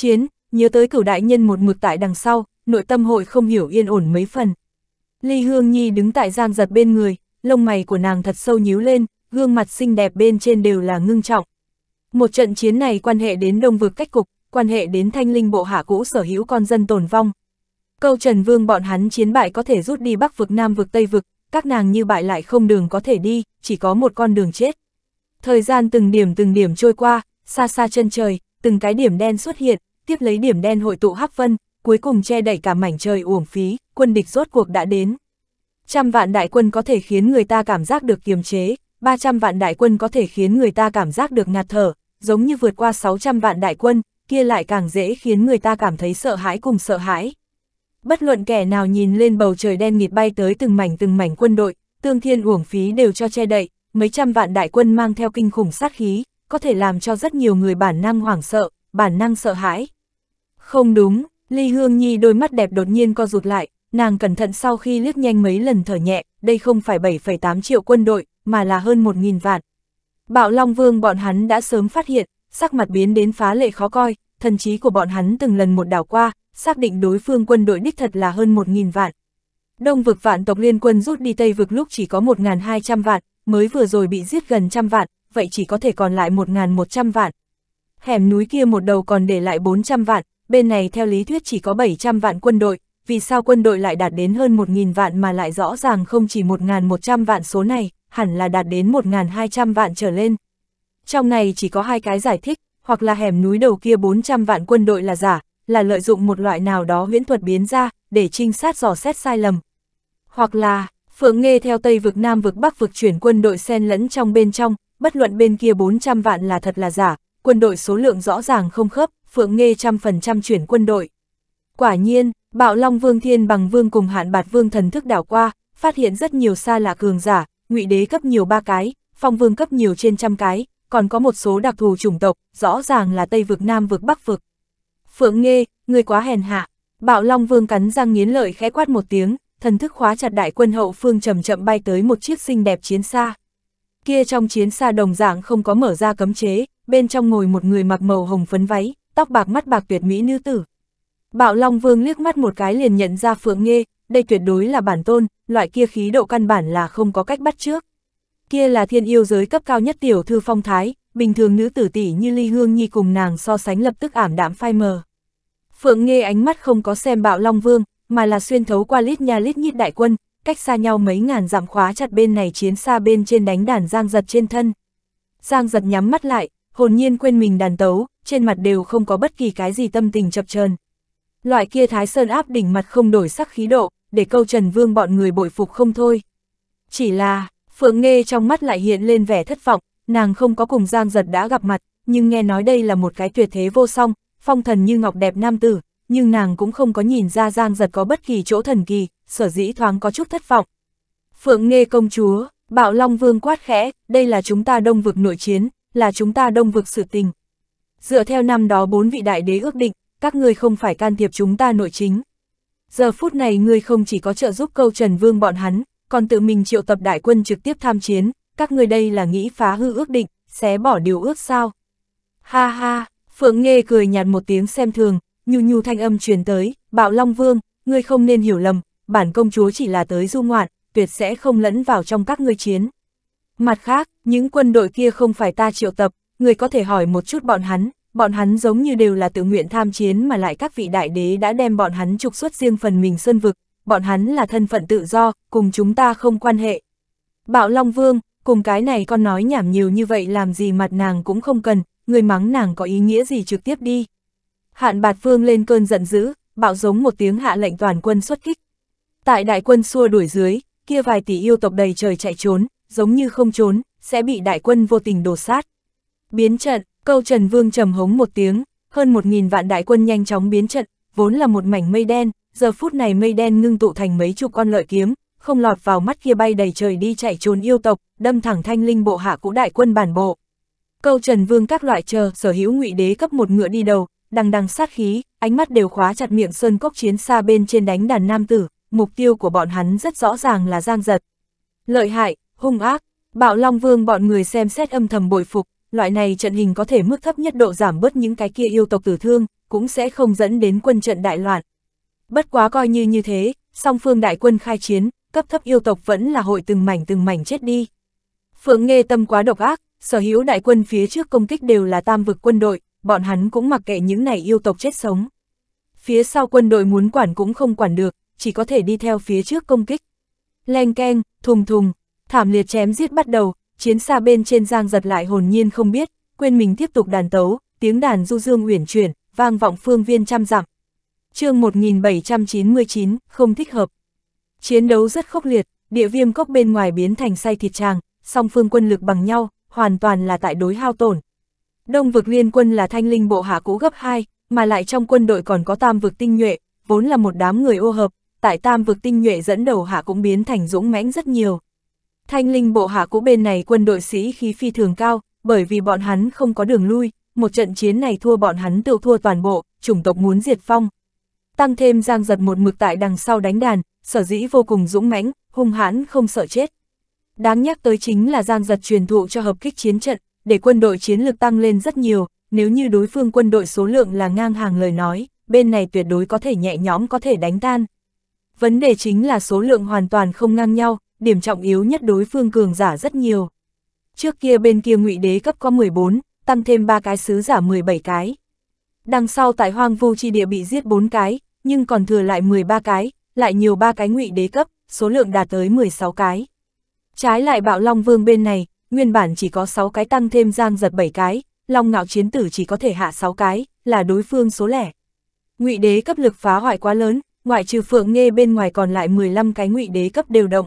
chiến, nhớ tới cửu đại nhân một mực tại đằng sau, nội tâm hội không hiểu yên ổn mấy phần. Ly Hương Nhi đứng tại gian giật bên người, lông mày của nàng thật sâu nhíu lên, gương mặt xinh đẹp bên trên đều là ngưng trọng. Một trận chiến này quan hệ đến đông vực cách cục, quan hệ đến thanh linh bộ hạ cũ sở hữu con dân tồn vong. Câu Trần Vương bọn hắn chiến bại có thể rút đi bắc vực nam vực tây vực, các nàng như bại lại không đường có thể đi, chỉ có một con đường chết. Thời gian từng điểm từng điểm trôi qua, xa xa chân trời, từng cái điểm đen xuất hiện, tiếp lấy điểm đen hội tụ hắc vân, cuối cùng che đẩy cả mảnh trời uổng phí, quân địch rốt cuộc đã đến. Trăm vạn đại quân có thể khiến người ta cảm giác được kiềm chế, 300 vạn đại quân có thể khiến người ta cảm giác được ngạt thở, giống như vượt qua 600 vạn đại quân, kia lại càng dễ khiến người ta cảm thấy sợ hãi cùng sợ hãi. Bất luận kẻ nào nhìn lên bầu trời đen nghịt bay tới từng mảnh từng mảnh quân đội, tương thiên uổng phí đều cho che đậy, mấy trăm vạn đại quân mang theo kinh khủng sát khí, có thể làm cho rất nhiều người bản năng hoảng sợ, bản năng sợ hãi. Không đúng, Ly Hương Nhi đôi mắt đẹp đột nhiên co rụt lại, nàng cẩn thận sau khi liếc nhanh mấy lần thở nhẹ, đây không phải 7,8 triệu quân đội, mà là hơn 1.000 vạn. Bạo Long Vương bọn hắn đã sớm phát hiện, sắc mặt biến đến phá lệ khó coi, thần trí của bọn hắn từng lần một đảo qua, xác định đối phương quân đội đích thật là hơn 1.000 vạn. Đông vực vạn tộc liên quân rút đi Tây vực lúc chỉ có 1.200 vạn, mới vừa rồi bị giết gần trăm vạn, vậy chỉ có thể còn lại 1.100 vạn hẻm núi kia một đầu còn để lại 400 vạn, bên này theo lý thuyết chỉ có 700 vạn quân đội, vì sao quân đội lại đạt đến hơn 1.000 vạn mà lại rõ ràng không chỉ 1.100 vạn số này, hẳn là đạt đến 1.200 vạn trở lên. Trong này chỉ có hai cái giải thích, hoặc là hẻm núi đầu kia 400 vạn quân đội là giả, là lợi dụng một loại nào đó huyễn thuật biến ra, để trinh sát dò xét sai lầm. Hoặc là, Phượng Nghê theo Tây vực Nam vực Bắc vực chuyển quân đội xen lẫn trong bên trong, bất luận bên kia 400 vạn là thật là giả, quân đội số lượng rõ ràng không khớp, Phượng Nghê trăm phần trăm chuyển quân đội. Quả nhiên, Bạo Long Vương Thiên Bằng Vương cùng Hạn Bạt Vương thần thức đảo qua, phát hiện rất nhiều xa lạ cường giả, Ngụy Đế cấp nhiều ba cái, Phong Vương cấp nhiều trên trăm cái, còn có một số đặc thù chủng tộc, rõ ràng là Tây vực Nam vực Bắc vực. Phượng Nghê, người quá hèn hạ. Bạo Long Vương cắn răng nghiến lợi khẽ quát một tiếng, thần thức khóa chặt đại quân hậu phương chậm chậm bay tới một chiếc xinh đẹp chiến xa. Kia trong chiến xa đồng dạng không có mở ra cấm chế, bên trong ngồi một người mặc màu hồng phấn váy, tóc bạc mắt bạc tuyệt mỹ nữ tử. Bạo Long Vương liếc mắt một cái liền nhận ra Phượng Nghê, đây tuyệt đối là bản tôn, loại kia khí độ căn bản là không có cách bắt trước. Kia là thiên yêu giới cấp cao nhất tiểu thư phong thái, bình thường nữ tử tỷ như Ly Hương Nhi cùng nàng so sánh lập tức ảm đạm phai mờ. Phượng Nghê ánh mắt không có xem Bạo Long Vương, mà là xuyên thấu qua lít nhà lít nhít đại quân, cách xa nhau mấy ngàn dặm khóa chặt bên này chiến xa bên trên đánh đàn Giang Giật trên thân. Giang Giật nhắm mắt lại, hồn nhiên quên mình đàn tấu, trên mặt đều không có bất kỳ cái gì tâm tình chập chờn. Loại kia thái sơn áp đỉnh mặt không đổi sắc khí độ, để câu Trần Vương bọn người bội phục không thôi. Chỉ là, Phượng Nghê trong mắt lại hiện lên vẻ thất vọng, nàng không có cùng Giang Giật đã gặp mặt, nhưng nghe nói đây là một cái tuyệt thế vô song, phong thần như ngọc đẹp nam tử, nhưng nàng cũng không có nhìn ra Giang Giật có bất kỳ chỗ thần kỳ, sở dĩ thoáng có chút thất vọng. Phượng Nghê công chúa, Bạo Long Vương quát khẽ, đây là chúng ta đông vực nội chiến, là chúng ta đông vực sự tình. Dựa theo năm đó bốn vị đại đế ước định, các ngươi không phải can thiệp chúng ta nội chính. Giờ phút này ngươi không chỉ có trợ giúp câu Trần Vương bọn hắn, còn tự mình triệu tập đại quân trực tiếp tham chiến, các ngươi đây là nghĩ phá hư ước định, xé bỏ điều ước sao. Ha ha, Phượng Nghê cười nhạt một tiếng xem thường, nhu nhu thanh âm truyền tới, bạo Long Vương, ngươi không nên hiểu lầm, bản công chúa chỉ là tới du ngoạn, tuyệt sẽ không lẫn vào trong các ngươi chiến. Mặt khác, những quân đội kia không phải ta triệu tập, người có thể hỏi một chút bọn hắn, bọn hắn giống như đều là tự nguyện tham chiến mà lại các vị đại đế đã đem bọn hắn trục xuất riêng phần mình sơn vực, bọn hắn là thân phận tự do, cùng chúng ta không quan hệ. Bạo Long Vương, cùng cái này con nói nhảm nhiều như vậy làm gì mặt nàng cũng không cần, người mắng nàng có ý nghĩa gì trực tiếp đi. Hạn Bạt phương lên cơn giận dữ, bạo giống một tiếng hạ lệnh toàn quân xuất kích. Tại đại quân xua đuổi dưới, kia vài tỷ yêu tộc đầy trời chạy trốn, giống như không trốn, sẽ bị đại quân vô tình đổ sát. Biến trận, câu Trần Vương trầm hống một tiếng, hơn một nghìn vạn đại quân nhanh chóng biến trận, vốn là một mảnh mây đen, giờ phút này mây đen ngưng tụ thành mấy chục con lợi kiếm, không lọt vào mắt kia bay đầy trời đi chạy trốn yêu tộc, đâm thẳng thanh linh bộ hạ cũ đại quân bản bộ. Câu Trần Vương các loại chờ sở hữu ngụy đế cấp một ngựa đi đầu, đằng đằng sát khí, ánh mắt đều khóa chặt miệng sơn cốc chiến xa bên trên đánh đàn nam tử, mục tiêu của bọn hắn rất rõ ràng là Giang Giật. Lợi hại, hung ác, bạo Long Vương bọn người xem xét âm thầm bội phục, loại này trận hình có thể mức thấp nhất độ giảm bớt những cái kia yêu tộc tử thương, cũng sẽ không dẫn đến quân trận đại loạn. Bất quá coi như như thế, song phương đại quân khai chiến, cấp thấp yêu tộc vẫn là hội từng mảnh từng mảnh chết đi. Phượng nghe tâm quá độc ác, sở hữu đại quân phía trước công kích đều là tam vực quân đội, bọn hắn cũng mặc kệ những này yêu tộc chết sống. Phía sau quân đội muốn quản cũng không quản được, chỉ có thể đi theo phía trước công kích. Leng keng, thùng thùng, Thảm liệt chém giết bắt đầu, chiến xa bên trên giang giật lại hồn nhiên không biết, quên mình tiếp tục đàn tấu, tiếng đàn du dương uyển chuyển, vang vọng phương viên trăm dặm. chương 1799, không thích hợp. Chiến đấu rất khốc liệt, địa viêm cốc bên ngoài biến thành say thịt tràng, song phương quân lực bằng nhau, hoàn toàn là tại đối hao tổn. Đông vực liên quân là thanh linh bộ hạ cũ gấp 2, mà lại trong quân đội còn có tam vực tinh nhuệ, vốn là một đám người ô hợp, tại tam vực tinh nhuệ dẫn đầu hạ cũng biến thành dũng mãnh rất nhiều. Thanh linh bộ hạ cũ bên này quân đội sĩ khí phi thường cao, bởi vì bọn hắn không có đường lui, một trận chiến này thua bọn hắn tự thua toàn bộ, chủng tộc muốn diệt phong. Tăng thêm giang giật một mực tại đằng sau đánh đàn, sở dĩ vô cùng dũng mãnh, hung hãn không sợ chết. Đáng nhắc tới chính là giang giật truyền thụ cho hợp kích chiến trận, để quân đội chiến lực tăng lên rất nhiều, nếu như đối phương quân đội số lượng là ngang hàng lời nói, bên này tuyệt đối có thể nhẹ nhõm có thể đánh tan. Vấn đề chính là số lượng hoàn toàn không ngang nhau, điểm trọng yếu nhất đối phương cường giả rất nhiều. Trước kia bên kia ngụy đế cấp có 14, tăng thêm 3 cái sứ giả 17 cái. Đằng sau tại hoang vu chi địa bị giết 4 cái, nhưng còn thừa lại 13 cái, lại nhiều 3 cái ngụy đế cấp, số lượng đạt tới 16 cái. Trái lại bạo Long Vương bên này, nguyên bản chỉ có 6 cái tăng thêm giang giật 7 cái, Long Ngạo Chiến Tử chỉ có thể hạ 6 cái, là đối phương số lẻ. Ngụy đế cấp lực phá hoại quá lớn, ngoại trừ Phượng nghe bên ngoài còn lại 15 cái ngụy đế cấp đều động.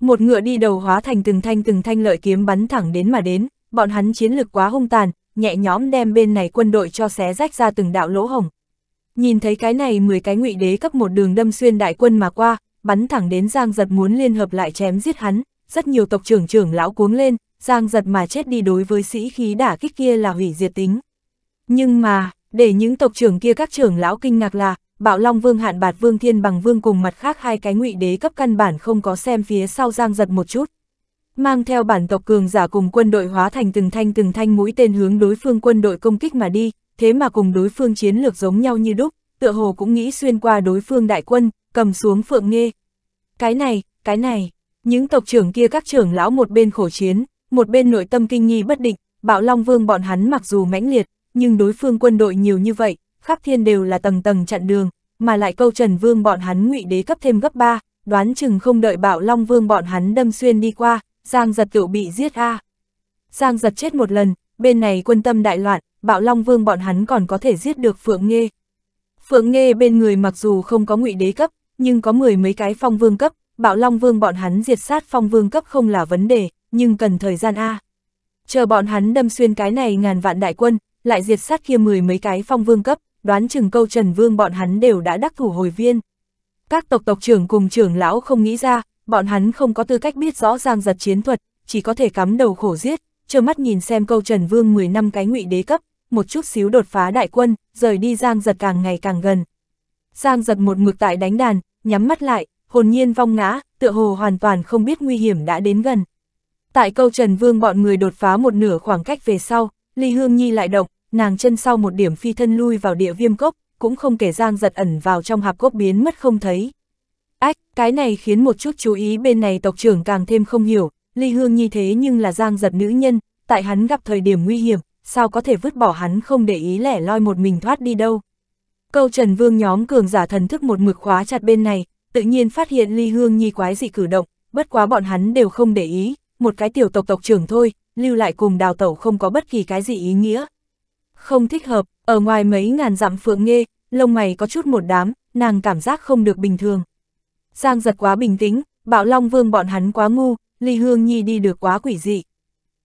Một ngựa đi đầu hóa thành từng thanh từng thanh lợi kiếm bắn thẳng đến mà đến, bọn hắn chiến lực quá hung tàn, nhẹ nhõm đem bên này quân đội cho xé rách ra từng đạo lỗ hồng. Nhìn thấy cái này 10 cái ngụy đế cấp một đường đâm xuyên đại quân mà qua, bắn thẳng đến Giang Giật muốn liên hợp lại chém giết hắn, rất nhiều tộc trưởng trưởng lão cuống lên, Giang Giật mà chết đi đối với sĩ khí đả kích kia là hủy diệt tính. Nhưng mà, để những tộc trưởng kia các trưởng lão kinh ngạc là, Bạo Long Vương Hạn Bạt Vương Thiên Bằng Vương cùng mặt khác hai cái ngụy đế cấp căn bản không có xem phía sau giang giật một chút. Mang theo bản tộc cường giả cùng quân đội hóa thành từng thanh từng thanh mũi tên hướng đối phương quân đội công kích mà đi, thế mà cùng đối phương chiến lược giống nhau như đúc, tựa hồ cũng nghĩ xuyên qua đối phương đại quân, cầm xuống phượng nghe. Cái này, cái này, những tộc trưởng kia các trưởng lão một bên khổ chiến, một bên nội tâm kinh nghi bất định, bạo long vương bọn hắn mặc dù mãnh liệt, nhưng đối phương quân đội nhiều như vậy, khắp thiên đều là tầng tầng chặn đường, mà lại câu Trần Vương bọn hắn ngụy đế cấp thêm gấp 3, đoán chừng không đợi Bảo Long Vương bọn hắn đâm xuyên đi qua, Giang Giật tự bị giết a. Giang Giật chết một lần, bên này quân tâm đại loạn, Bảo Long Vương bọn hắn còn có thể giết được Phượng Nghê. Phượng Nghê bên người mặc dù không có ngụy đế cấp, nhưng có mười mấy cái phong vương cấp, Bảo Long Vương bọn hắn diệt sát phong vương cấp không là vấn đề, nhưng cần thời gian a. Chờ bọn hắn đâm xuyên cái này ngàn vạn đại quân, lại diệt sát kia mười mấy cái phong vương cấp, đoán chừng câu Trần Vương bọn hắn đều đã đắc thủ hồi viên. Các tộc tộc trưởng cùng trưởng lão không nghĩ ra, bọn hắn không có tư cách biết rõ ràng giật chiến thuật, chỉ có thể cắm đầu khổ giết, trơ mắt nhìn xem câu Trần Vương 10 năm cái ngụy đế cấp, một chút xíu đột phá đại quân, rời đi Giang giật càng ngày càng gần. Giang giật một mực tại đánh đàn, nhắm mắt lại, hồn nhiên vong ngã, tựa hồ hoàn toàn không biết nguy hiểm đã đến gần. Tại câu Trần Vương bọn người đột phá một nửa khoảng cách về sau, Ly Hương Nhi lại động, nàng chân sau một điểm phi thân lui vào địa viêm cốc, cũng không kể giang giật ẩn vào trong hạp cốc biến mất không thấy. Ách, cái này khiến một chút chú ý bên này tộc trưởng càng thêm không hiểu, ly hương như thế nhưng là giang giật nữ nhân, tại hắn gặp thời điểm nguy hiểm, sao có thể vứt bỏ hắn không để ý lẻ loi một mình thoát đi đâu. Câu Trần Vương nhóm cường giả thần thức một mực khóa chặt bên này, tự nhiên phát hiện Ly Hương Nhi quái dị cử động, bất quá bọn hắn đều không để ý, một cái tiểu tộc tộc trưởng thôi, lưu lại cùng đào tẩu không có bất kỳ cái gì ý nghĩa. Không thích hợp, ở ngoài mấy ngàn dặm phượng nghe, lông mày có chút một đám, nàng cảm giác không được bình thường. Giang giật quá bình tĩnh, bạo long vương bọn hắn quá ngu, ly hương nhi đi được quá quỷ dị.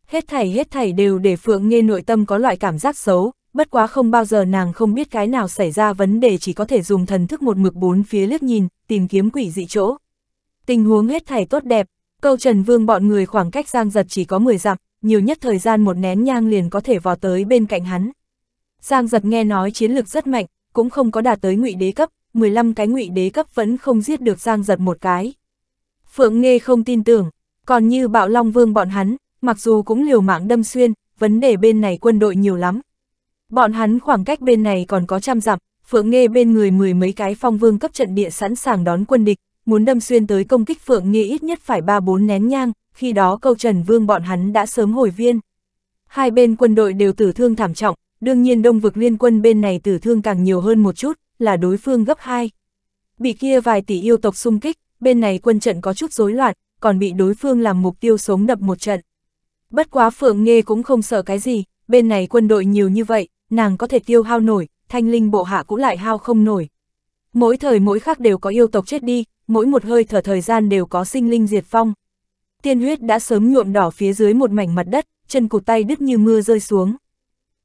Hết thảy hết thảy đều để phượng nghe nội tâm có loại cảm giác xấu, bất quá không bao giờ nàng không biết cái nào xảy ra vấn đề chỉ có thể dùng thần thức một mực bốn phía liếc nhìn, tìm kiếm quỷ dị chỗ. Tình huống hết thảy tốt đẹp, câu trần vương bọn người khoảng cách giang giật chỉ có 10 dặm, nhiều nhất thời gian một nén nhang liền có thể vào tới bên cạnh hắn. Giang giật nghe nói chiến lược rất mạnh, cũng không có đạt tới ngụy đế cấp, 15 cái ngụy đế cấp vẫn không giết được Giang giật một cái. Phượng Nghê không tin tưởng, còn như bạo Long Vương bọn hắn, mặc dù cũng liều mạng đâm xuyên, vấn đề bên này quân đội nhiều lắm. Bọn hắn khoảng cách bên này còn có trăm dặm, Phượng Nghê bên người mười mấy cái phong vương cấp trận địa sẵn sàng đón quân địch, muốn đâm xuyên tới công kích Phượng Nghê ít nhất phải ba bốn nén nhang, khi đó câu Trần Vương bọn hắn đã sớm hồi viên. Hai bên quân đội đều tử thương thảm trọng, Đương nhiên đông vực liên quân bên này tử thương càng nhiều hơn một chút, là đối phương gấp 2. Bị kia vài tỷ yêu tộc xung kích, bên này quân trận có chút rối loạn, còn bị đối phương làm mục tiêu sống đập một trận. Bất quá Phượng Nghê cũng không sợ cái gì, bên này quân đội nhiều như vậy, nàng có thể tiêu hao nổi, thanh linh bộ hạ cũng lại hao không nổi. Mỗi thời mỗi khắc đều có yêu tộc chết đi, mỗi một hơi thở thời gian đều có sinh linh diệt phong. Tiên huyết đã sớm nhuộm đỏ phía dưới một mảnh mặt đất, chân cụt tay đứt như mưa rơi xuống.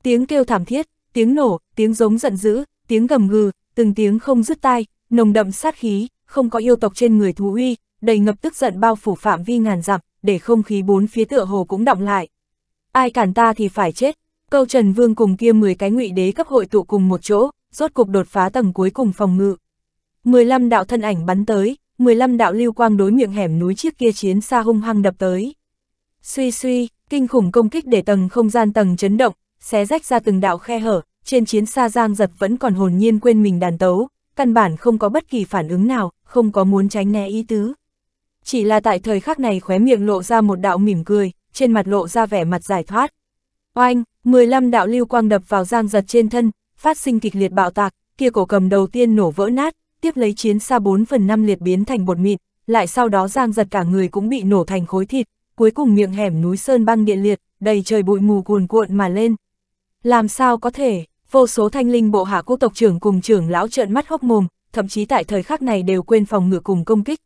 Tiếng kêu thảm thiết, tiếng nổ, tiếng giống giận dữ, tiếng gầm gừ, từng tiếng không dứt tai, nồng đậm sát khí, không có yêu tộc trên người thú uy, đầy ngập tức giận bao phủ phạm vi ngàn dặm, để không khí bốn phía tựa hồ cũng động lại. Ai cản ta thì phải chết. Câu Trần Vương cùng kia 10 cái ngụy đế cấp hội tụ cùng một chỗ, rốt cục đột phá tầng cuối cùng phòng ngự. 15 đạo thân ảnh bắn tới, 15 đạo lưu quang đối miệng hẻm núi chiếc kia chiến xa hung hăng đập tới. Suy suy, kinh khủng công kích để tầng không gian tầng chấn động, xé rách ra từng đạo khe hở, trên chiến xa Giang Giật vẫn còn hồn nhiên quên mình đàn tấu, căn bản không có bất kỳ phản ứng nào, không có muốn tránh né ý tứ. Chỉ là tại thời khắc này khóe miệng lộ ra một đạo mỉm cười, trên mặt lộ ra vẻ mặt giải thoát. Oanh, 15 đạo lưu quang đập vào Giang Giật trên thân, phát sinh kịch liệt bạo tạc, kia cổ cầm đầu tiên nổ vỡ nát, tiếp lấy chiến xa 4 phần 5 liệt biến thành bột mịn, lại sau đó Giang Giật cả người cũng bị nổ thành khối thịt, cuối cùng miệng hẻm núi sơn băng điện liệt, đầy trời bụi mù cuồn cuộn mà lên. Làm sao có thể, vô số thanh linh bộ hạ quốc tộc trưởng cùng trưởng lão trợn mắt hốc mồm, thậm chí tại thời khắc này đều quên phòng ngựa cùng công kích.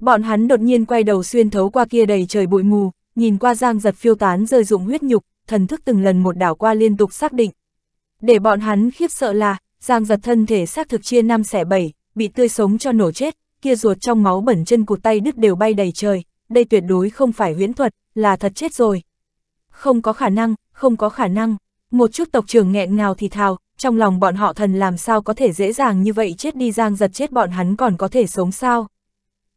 Bọn hắn đột nhiên quay đầu xuyên thấu qua kia đầy trời bụi mù, nhìn qua giang giật phiêu tán rơi dụng huyết nhục, thần thức từng lần một đảo qua liên tục xác định. Để bọn hắn khiếp sợ là, giang giật thân thể xác thực chia năm xẻ bảy, bị tươi sống cho nổ chết, kia ruột trong máu bẩn chân cụt tay đứt đều bay đầy trời, đây tuyệt đối không phải huyễn thuật, là thật chết rồi. Không có khả năng, không có khả năng một chút tộc trưởng nghẹn ngào thì thào, trong lòng bọn họ thần làm sao có thể dễ dàng như vậy chết đi giang giật chết bọn hắn còn có thể sống sao.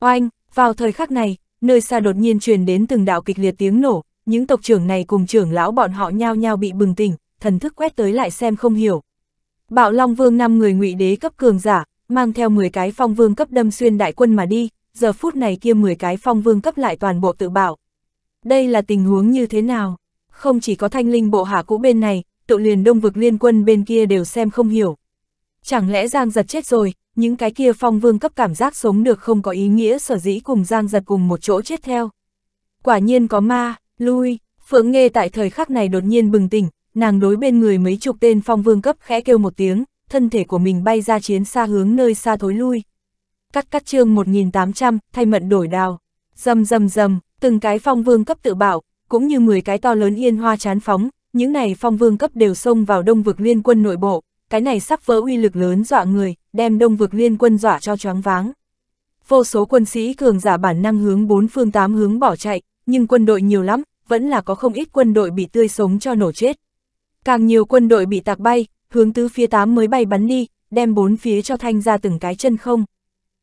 Oanh, vào thời khắc này, nơi xa đột nhiên truyền đến từng đạo kịch liệt tiếng nổ, những tộc trưởng này cùng trưởng lão bọn họ nhao nhao bị bừng tỉnh, thần thức quét tới lại xem không hiểu. Bạo Long Vương năm người ngụy đế cấp cường giả, mang theo 10 cái phong vương cấp đâm xuyên đại quân mà đi, giờ phút này kia 10 cái phong vương cấp lại toàn bộ tự bảo. Đây là tình huống như thế nào? không chỉ có thanh linh bộ hạ cũ bên này, tụ liền đông vực liên quân bên kia đều xem không hiểu. Chẳng lẽ Giang giật chết rồi, những cái kia phong vương cấp cảm giác sống được không có ý nghĩa sở dĩ cùng Giang giật cùng một chỗ chết theo. Quả nhiên có ma, lui, Phượng nghe tại thời khắc này đột nhiên bừng tỉnh, nàng đối bên người mấy chục tên phong vương cấp khẽ kêu một tiếng, thân thể của mình bay ra chiến xa hướng nơi xa thối lui. Cắt cắt chương 1800, thay mận đổi đào. Dầm dầm dầm, từng cái phong vương cấp tự bảo, cũng như 10 cái to lớn yên hoa chán phóng, những này phong vương cấp đều xông vào đông vực liên quân nội bộ, cái này sắp vỡ uy lực lớn dọa người, đem đông vực liên quân dọa cho choáng váng. Vô số quân sĩ cường giả bản năng hướng bốn phương tám hướng bỏ chạy, nhưng quân đội nhiều lắm, vẫn là có không ít quân đội bị tươi sống cho nổ chết. Càng nhiều quân đội bị tạc bay, hướng tứ phía tám mới bay bắn đi, đem bốn phía cho thanh ra từng cái chân không.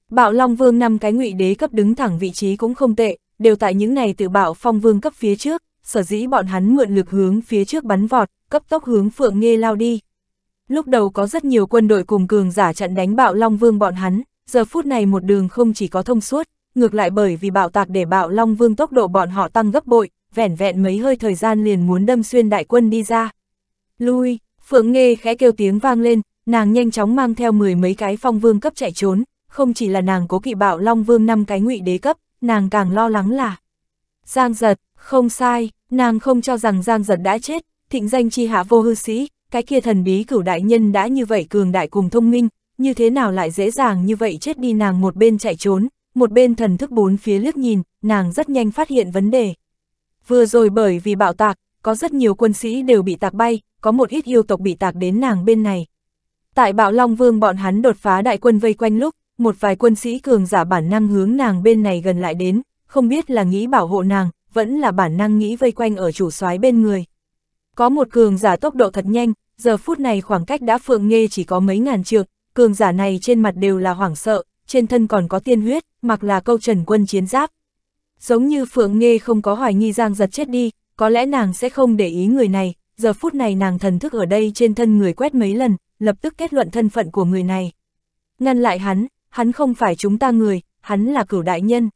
Bạo Long Vương năm cái ngụy đế cấp đứng thẳng vị trí cũng không tệ, đều tại những này tự bạo phong vương cấp phía trước, sở dĩ bọn hắn mượn lực hướng phía trước bắn vọt, cấp tốc hướng Phượng Nghê lao đi. Lúc đầu có rất nhiều quân đội cùng cường giả trận đánh bạo Long Vương bọn hắn, giờ phút này một đường không chỉ có thông suốt, ngược lại bởi vì bạo tạc để bạo Long Vương tốc độ bọn họ tăng gấp bội, vẻn vẹn mấy hơi thời gian liền muốn đâm xuyên đại quân đi ra. Lui, Phượng Nghê khẽ kêu tiếng vang lên, nàng nhanh chóng mang theo mười mấy cái phong vương cấp chạy trốn, không chỉ là nàng cố kỵ bạo Long Vương năm cái ngụy đế cấp, nàng càng lo lắng là Giang giật, không sai, nàng không cho rằng Giang giật đã chết, thịnh danh chi hạ vô hư sĩ, cái kia thần bí cửu đại nhân đã như vậy cường đại cùng thông minh, như thế nào lại dễ dàng như vậy chết đi nàng một bên chạy trốn, một bên thần thức bốn phía liếc nhìn, nàng rất nhanh phát hiện vấn đề. Vừa rồi bởi vì bạo tạc, có rất nhiều quân sĩ đều bị tạc bay, có một ít yêu tộc bị tạc đến nàng bên này. Tại bạo Long Vương bọn hắn đột phá đại quân vây quanh lúc, một vài quân sĩ cường giả bản năng hướng nàng bên này gần lại đến, không biết là nghĩ bảo hộ nàng, vẫn là bản năng nghĩ vây quanh ở chủ soái bên người. Có một cường giả tốc độ thật nhanh, giờ phút này khoảng cách đã phượng nghe chỉ có mấy ngàn trượng, cường giả này trên mặt đều là hoảng sợ, trên thân còn có tiên huyết, mặc là câu trần quân chiến giáp. Giống như phượng nghe không có hoài nghi giang giật chết đi, có lẽ nàng sẽ không để ý người này, giờ phút này nàng thần thức ở đây trên thân người quét mấy lần, lập tức kết luận thân phận của người này. Ngăn lại hắn, hắn không phải chúng ta người, hắn là cửu đại nhân.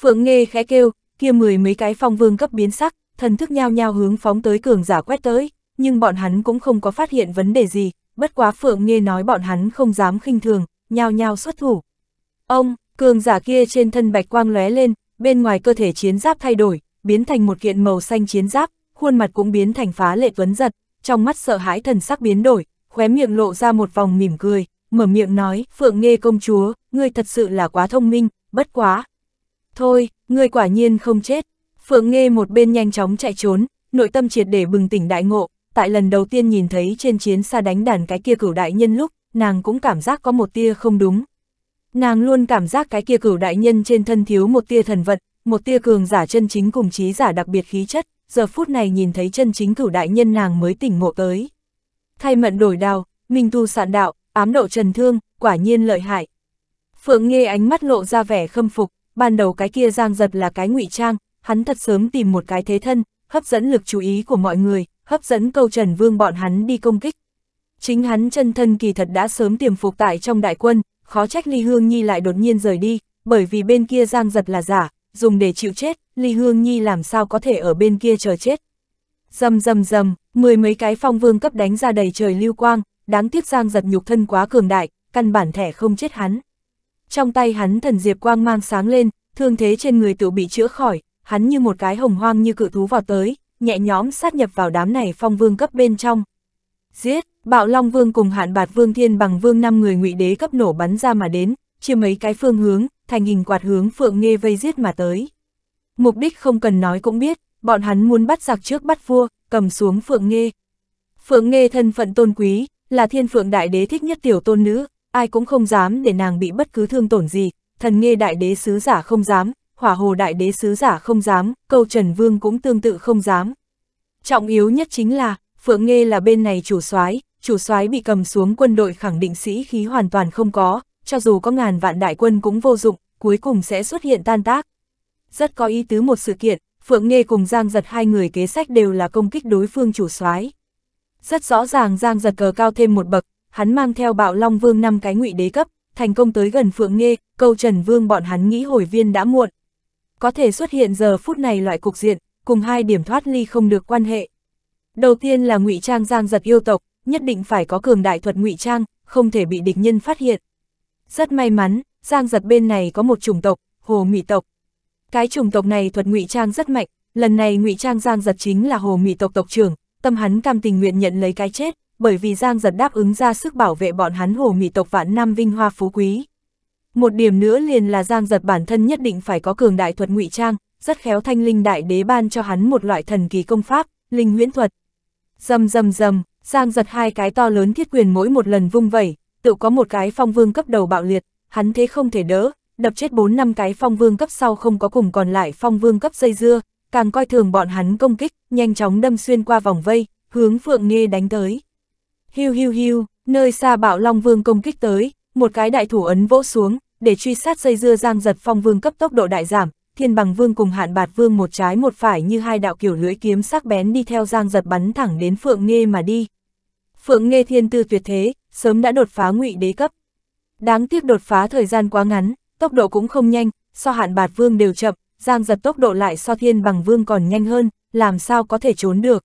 Phượng nghe khẽ kêu, kia mười mấy cái phong vương cấp biến sắc, thần thức nhao nhao hướng phóng tới cường giả quét tới, nhưng bọn hắn cũng không có phát hiện vấn đề gì, bất quá Phượng nghe nói bọn hắn không dám khinh thường, nhao nhao xuất thủ. Ông, cường giả kia trên thân bạch quang lóe lên, bên ngoài cơ thể chiến giáp thay đổi, biến thành một kiện màu xanh chiến giáp, khuôn mặt cũng biến thành phá lệ tuấn giật, trong mắt sợ hãi thần sắc biến đổi, khóe miệng lộ ra một vòng mỉm cười, mở miệng nói, Phượng Nghê công chúa, ngươi thật sự là quá thông minh, bất quá. Thôi, ngươi quả nhiên không chết. Phượng Nghê một bên nhanh chóng chạy trốn, nội tâm triệt để bừng tỉnh đại ngộ, tại lần đầu tiên nhìn thấy trên chiến xa đánh đàn cái kia cửu đại nhân lúc, nàng cũng cảm giác có một tia không đúng. Nàng luôn cảm giác cái kia cửu đại nhân trên thân thiếu một tia thần vận, một tia cường giả chân chính cùng trí giả đặc biệt khí chất, giờ phút này nhìn thấy chân chính cửu đại nhân nàng mới tỉnh ngộ tới. Thay mận đổi đào, minh tu sạn đạo, ám độ trần thương, quả nhiên lợi hại. Phượng nghe ánh mắt lộ ra vẻ khâm phục, ban đầu cái kia giang giật là cái ngụy trang, hắn thật sớm tìm một cái thế thân, hấp dẫn lực chú ý của mọi người, hấp dẫn câu Trần Vương bọn hắn đi công kích. Chính hắn chân thân kỳ thật đã sớm tiềm phục tại trong đại quân, khó trách Ly Hương Nhi lại đột nhiên rời đi, bởi vì bên kia giang giật là giả, dùng để chịu chết, Ly Hương Nhi làm sao có thể ở bên kia chờ chết. Dầm dầm dầm, mười mấy cái phong vương cấp đánh ra đầy trời lưu quang, đáng tiếc Giang giật nhục thân quá cường đại, căn bản thẻ không chết hắn. Trong tay hắn thần diệp quang mang sáng lên, thương thế trên người tự bị chữa khỏi, hắn như một cái hồng hoang như cự thú vào tới, nhẹ nhõm sát nhập vào đám này phong vương cấp bên trong. Giết, bạo long vương cùng hạn bạt vương thiên bằng vương năm người ngụy đế cấp nổ bắn ra mà đến, chia mấy cái phương hướng, thành hình quạt hướng phượng nghe vây giết mà tới. Mục đích không cần nói cũng biết, bọn hắn muốn bắt giặc trước bắt vua, cầm xuống phượng nghe. Phượng nghe thân phận tôn quý, là thiên phượng đại đế thích nhất tiểu tôn nữ, ai cũng không dám để nàng bị bất cứ thương tổn gì, thần nghe đại đế sứ giả không dám, hỏa hồ đại đế sứ giả không dám, câu trần vương cũng tương tự không dám. Trọng yếu nhất chính là, phượng nghe là bên này chủ soái chủ soái bị cầm xuống quân đội khẳng định sĩ khí hoàn toàn không có, cho dù có ngàn vạn đại quân cũng vô dụng, cuối cùng sẽ xuất hiện tan tác. Rất có ý tứ một sự kiện, Phượng Nghê cùng Giang Giật hai người kế sách đều là công kích đối phương chủ soái rất rõ ràng Giang giật cờ cao thêm một bậc, hắn mang theo bạo Long Vương năm cái ngụy đế cấp, thành công tới gần Phượng Nghê, câu Trần Vương bọn hắn nghĩ hồi viên đã muộn. Có thể xuất hiện giờ phút này loại cục diện, cùng hai điểm thoát ly không được quan hệ. Đầu tiên là ngụy trang Giang giật yêu tộc, nhất định phải có cường đại thuật ngụy trang, không thể bị địch nhân phát hiện. Rất may mắn, Giang giật bên này có một chủng tộc, hồ mị tộc. Cái chủng tộc này thuật ngụy trang rất mạnh, lần này ngụy trang Giang giật chính là hồ mị tộc tộc trưởng, tâm hắn cam tình nguyện nhận lấy cái chết, bởi vì Giang giật đáp ứng ra sức bảo vệ bọn hắn hồ mị tộc vạn năm vinh hoa phú quý. Một điểm nữa liền là Giang giật bản thân nhất định phải có cường đại thuật ngụy trang, rất khéo thanh linh đại đế ban cho hắn một loại thần kỳ công pháp, linh huyễn thuật. Dầm dầm dầm, Giang giật hai cái to lớn thiết quyền mỗi một lần vung vẩy, tự có một cái phong vương cấp đầu bạo liệt, hắn thế không thể đỡ, đập chết 4 năm cái phong vương cấp sau không có cùng còn lại phong vương cấp dây dưa, càng coi thường bọn hắn công kích, nhanh chóng đâm xuyên qua vòng vây, hướng Phượng Nghê đánh tới. Hiu hiu hiu, nơi xa bạo Long Vương công kích tới, một cái đại thủ ấn vỗ xuống, để truy sát dây dưa giang giật phong vương cấp tốc độ đại giảm, thiên bằng vương cùng hạn bạt vương một trái một phải như hai đạo kiểu lưỡi kiếm sắc bén đi theo giang giật bắn thẳng đến Phượng Nghê mà đi. Phượng Nghê thiên tư tuyệt thế, sớm đã đột phá ngụy đế cấp. Đáng tiếc đột phá thời gian quá ngắn, tốc độ cũng không nhanh, so hạn bạt vương đều chậm, Giang giật tốc độ lại so thiên bằng vương còn nhanh hơn, làm sao có thể trốn được.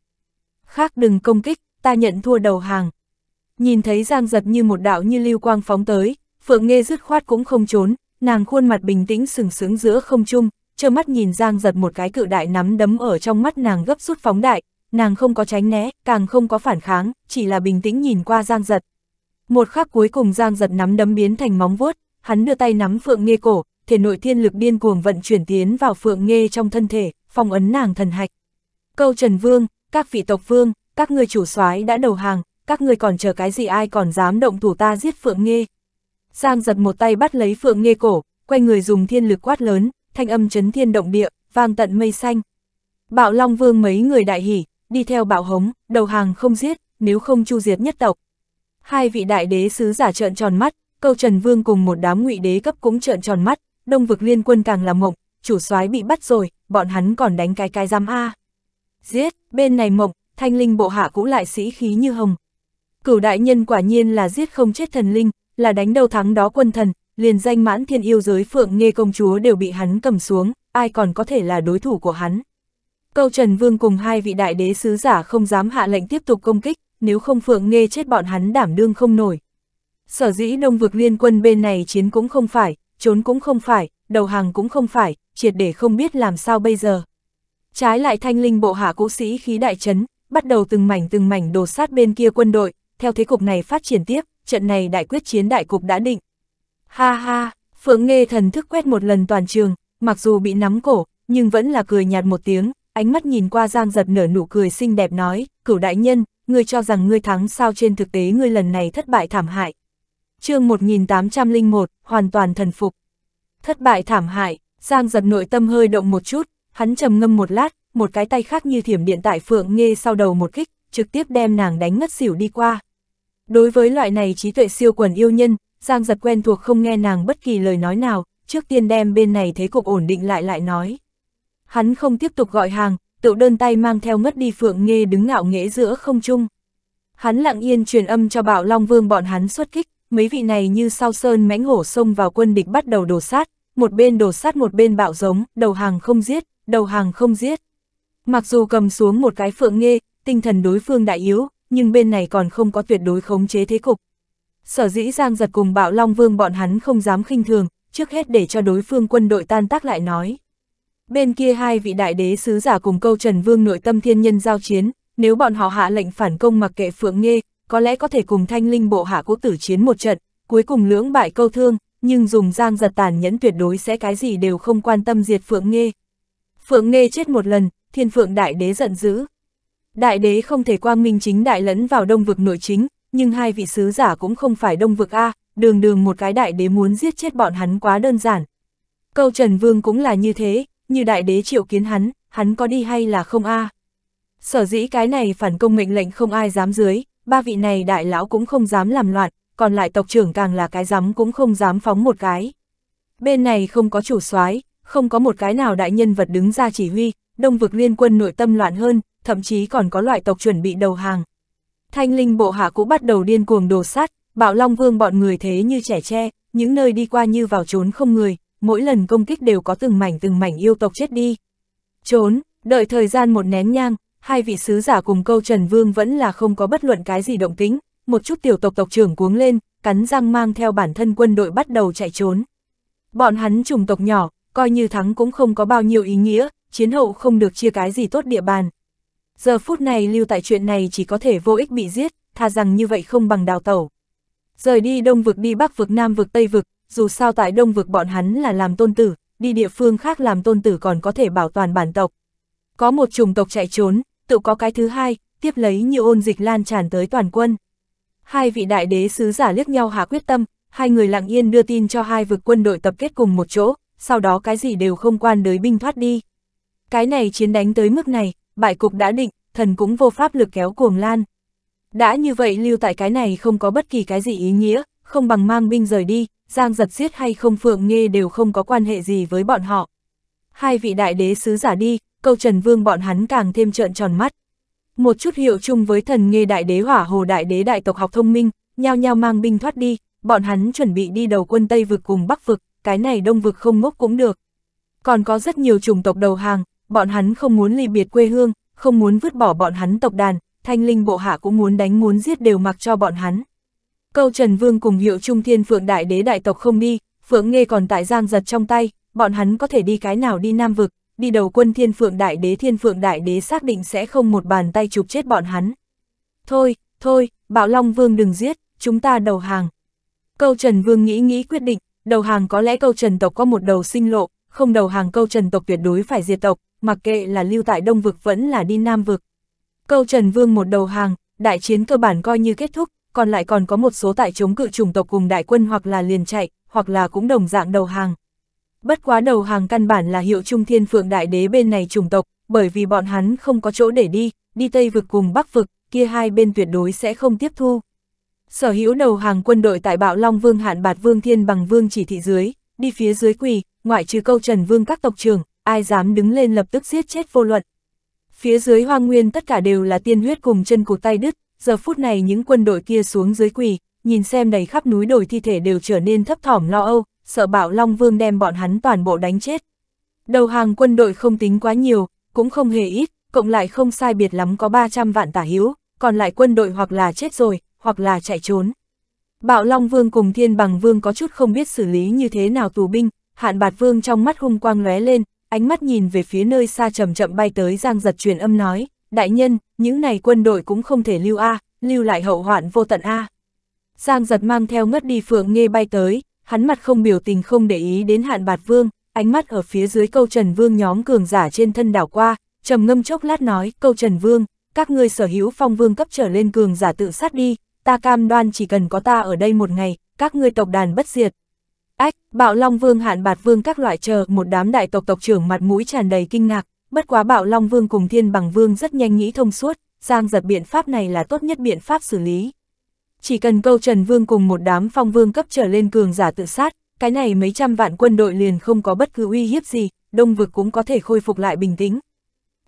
Khác đừng công kích, ta nhận thua đầu hàng. Nhìn thấy Giang giật như một đạo như lưu quang phóng tới, Phượng Nghê dứt khoát cũng không trốn, nàng khuôn mặt bình tĩnh sừng sững giữa không trung, trơ mắt nhìn Giang giật một cái cự đại nắm đấm ở trong mắt nàng gấp rút phóng đại, nàng không có tránh né, càng không có phản kháng, chỉ là bình tĩnh nhìn qua Giang giật. Một khắc cuối cùng Giang giật nắm đấm biến thành móng vuốt, hắn đưa tay nắm Phượng Nghê cổ, thể nội thiên lực điên cuồng vận chuyển tiến vào phượng nghe trong thân thể, phong ấn nàng thần hạch. Câu Trần Vương, các vị tộc vương, các người chủ soái đã đầu hàng, các người còn chờ cái gì ai còn dám động thủ ta giết Phượng Nghê. Giang giật một tay bắt lấy Phượng Nghê cổ, quay người dùng thiên lực quát lớn, thanh âm chấn thiên động địa, vang tận mây xanh. Bạo Long Vương mấy người đại hỉ, đi theo bạo hống, đầu hàng không giết, nếu không chu diệt nhất tộc. Hai vị đại đế sứ giả trợn tròn mắt, câu Trần Vương cùng một đám ngụy đế cấp cũng trợn tròn mắt, Đông vực liên quân càng là mộng, chủ soái bị bắt rồi, bọn hắn còn đánh cái cái giam A. Giết, bên này mộng, thanh linh bộ hạ cũng lại sĩ khí như hồng. Cửu đại nhân quả nhiên là giết không chết thần linh, là đánh đầu thắng đó quân thần, liền danh mãn thiên yêu giới phượng nghe công chúa đều bị hắn cầm xuống, ai còn có thể là đối thủ của hắn. Câu Trần Vương cùng hai vị đại đế sứ giả không dám hạ lệnh tiếp tục công kích, nếu không Phượng nghe chết bọn hắn đảm đương không nổi. Sở dĩ Đông vực liên quân bên này chiến cũng không phải, trốn cũng không phải, đầu hàng cũng không phải, triệt để không biết làm sao bây giờ. Trái lại thanh linh bộ hạ cũ sĩ khí đại chấn, bắt đầu từng mảnh từng mảnh đồ sát bên kia quân đội, theo thế cục này phát triển tiếp, trận này đại quyết chiến đại cục đã định. Ha ha, Phượng Nghê thần thức quét một lần toàn trường, mặc dù bị nắm cổ, nhưng vẫn là cười nhạt một tiếng, ánh mắt nhìn qua Giang Giật nở nụ cười xinh đẹp nói, cửu đại nhân, ngươi cho rằng ngươi thắng sao trên thực tế ngươi lần này thất bại thảm hại, chương 1801, hoàn toàn thần phục. Thất bại thảm hại, Giang giật nội tâm hơi động một chút, hắn trầm ngâm một lát, một cái tay khác như thiểm điện tại phượng nghe sau đầu một kích, trực tiếp đem nàng đánh ngất xỉu đi qua. Đối với loại này trí tuệ siêu quần yêu nhân, Giang giật quen thuộc không nghe nàng bất kỳ lời nói nào, trước tiên đem bên này thế cục ổn định lại lại nói. Hắn không tiếp tục gọi hàng, tự đơn tay mang theo ngất đi phượng nghe đứng ngạo nghễ giữa không trung. Hắn lặng yên truyền âm cho Bảo Long Vương bọn hắn xuất kích, mấy vị này như sao sơn mãnh hổ xông vào quân địch bắt đầu đổ sát, một bên đổ sát một bên bạo giống, đầu hàng không giết, đầu hàng không giết. Mặc dù cầm xuống một cái phượng nghê, tinh thần đối phương đại yếu, nhưng bên này còn không có tuyệt đối khống chế thế cục. Sở dĩ Giang giật cùng bạo Long Vương bọn hắn không dám khinh thường, trước hết để cho đối phương quân đội tan tác lại nói. Bên kia hai vị đại đế sứ giả cùng câu Trần Vương nội tâm thiên nhân giao chiến, nếu bọn họ hạ lệnh phản công mặc kệ Phượng Nghê, có lẽ có thể cùng thanh linh bộ hạ quốc tử chiến một trận, cuối cùng lưỡng bại câu thương, nhưng dùng giang giật tàn nhẫn tuyệt đối sẽ cái gì đều không quan tâm diệt Phượng Nghê. Phượng Nghê chết một lần, thiên phượng đại đế giận dữ. Đại đế không thể quang minh chính đại lẫn vào đông vực nội chính, nhưng hai vị sứ giả cũng không phải đông vực A, đường đường một cái đại đế muốn giết chết bọn hắn quá đơn giản. Câu Trần Vương cũng là như thế, như đại đế triệu kiến hắn, hắn có đi hay là không A. Sở dĩ cái này phản công mệnh lệnh không ai dám dưới, ba vị này đại lão cũng không dám làm loạn, còn lại tộc trưởng càng là cái dám cũng không dám phóng một cái. Bên này không có chủ soái, không có một cái nào đại nhân vật đứng ra chỉ huy, đông vực liên quân nội tâm loạn hơn, thậm chí còn có loại tộc chuẩn bị đầu hàng. Thanh linh bộ hạ cũng bắt đầu điên cuồng đồ sát, bạo long vương bọn người thế như trẻ tre, những nơi đi qua như vào trốn không người, mỗi lần công kích đều có từng mảnh từng mảnh yêu tộc chết đi. Trốn, đợi thời gian một nén nhang, hai vị sứ giả cùng câu Trần Vương vẫn là không có bất luận cái gì động tính, một chút tiểu tộc tộc trưởng cuống lên, cắn răng mang theo bản thân quân đội bắt đầu chạy trốn. Bọn hắn trùng tộc nhỏ, coi như thắng cũng không có bao nhiêu ý nghĩa, chiến hậu không được chia cái gì tốt địa bàn. Giờ phút này lưu tại chuyện này chỉ có thể vô ích bị giết, tha rằng như vậy không bằng đào tẩu. Rời đi đông vực đi bắc vực nam vực tây vực, dù sao tại đông vực bọn hắn là làm tôn tử, đi địa phương khác làm tôn tử còn có thể bảo toàn bản tộc. Có một chủng tộc chạy trốn, tự có cái thứ hai, tiếp lấy như ôn dịch lan tràn tới toàn quân. Hai vị đại đế sứ giả liếc nhau hạ quyết tâm, hai người lặng yên đưa tin cho hai vực quân đội tập kết cùng một chỗ, sau đó cái gì đều không quan đới binh thoát đi. Cái này chiến đánh tới mức này, bại cục đã định, thần cũng vô pháp lực kéo cuồng lan. Đã như vậy lưu tại cái này không có bất kỳ cái gì ý nghĩa, không bằng mang binh rời đi, giang giật giết hay không phượng nghe đều không có quan hệ gì với bọn họ. Hai vị đại đế sứ giả đi, câu Trần Vương bọn hắn càng thêm trợn tròn mắt. Một chút hiệu chung với thần nghe đại đế hỏa hồ đại đế đại tộc học thông minh, nhao nhao mang binh thoát đi, bọn hắn chuẩn bị đi đầu quân Tây vực cùng Bắc vực, cái này Đông vực không ngốc cũng được. Còn có rất nhiều chủng tộc đầu hàng, bọn hắn không muốn ly biệt quê hương, không muốn vứt bỏ bọn hắn tộc đàn, thanh linh bộ hạ cũng muốn đánh muốn giết đều mặc cho bọn hắn. Câu Trần Vương cùng hiệu Trung Thiên Phượng Đại Đế Đại Tộc không đi, Phượng nghe còn tại Giang giật trong tay, bọn hắn có thể đi cái nào đi Nam Vực, đi đầu quân thiên phượng đại đế thiên phượng đại đế xác định sẽ không một bàn tay chụp chết bọn hắn. Thôi, thôi, bạo long vương đừng giết, chúng ta đầu hàng. Câu trần vương nghĩ nghĩ quyết định, đầu hàng có lẽ câu trần tộc có một đầu sinh lộ, không đầu hàng câu trần tộc tuyệt đối phải diệt tộc, mặc kệ là lưu tại đông vực vẫn là đi nam vực. Câu trần vương một đầu hàng, đại chiến cơ bản coi như kết thúc, còn lại còn có một số tại chống cự chủng tộc cùng đại quân hoặc là liền chạy, hoặc là cũng đồng dạng đầu hàng. Bất quá đầu hàng căn bản là hiệu trung thiên phượng đại đế bên này chủng tộc, bởi vì bọn hắn không có chỗ để đi, đi Tây vực cùng Bắc vực, kia hai bên tuyệt đối sẽ không tiếp thu. Sở hữu đầu hàng quân đội tại bạo Long Vương Hạn Bạt Vương Thiên bằng Vương chỉ thị dưới, đi phía dưới quỳ, ngoại trừ câu trần vương các tộc trưởng, ai dám đứng lên lập tức giết chết vô luận. Phía dưới hoang nguyên tất cả đều là tiên huyết cùng chân cụt tay đứt, giờ phút này những quân đội kia xuống dưới quỳ, nhìn xem đầy khắp núi đồi thi thể đều trở nên thấp thỏm lo âu, sợ bạo Long Vương đem bọn hắn toàn bộ đánh chết. Đầu hàng quân đội không tính quá nhiều, cũng không hề ít, cộng lại không sai biệt lắm có 300 vạn tả hữu, còn lại quân đội hoặc là chết rồi, hoặc là chạy trốn. Bạo Long Vương cùng Thiên Bằng Vương có chút không biết xử lý như thế nào tù binh, Hạn Bạt Vương trong mắt hung quang lóe lên, ánh mắt nhìn về phía nơi xa chậm chậm bay tới Giang Giật truyền âm nói, đại nhân, những này quân đội cũng không thể lưu a, lưu lại hậu hoạn vô tận a. Giang Giật mang theo ngất đi phượng nghe bay tới, hắn mặt không biểu tình không để ý đến hạn bạt vương, ánh mắt ở phía dưới câu trần vương nhóm cường giả trên thân đảo qua, trầm ngâm chốc lát nói, câu trần vương, các ngươi sở hữu phong vương cấp trở lên cường giả tự sát đi, ta cam đoan chỉ cần có ta ở đây một ngày, các ngươi tộc đàn bất diệt. Ách, bạo long vương hạn bạt vương các loại chờ một đám đại tộc tộc trưởng mặt mũi tràn đầy kinh ngạc, bất quá bạo long vương cùng thiên bằng vương rất nhanh nghĩ thông suốt, giang giật biện pháp này là tốt nhất biện pháp xử lý. Chỉ cần câu Trần Vương cùng một đám phong vương cấp trở lên cường giả tự sát, cái này mấy trăm vạn quân đội liền không có bất cứ uy hiếp gì, Đông Vực cũng có thể khôi phục lại bình tĩnh.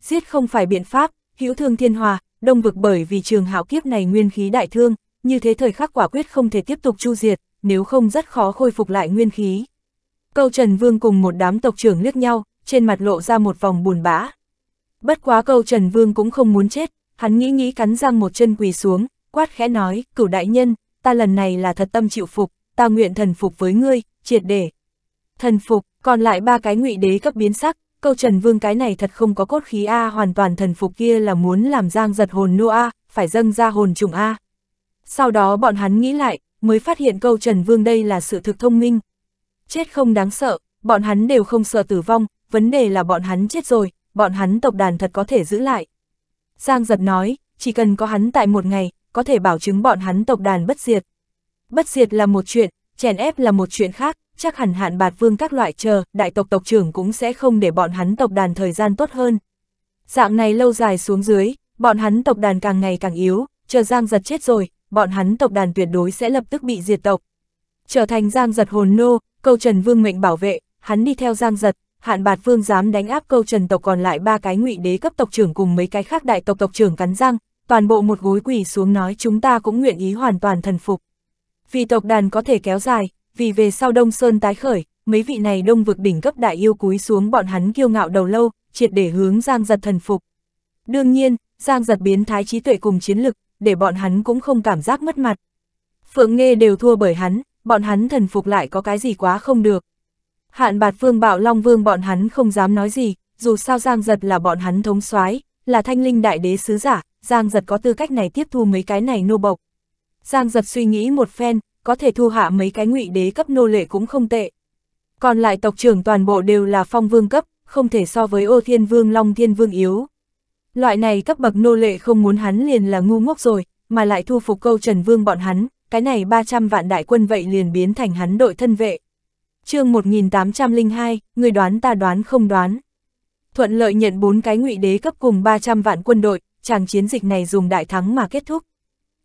Giết không phải biện pháp, hữu thương thiên hòa, Đông Vực bởi vì trường hạo kiếp này nguyên khí đại thương, như thế thời khắc quả quyết không thể tiếp tục chu diệt, nếu không rất khó khôi phục lại nguyên khí. Câu Trần Vương cùng một đám tộc trưởng liếc nhau, trên mặt lộ ra một vòng buồn bã. Bất quá câu Trần Vương cũng không muốn chết, hắn nghĩ nghĩ cắn răng một chân quỳ xuống, quát khẽ nói, cửu đại nhân, ta lần này là thật tâm chịu phục, ta nguyện thần phục với ngươi, triệt để. Thần phục, còn lại ba cái ngụy đế cấp biến sắc, câu Trần Vương cái này thật không có cốt khí A hoàn toàn thần phục kia là muốn làm giang giật hồn nô A, phải dâng ra hồn trùng A. Sau đó bọn hắn nghĩ lại, mới phát hiện câu Trần Vương đây là sự thực thông minh. Chết không đáng sợ, bọn hắn đều không sợ tử vong, vấn đề là bọn hắn chết rồi, bọn hắn tộc đàn thật có thể giữ lại. Giang giật nói, chỉ cần có hắn tại một ngày, có thể bảo chứng bọn hắn tộc đàn bất diệt. Bất diệt là một chuyện, chèn ép là một chuyện khác, chắc hẳn hạn bạt vương các loại chờ, đại tộc tộc trưởng cũng sẽ không để bọn hắn tộc đàn thời gian tốt hơn. Dạng này lâu dài xuống dưới, bọn hắn tộc đàn càng ngày càng yếu, chờ Giang giật chết rồi, bọn hắn tộc đàn tuyệt đối sẽ lập tức bị diệt tộc. Trở thành Giang giật hồn nô, câu Trần Vương mệnh bảo vệ, hắn đi theo Giang giật, hạn bạt vương dám đánh áp câu Trần tộc còn lại ba cái ngụy đế cấp tộc trưởng cùng mấy cái khác đại tộc tộc trưởng cắn răng, toàn bộ một gối quỳ xuống nói chúng ta cũng nguyện ý hoàn toàn thần phục. Vì tộc đàn có thể kéo dài, vì về sau Đông Sơn tái khởi, mấy vị này đông vực đỉnh cấp đại yêu cúi xuống bọn hắn kiêu ngạo đầu lâu, triệt để hướng Giang Giật thần phục. Đương nhiên, Giang Giật biến thái trí tuệ cùng chiến lực, để bọn hắn cũng không cảm giác mất mặt. Phượng Nghê đều thua bởi hắn, bọn hắn thần phục lại có cái gì quá không được. Hạn bạt phương bạo Long Vương bọn hắn không dám nói gì, dù sao Giang Giật là bọn hắn thống soái là thanh linh đại đế sứ giả, Giang Giật có tư cách này tiếp thu mấy cái này nô bộc. Giang Giật suy nghĩ một phen, có thể thu hạ mấy cái ngụy đế cấp nô lệ cũng không tệ. Còn lại tộc trưởng toàn bộ đều là phong vương cấp, không thể so với ô thiên vương long thiên vương yếu. Loại này cấp bậc nô lệ không muốn hắn liền là ngu ngốc rồi, mà lại thu phục câu trần vương bọn hắn, cái này 300 vạn đại quân vậy liền biến thành hắn đội thân vệ. chương 1802, người đoán ta đoán không đoán thuận lợi nhận bốn cái ngụy đế cấp cùng 300 vạn quân đội, chàng chiến dịch này dùng đại thắng mà kết thúc.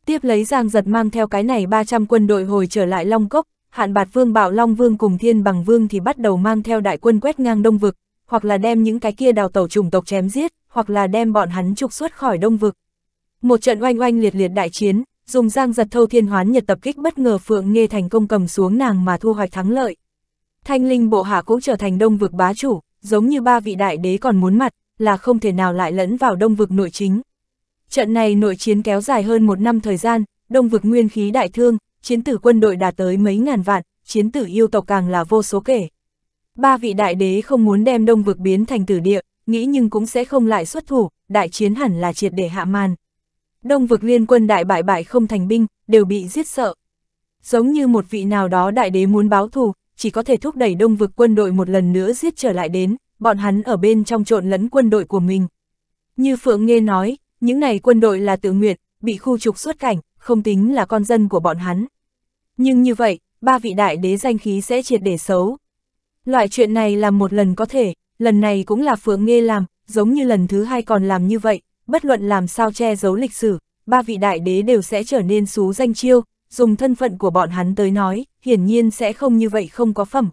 Tiếp lấy Giang Giật mang theo cái này 300 quân đội hồi trở lại Long Cốc, Hạn Bạt Vương Bảo Long Vương cùng Thiên Bằng Vương thì bắt đầu mang theo đại quân quét ngang Đông Vực, hoặc là đem những cái kia đào tẩu chủng tộc chém giết, hoặc là đem bọn hắn trục xuất khỏi Đông Vực. Một trận oanh oanh liệt liệt đại chiến, dùng Giang Giật thâu thiên hoán nhật tập kích bất ngờ Phượng Nghê thành công cầm xuống nàng mà thu hoạch thắng lợi. Thanh Linh bộ hạ cũng trở thành Đông Vực bá chủ, giống như ba vị đại đế còn muốn mặt, là không thể nào lại lẫn vào đông vực nội chính. Trận này nội chiến kéo dài hơn một năm thời gian, đông vực nguyên khí đại thương, chiến tử quân đội đạt tới mấy ngàn vạn, chiến tử yêu tộc càng là vô số kể. Ba vị đại đế không muốn đem đông vực biến thành tử địa, nghĩ nhưng cũng sẽ không lại xuất thủ, đại chiến hẳn là triệt để hạ màn. Đông vực liên quân đại bại bại không thành binh, đều bị giết sợ. Giống như một vị nào đó đại đế muốn báo thù, chỉ có thể thúc đẩy đông vực quân đội một lần nữa giết trở lại đến, bọn hắn ở bên trong trộn lẫn quân đội của mình. Như Phượng Nghê nói, những này quân đội là tự nguyện, bị khu trục xuất cảnh, không tính là con dân của bọn hắn. Nhưng như vậy, ba vị đại đế danh khí sẽ triệt để xấu. Loại chuyện này làm một lần có thể, lần này cũng là Phượng Nghê làm, giống như lần thứ hai còn làm như vậy, bất luận làm sao che giấu lịch sử, ba vị đại đế đều sẽ trở nên xú danh chiêu, dùng thân phận của bọn hắn tới nói, hiển nhiên sẽ không như vậy không có phẩm.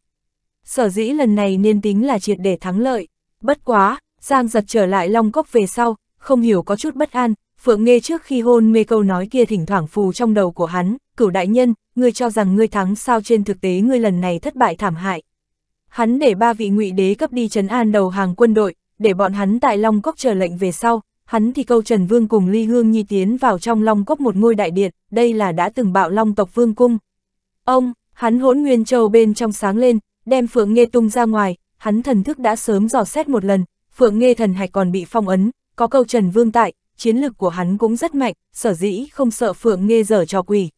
Sở dĩ lần này nên tính là triệt để thắng lợi. Bất quá, Giang giật trở lại Long Cốc về sau, không hiểu có chút bất an, Phượng nghe trước khi hôn mê câu nói kia thỉnh thoảng phù trong đầu của hắn, cửu đại nhân, ngươi cho rằng ngươi thắng sao trên thực tế ngươi lần này thất bại thảm hại. Hắn để ba vị ngụy đế cấp đi trấn an đầu hàng quân đội, để bọn hắn tại Long Cốc chờ lệnh về sau, hắn thì câu Trần Vương cùng Ly Hương Nhi tiến vào trong long cốc một ngôi đại điện, đây là đã từng bạo long tộc vương cung. Ông, hắn hỗn nguyên châu bên trong sáng lên, đem Phượng Nghê tung ra ngoài, hắn thần thức đã sớm dò xét một lần, Phượng Nghê thần hạch còn bị phong ấn, có câu Trần Vương tại, chiến lực của hắn cũng rất mạnh, sở dĩ không sợ Phượng Nghê dở trò quỷ.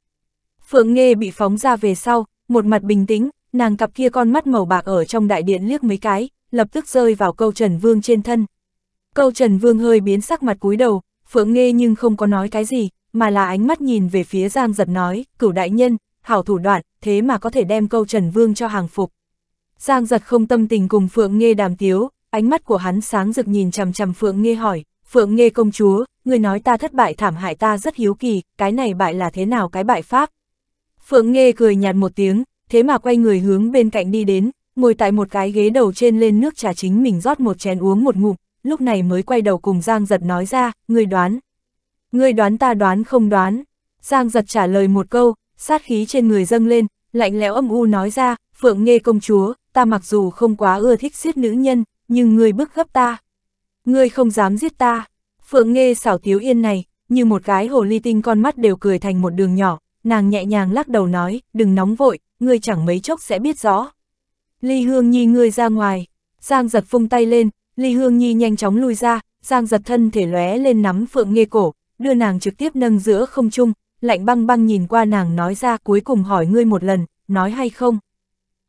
Phượng Nghê bị phóng ra về sau, một mặt bình tĩnh, nàng cặp kia con mắt màu bạc ở trong đại điện liếc mấy cái, lập tức rơi vào câu Trần Vương trên thân. Câu Trần Vương hơi biến sắc mặt cúi đầu, Phượng nghe nhưng không có nói cái gì, mà là ánh mắt nhìn về phía Giang Giật nói, cửu đại nhân, hảo thủ đoạn, thế mà có thể đem câu Trần Vương cho hàng phục. Giang Giật không tâm tình cùng Phượng nghe đàm tiếu, ánh mắt của hắn sáng rực nhìn chằm chằm Phượng nghe hỏi, Phượng nghe công chúa, người nói ta thất bại thảm hại ta rất hiếu kỳ, cái này bại là thế nào cái bại pháp? Phượng nghe cười nhạt một tiếng, thế mà quay người hướng bên cạnh đi đến, ngồi tại một cái ghế đầu trên lên nước trà chính mình rót một chén uống một ngụm, lúc này mới quay đầu cùng Giang Giật nói ra, ngươi đoán. ngươi đoán ta đoán không đoán. Giang Giật trả lời một câu, sát khí trên người dâng lên, lạnh lẽo âm u nói ra, Phượng Nghê công chúa, ta mặc dù không quá ưa thích giết nữ nhân, nhưng ngươi bức gấp ta. ngươi không dám giết ta. Phượng Nghê xảo thiếu yên này, như một cái hồ ly tinh con mắt đều cười thành một đường nhỏ, nàng nhẹ nhàng lắc đầu nói, đừng nóng vội, ngươi chẳng mấy chốc sẽ biết rõ. Ly Hương Nhi ngươi ra ngoài, Giang giật phung tay lên, Ly Hương Nhi nhanh chóng lui ra, Giang giật thân thể lóe lên nắm Phượng Nghê cổ, đưa nàng trực tiếp nâng giữa không trung, lạnh băng băng nhìn qua nàng nói ra cuối cùng hỏi ngươi một lần, nói hay không.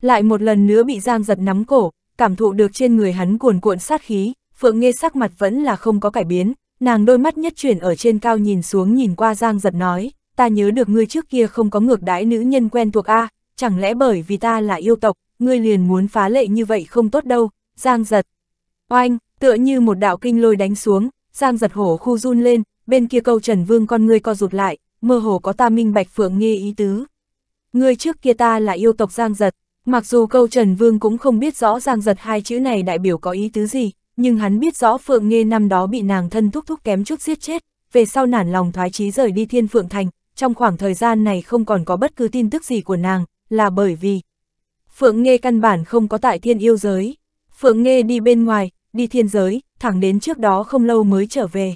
Lại một lần nữa bị Giang giật nắm cổ, cảm thụ được trên người hắn cuồn cuộn sát khí, Phượng Nghê sắc mặt vẫn là không có cải biến, nàng đôi mắt nhất chuyển ở trên cao nhìn xuống nhìn qua Giang giật nói, ta nhớ được ngươi trước kia không có ngược đãi nữ nhân quen thuộc A, chẳng lẽ bởi vì ta là yêu tộc, ngươi liền muốn phá lệ như vậy không tốt đâu, Giang giật, Oanh, tựa như một đạo kinh lôi đánh xuống, Giang giật hổ khu run lên, bên kia câu Trần Vương con ngươi co rụt lại, mơ hồ có ta minh bạch phượng nghe ý tứ. Ngươi trước kia ta là yêu tộc Giang giật, mặc dù câu Trần Vương cũng không biết rõ Giang giật hai chữ này đại biểu có ý tứ gì, nhưng hắn biết rõ phượng nghe năm đó bị nàng thân thúc thúc kém chút giết chết, về sau nản lòng thoái chí rời đi thiên phượng thành, trong khoảng thời gian này không còn có bất cứ tin tức gì của nàng, là bởi vì Phượng Nghê căn bản không có tại thiên yêu giới. Phượng Nghê đi bên ngoài, đi thiên giới, thẳng đến trước đó không lâu mới trở về.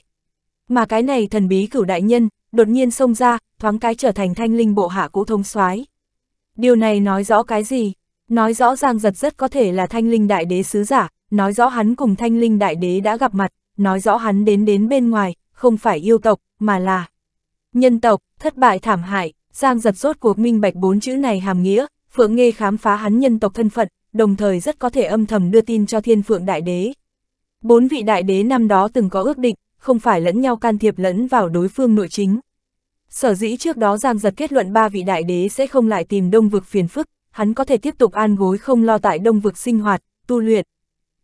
Mà cái này thần bí cửu đại nhân, đột nhiên xông ra, thoáng cái trở thành thanh linh bộ hạ cũ thông soái. Điều này nói rõ cái gì? Nói rõ Giang Giật rất có thể là thanh linh đại đế sứ giả, nói rõ hắn cùng thanh linh đại đế đã gặp mặt, nói rõ hắn đến đến bên ngoài, không phải yêu tộc, mà là nhân tộc, thất bại thảm hại, Giang Giật rốt cuộc minh bạch bốn chữ này hàm nghĩa, Phượng Nghê khám phá hắn nhân tộc thân phận, đồng thời rất có thể âm thầm đưa tin cho thiên phượng đại đế. Bốn vị đại đế năm đó từng có ước định, không phải lẫn nhau can thiệp lẫn vào đối phương nội chính. Sở dĩ trước đó Giang Giật kết luận ba vị đại đế sẽ không lại tìm đông vực phiền phức, hắn có thể tiếp tục an gối không lo tại đông vực sinh hoạt, tu luyện.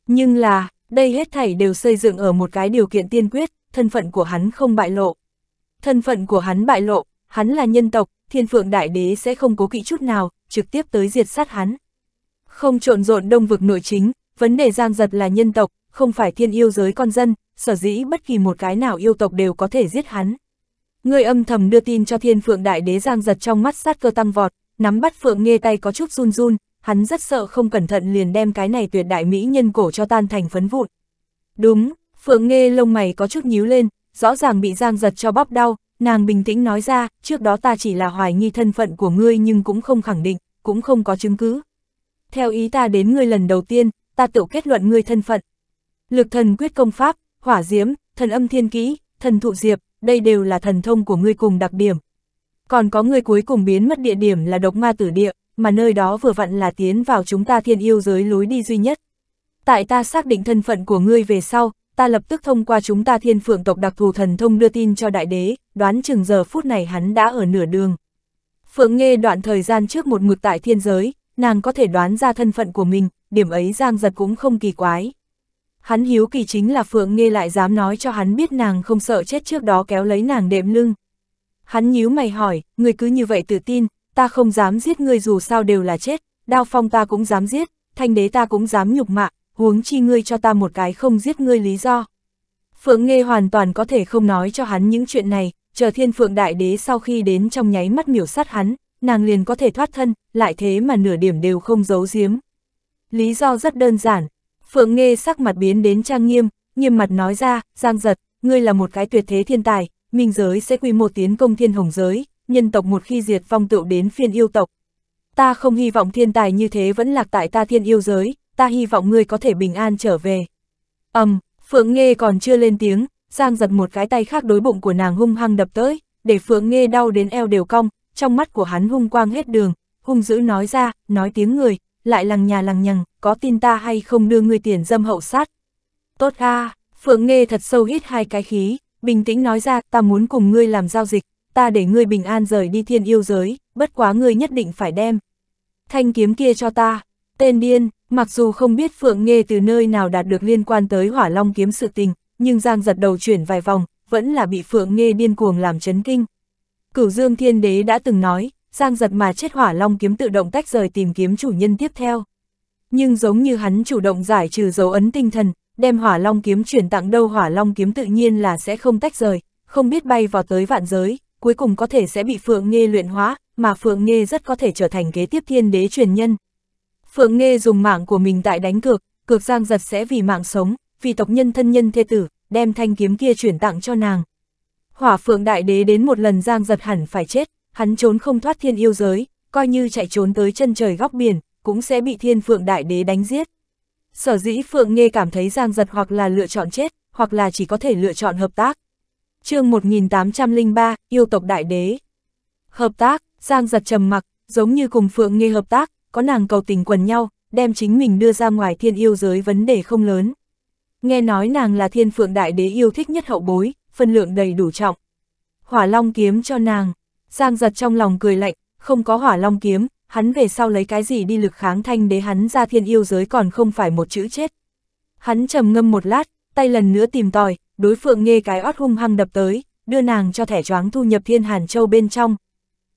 Nhưng là, đây hết thảy đều xây dựng ở một cái điều kiện tiên quyết, thân phận của hắn không bại lộ. Thân phận của hắn bại lộ, hắn là nhân tộc, thiên phượng đại đế sẽ không cố kỵ chút nào, trực tiếp tới diệt sát hắn. Không trộn rộn đông vực nội chính, vấn đề Giang Giật là nhân tộc, không phải thiên yêu giới con dân, sở dĩ bất kỳ một cái nào yêu tộc đều có thể giết hắn. Người âm thầm đưa tin cho thiên phượng đại đế giang giật trong mắt sát cơ tăng vọt, nắm bắt phượng nghe tay có chút run run, hắn rất sợ không cẩn thận liền đem cái này tuyệt đại mỹ nhân cổ cho tan thành phấn vụn. Đúng, phượng nghe lông mày có chút nhíu lên, rõ ràng bị giang giật cho bóp đau, nàng bình tĩnh nói ra, trước đó ta chỉ là hoài nghi thân phận của ngươi nhưng cũng không khẳng định, cũng không có chứng cứ. Theo ý ta đến ngươi lần đầu tiên, ta tự kết luận ngươi thân phận, Lực thần quyết công pháp, hỏa diễm, thần âm thiên kỹ, thần thụ diệp, đây đều là thần thông của ngươi cùng đặc điểm. Còn có người cuối cùng biến mất địa điểm là độc ma tử địa, mà nơi đó vừa vặn là tiến vào chúng ta thiên yêu giới lối đi duy nhất. Tại ta xác định thân phận của ngươi về sau, ta lập tức thông qua chúng ta thiên phượng tộc đặc thù thần thông đưa tin cho đại đế, đoán chừng giờ phút này hắn đã ở nửa đường. Phượng nghe đoạn thời gian trước một mực tại thiên giới, nàng có thể đoán ra thân phận của mình, điểm ấy giang giật cũng không kỳ quái. Hắn hiếu kỳ chính là Phượng Nghê lại dám nói cho hắn biết nàng không sợ chết trước đó kéo lấy nàng đệm lưng. Hắn nhíu mày hỏi, người cứ như vậy tự tin, ta không dám giết ngươi dù sao đều là chết, đao phong ta cũng dám giết, thanh đế ta cũng dám nhục mạ, huống chi ngươi cho ta một cái không giết ngươi lý do. Phượng Nghê hoàn toàn có thể không nói cho hắn những chuyện này, chờ thiên phượng đại đế sau khi đến trong nháy mắt miểu sát hắn, nàng liền có thể thoát thân, lại thế mà nửa điểm đều không giấu giếm. Lý do rất đơn giản, Phượng Nghê sắc mặt biến đến trang nghiêm, nghiêm mặt nói ra, Giang Giật, ngươi là một cái tuyệt thế thiên tài, minh giới sẽ quy một tiến công thiên hồng giới, nhân tộc một khi diệt phong tựu đến phiên yêu tộc. Ta không hy vọng thiên tài như thế vẫn lạc tại ta thiên yêu giới, ta hy vọng ngươi có thể bình an trở về. ầm, um, Phượng Nghê còn chưa lên tiếng, Giang Giật một cái tay khác đối bụng của nàng hung hăng đập tới, để Phượng Nghê đau đến eo đều cong, trong mắt của hắn hung quang hết đường, hung dữ nói ra, nói tiếng người, lại lằng nhà lằng nhằng, có tin ta hay không đưa ngươi tiền dâm hậu sát. Tốt a Phượng Nghê thật sâu hít hai cái khí, bình tĩnh nói ra, ta muốn cùng ngươi làm giao dịch, ta để ngươi bình an rời đi thiên yêu giới, bất quá ngươi nhất định phải đem. Thanh kiếm kia cho ta, tên điên, mặc dù không biết Phượng Nghê từ nơi nào đạt được liên quan tới hỏa long kiếm sự tình, nhưng Giang giật đầu chuyển vài vòng, vẫn là bị Phượng Nghê điên cuồng làm chấn kinh. Cửu Dương Thiên Đế đã từng nói, Giang giật mà chết hỏa long kiếm tự động tách rời tìm kiếm chủ nhân tiếp theo. Nhưng giống như hắn chủ động giải trừ dấu ấn tinh thần, đem hỏa long kiếm chuyển tặng đâu hỏa long kiếm tự nhiên là sẽ không tách rời, không biết bay vào tới vạn giới, cuối cùng có thể sẽ bị Phượng Nghê luyện hóa, mà Phượng Nghê rất có thể trở thành kế tiếp thiên đế truyền nhân. Phượng Nghê dùng mạng của mình tại đánh cược, cược Giang Giật sẽ vì mạng sống, vì tộc nhân thân nhân thê tử, đem thanh kiếm kia chuyển tặng cho nàng. Hỏa Phượng Đại Đế đến một lần Giang Giật hẳn phải chết, hắn trốn không thoát thiên yêu giới, coi như chạy trốn tới chân trời góc biển, cũng sẽ bị thiên phượng đại đế đánh giết. Sở dĩ Phượng nghe cảm thấy Giang Giật hoặc là lựa chọn chết, hoặc là chỉ có thể lựa chọn hợp tác. chương 1803, yêu tộc đại đế. Hợp tác, Giang Giật trầm mặc, giống như cùng Phượng nghe hợp tác, có nàng cầu tình quần nhau, đem chính mình đưa ra ngoài thiên yêu giới vấn đề không lớn. Nghe nói nàng là thiên phượng đại đế yêu thích nhất hậu bối, phân lượng đầy đủ trọng. Hỏa long kiếm cho nàng, Giang giật trong lòng cười lạnh, không có hỏa long kiếm, hắn về sau lấy cái gì đi lực kháng thanh đế hắn ra thiên yêu giới còn không phải một chữ chết. Hắn trầm ngâm một lát, tay lần nữa tìm tòi, đối phượng nghe cái ót hung hăng đập tới, đưa nàng cho thẻ choáng thu nhập thiên hàn châu bên trong.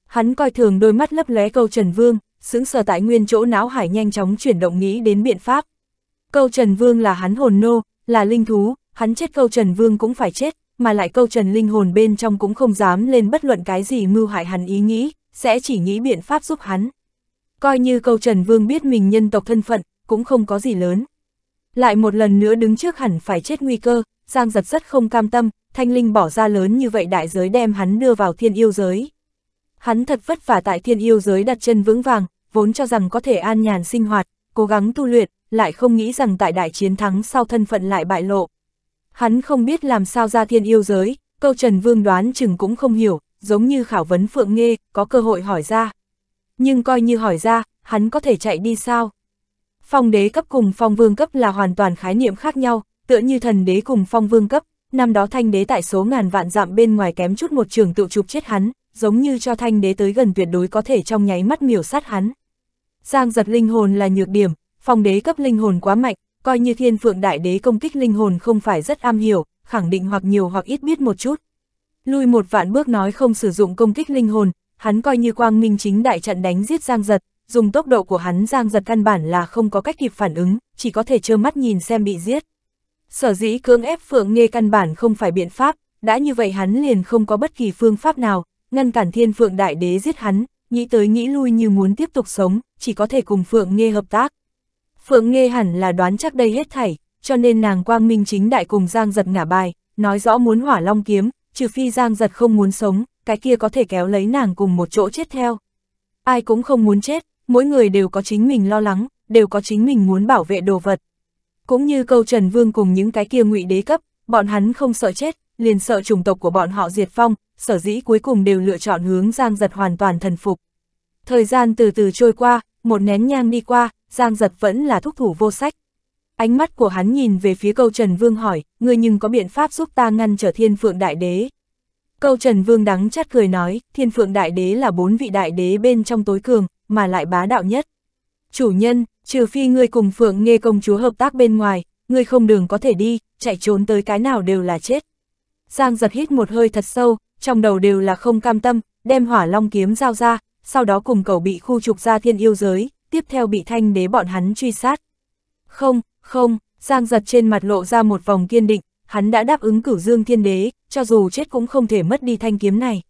Hắn coi thường đôi mắt lấp lóe câu Trần Vương, xứng sở tại nguyên chỗ não hải nhanh chóng chuyển động nghĩ đến biện pháp. Câu Trần Vương là hắn hồn nô, là linh thú, hắn chết câu Trần Vương cũng phải chết, mà lại câu trần linh hồn bên trong cũng không dám lên bất luận cái gì mưu hại hắn ý nghĩ, sẽ chỉ nghĩ biện pháp giúp hắn. Coi như câu trần vương biết mình nhân tộc thân phận, cũng không có gì lớn. Lại một lần nữa đứng trước hẳn phải chết nguy cơ, Giang giật rất không cam tâm, thanh linh bỏ ra lớn như vậy đại giới đem hắn đưa vào thiên yêu giới. Hắn thật vất vả tại thiên yêu giới đặt chân vững vàng, vốn cho rằng có thể an nhàn sinh hoạt, cố gắng tu luyện, lại không nghĩ rằng tại đại chiến thắng sau thân phận lại bại lộ, Hắn không biết làm sao ra thiên yêu giới, câu Trần Vương đoán chừng cũng không hiểu, giống như khảo vấn Phượng Nghê, có cơ hội hỏi ra. Nhưng coi như hỏi ra, hắn có thể chạy đi sao? Phong đế cấp cùng phong vương cấp là hoàn toàn khái niệm khác nhau, tựa như thần đế cùng phong vương cấp, năm đó thanh đế tại số ngàn vạn dặm bên ngoài kém chút một trường tự chụp chết hắn, giống như cho thanh đế tới gần tuyệt đối có thể trong nháy mắt miểu sát hắn. Giang giật linh hồn là nhược điểm, phong đế cấp linh hồn quá mạnh, coi như thiên phượng đại đế công kích linh hồn không phải rất am hiểu, khẳng định hoặc nhiều hoặc ít biết một chút. Lui một vạn bước nói không sử dụng công kích linh hồn, hắn coi như quang minh chính đại trận đánh giết Giang Giật, dùng tốc độ của hắn Giang Giật căn bản là không có cách kịp phản ứng, chỉ có thể trơ mắt nhìn xem bị giết. Sở dĩ cưỡng ép Phượng nghe căn bản không phải biện pháp, đã như vậy hắn liền không có bất kỳ phương pháp nào, ngăn cản thiên Phượng Đại Đế giết hắn, nghĩ tới nghĩ lui như muốn tiếp tục sống, chỉ có thể cùng Phượng nghe hợp tác. Phượng Nghe hẳn là đoán chắc đây hết thảy, cho nên nàng quang minh chính đại cùng Giang giật ngả bài, nói rõ muốn hỏa long kiếm, trừ phi Giang giật không muốn sống, cái kia có thể kéo lấy nàng cùng một chỗ chết theo. Ai cũng không muốn chết, mỗi người đều có chính mình lo lắng, đều có chính mình muốn bảo vệ đồ vật. Cũng như câu Trần Vương cùng những cái kia ngụy đế cấp, bọn hắn không sợ chết, liền sợ chủng tộc của bọn họ diệt phong, sở dĩ cuối cùng đều lựa chọn hướng Giang giật hoàn toàn thần phục. Thời gian từ từ trôi qua, một nén nhang đi qua, Giang giật vẫn là thúc thủ vô sách. Ánh mắt của hắn nhìn về phía câu Trần Vương hỏi, ngươi nhưng có biện pháp giúp ta ngăn trở thiên phượng đại đế. Câu Trần Vương đắng chát cười nói, thiên phượng đại đế là bốn vị đại đế bên trong tối cường, mà lại bá đạo nhất. Chủ nhân, trừ phi ngươi cùng phượng nghe công chúa hợp tác bên ngoài, ngươi không đường có thể đi, chạy trốn tới cái nào đều là chết. Giang giật hít một hơi thật sâu, trong đầu đều là không cam tâm, đem hỏa long kiếm giao ra, sau đó cùng cầu bị khu trục ra thiên yêu giới, tiếp theo bị thanh đế bọn hắn truy sát. Không, không, Giang giật trên mặt lộ ra một vòng kiên định, hắn đã đáp ứng cửu dương thiên đế, cho dù chết cũng không thể mất đi thanh kiếm này.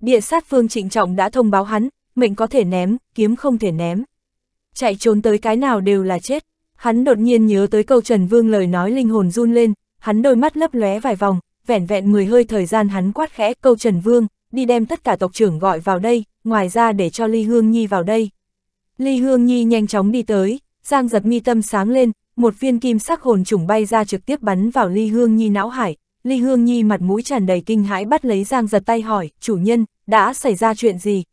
Địa sát phương trịnh trọng đã thông báo hắn, mệnh có thể ném, kiếm không thể ném. Chạy trốn tới cái nào đều là chết. Hắn đột nhiên nhớ tới câu Trần Vương lời nói linh hồn run lên, hắn đôi mắt lấp lóe vài vòng, vẻn vẹn mười hơi thời gian hắn quát khẽ câu Trần Vương, đi đem tất cả tộc trưởng gọi vào đây, ngoài ra để cho Ly Hương Nhi vào đây. Ly Hương Nhi nhanh chóng đi tới, Giang giật mi tâm sáng lên, một viên kim sắc hồn trùng bay ra trực tiếp bắn vào Ly Hương Nhi não hải. Ly Hương Nhi mặt mũi tràn đầy kinh hãi bắt lấy Giang giật tay hỏi, chủ nhân, đã xảy ra chuyện gì?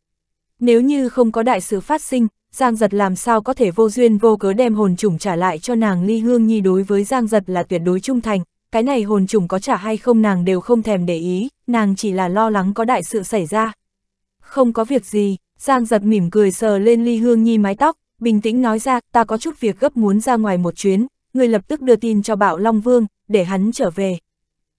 Nếu như không có đại sự phát sinh, Giang giật làm sao có thể vô duyên vô cớ đem hồn trùng trả lại cho nàng Ly Hương Nhi đối với Giang giật là tuyệt đối trung thành, cái này hồn trùng có trả hay không nàng đều không thèm để ý, nàng chỉ là lo lắng có đại sự xảy ra. Không có việc gì, Giang giật mỉm cười sờ lên ly hương nhi mái tóc, bình tĩnh nói ra, ta có chút việc gấp muốn ra ngoài một chuyến, người lập tức đưa tin cho Bạo Long Vương, để hắn trở về.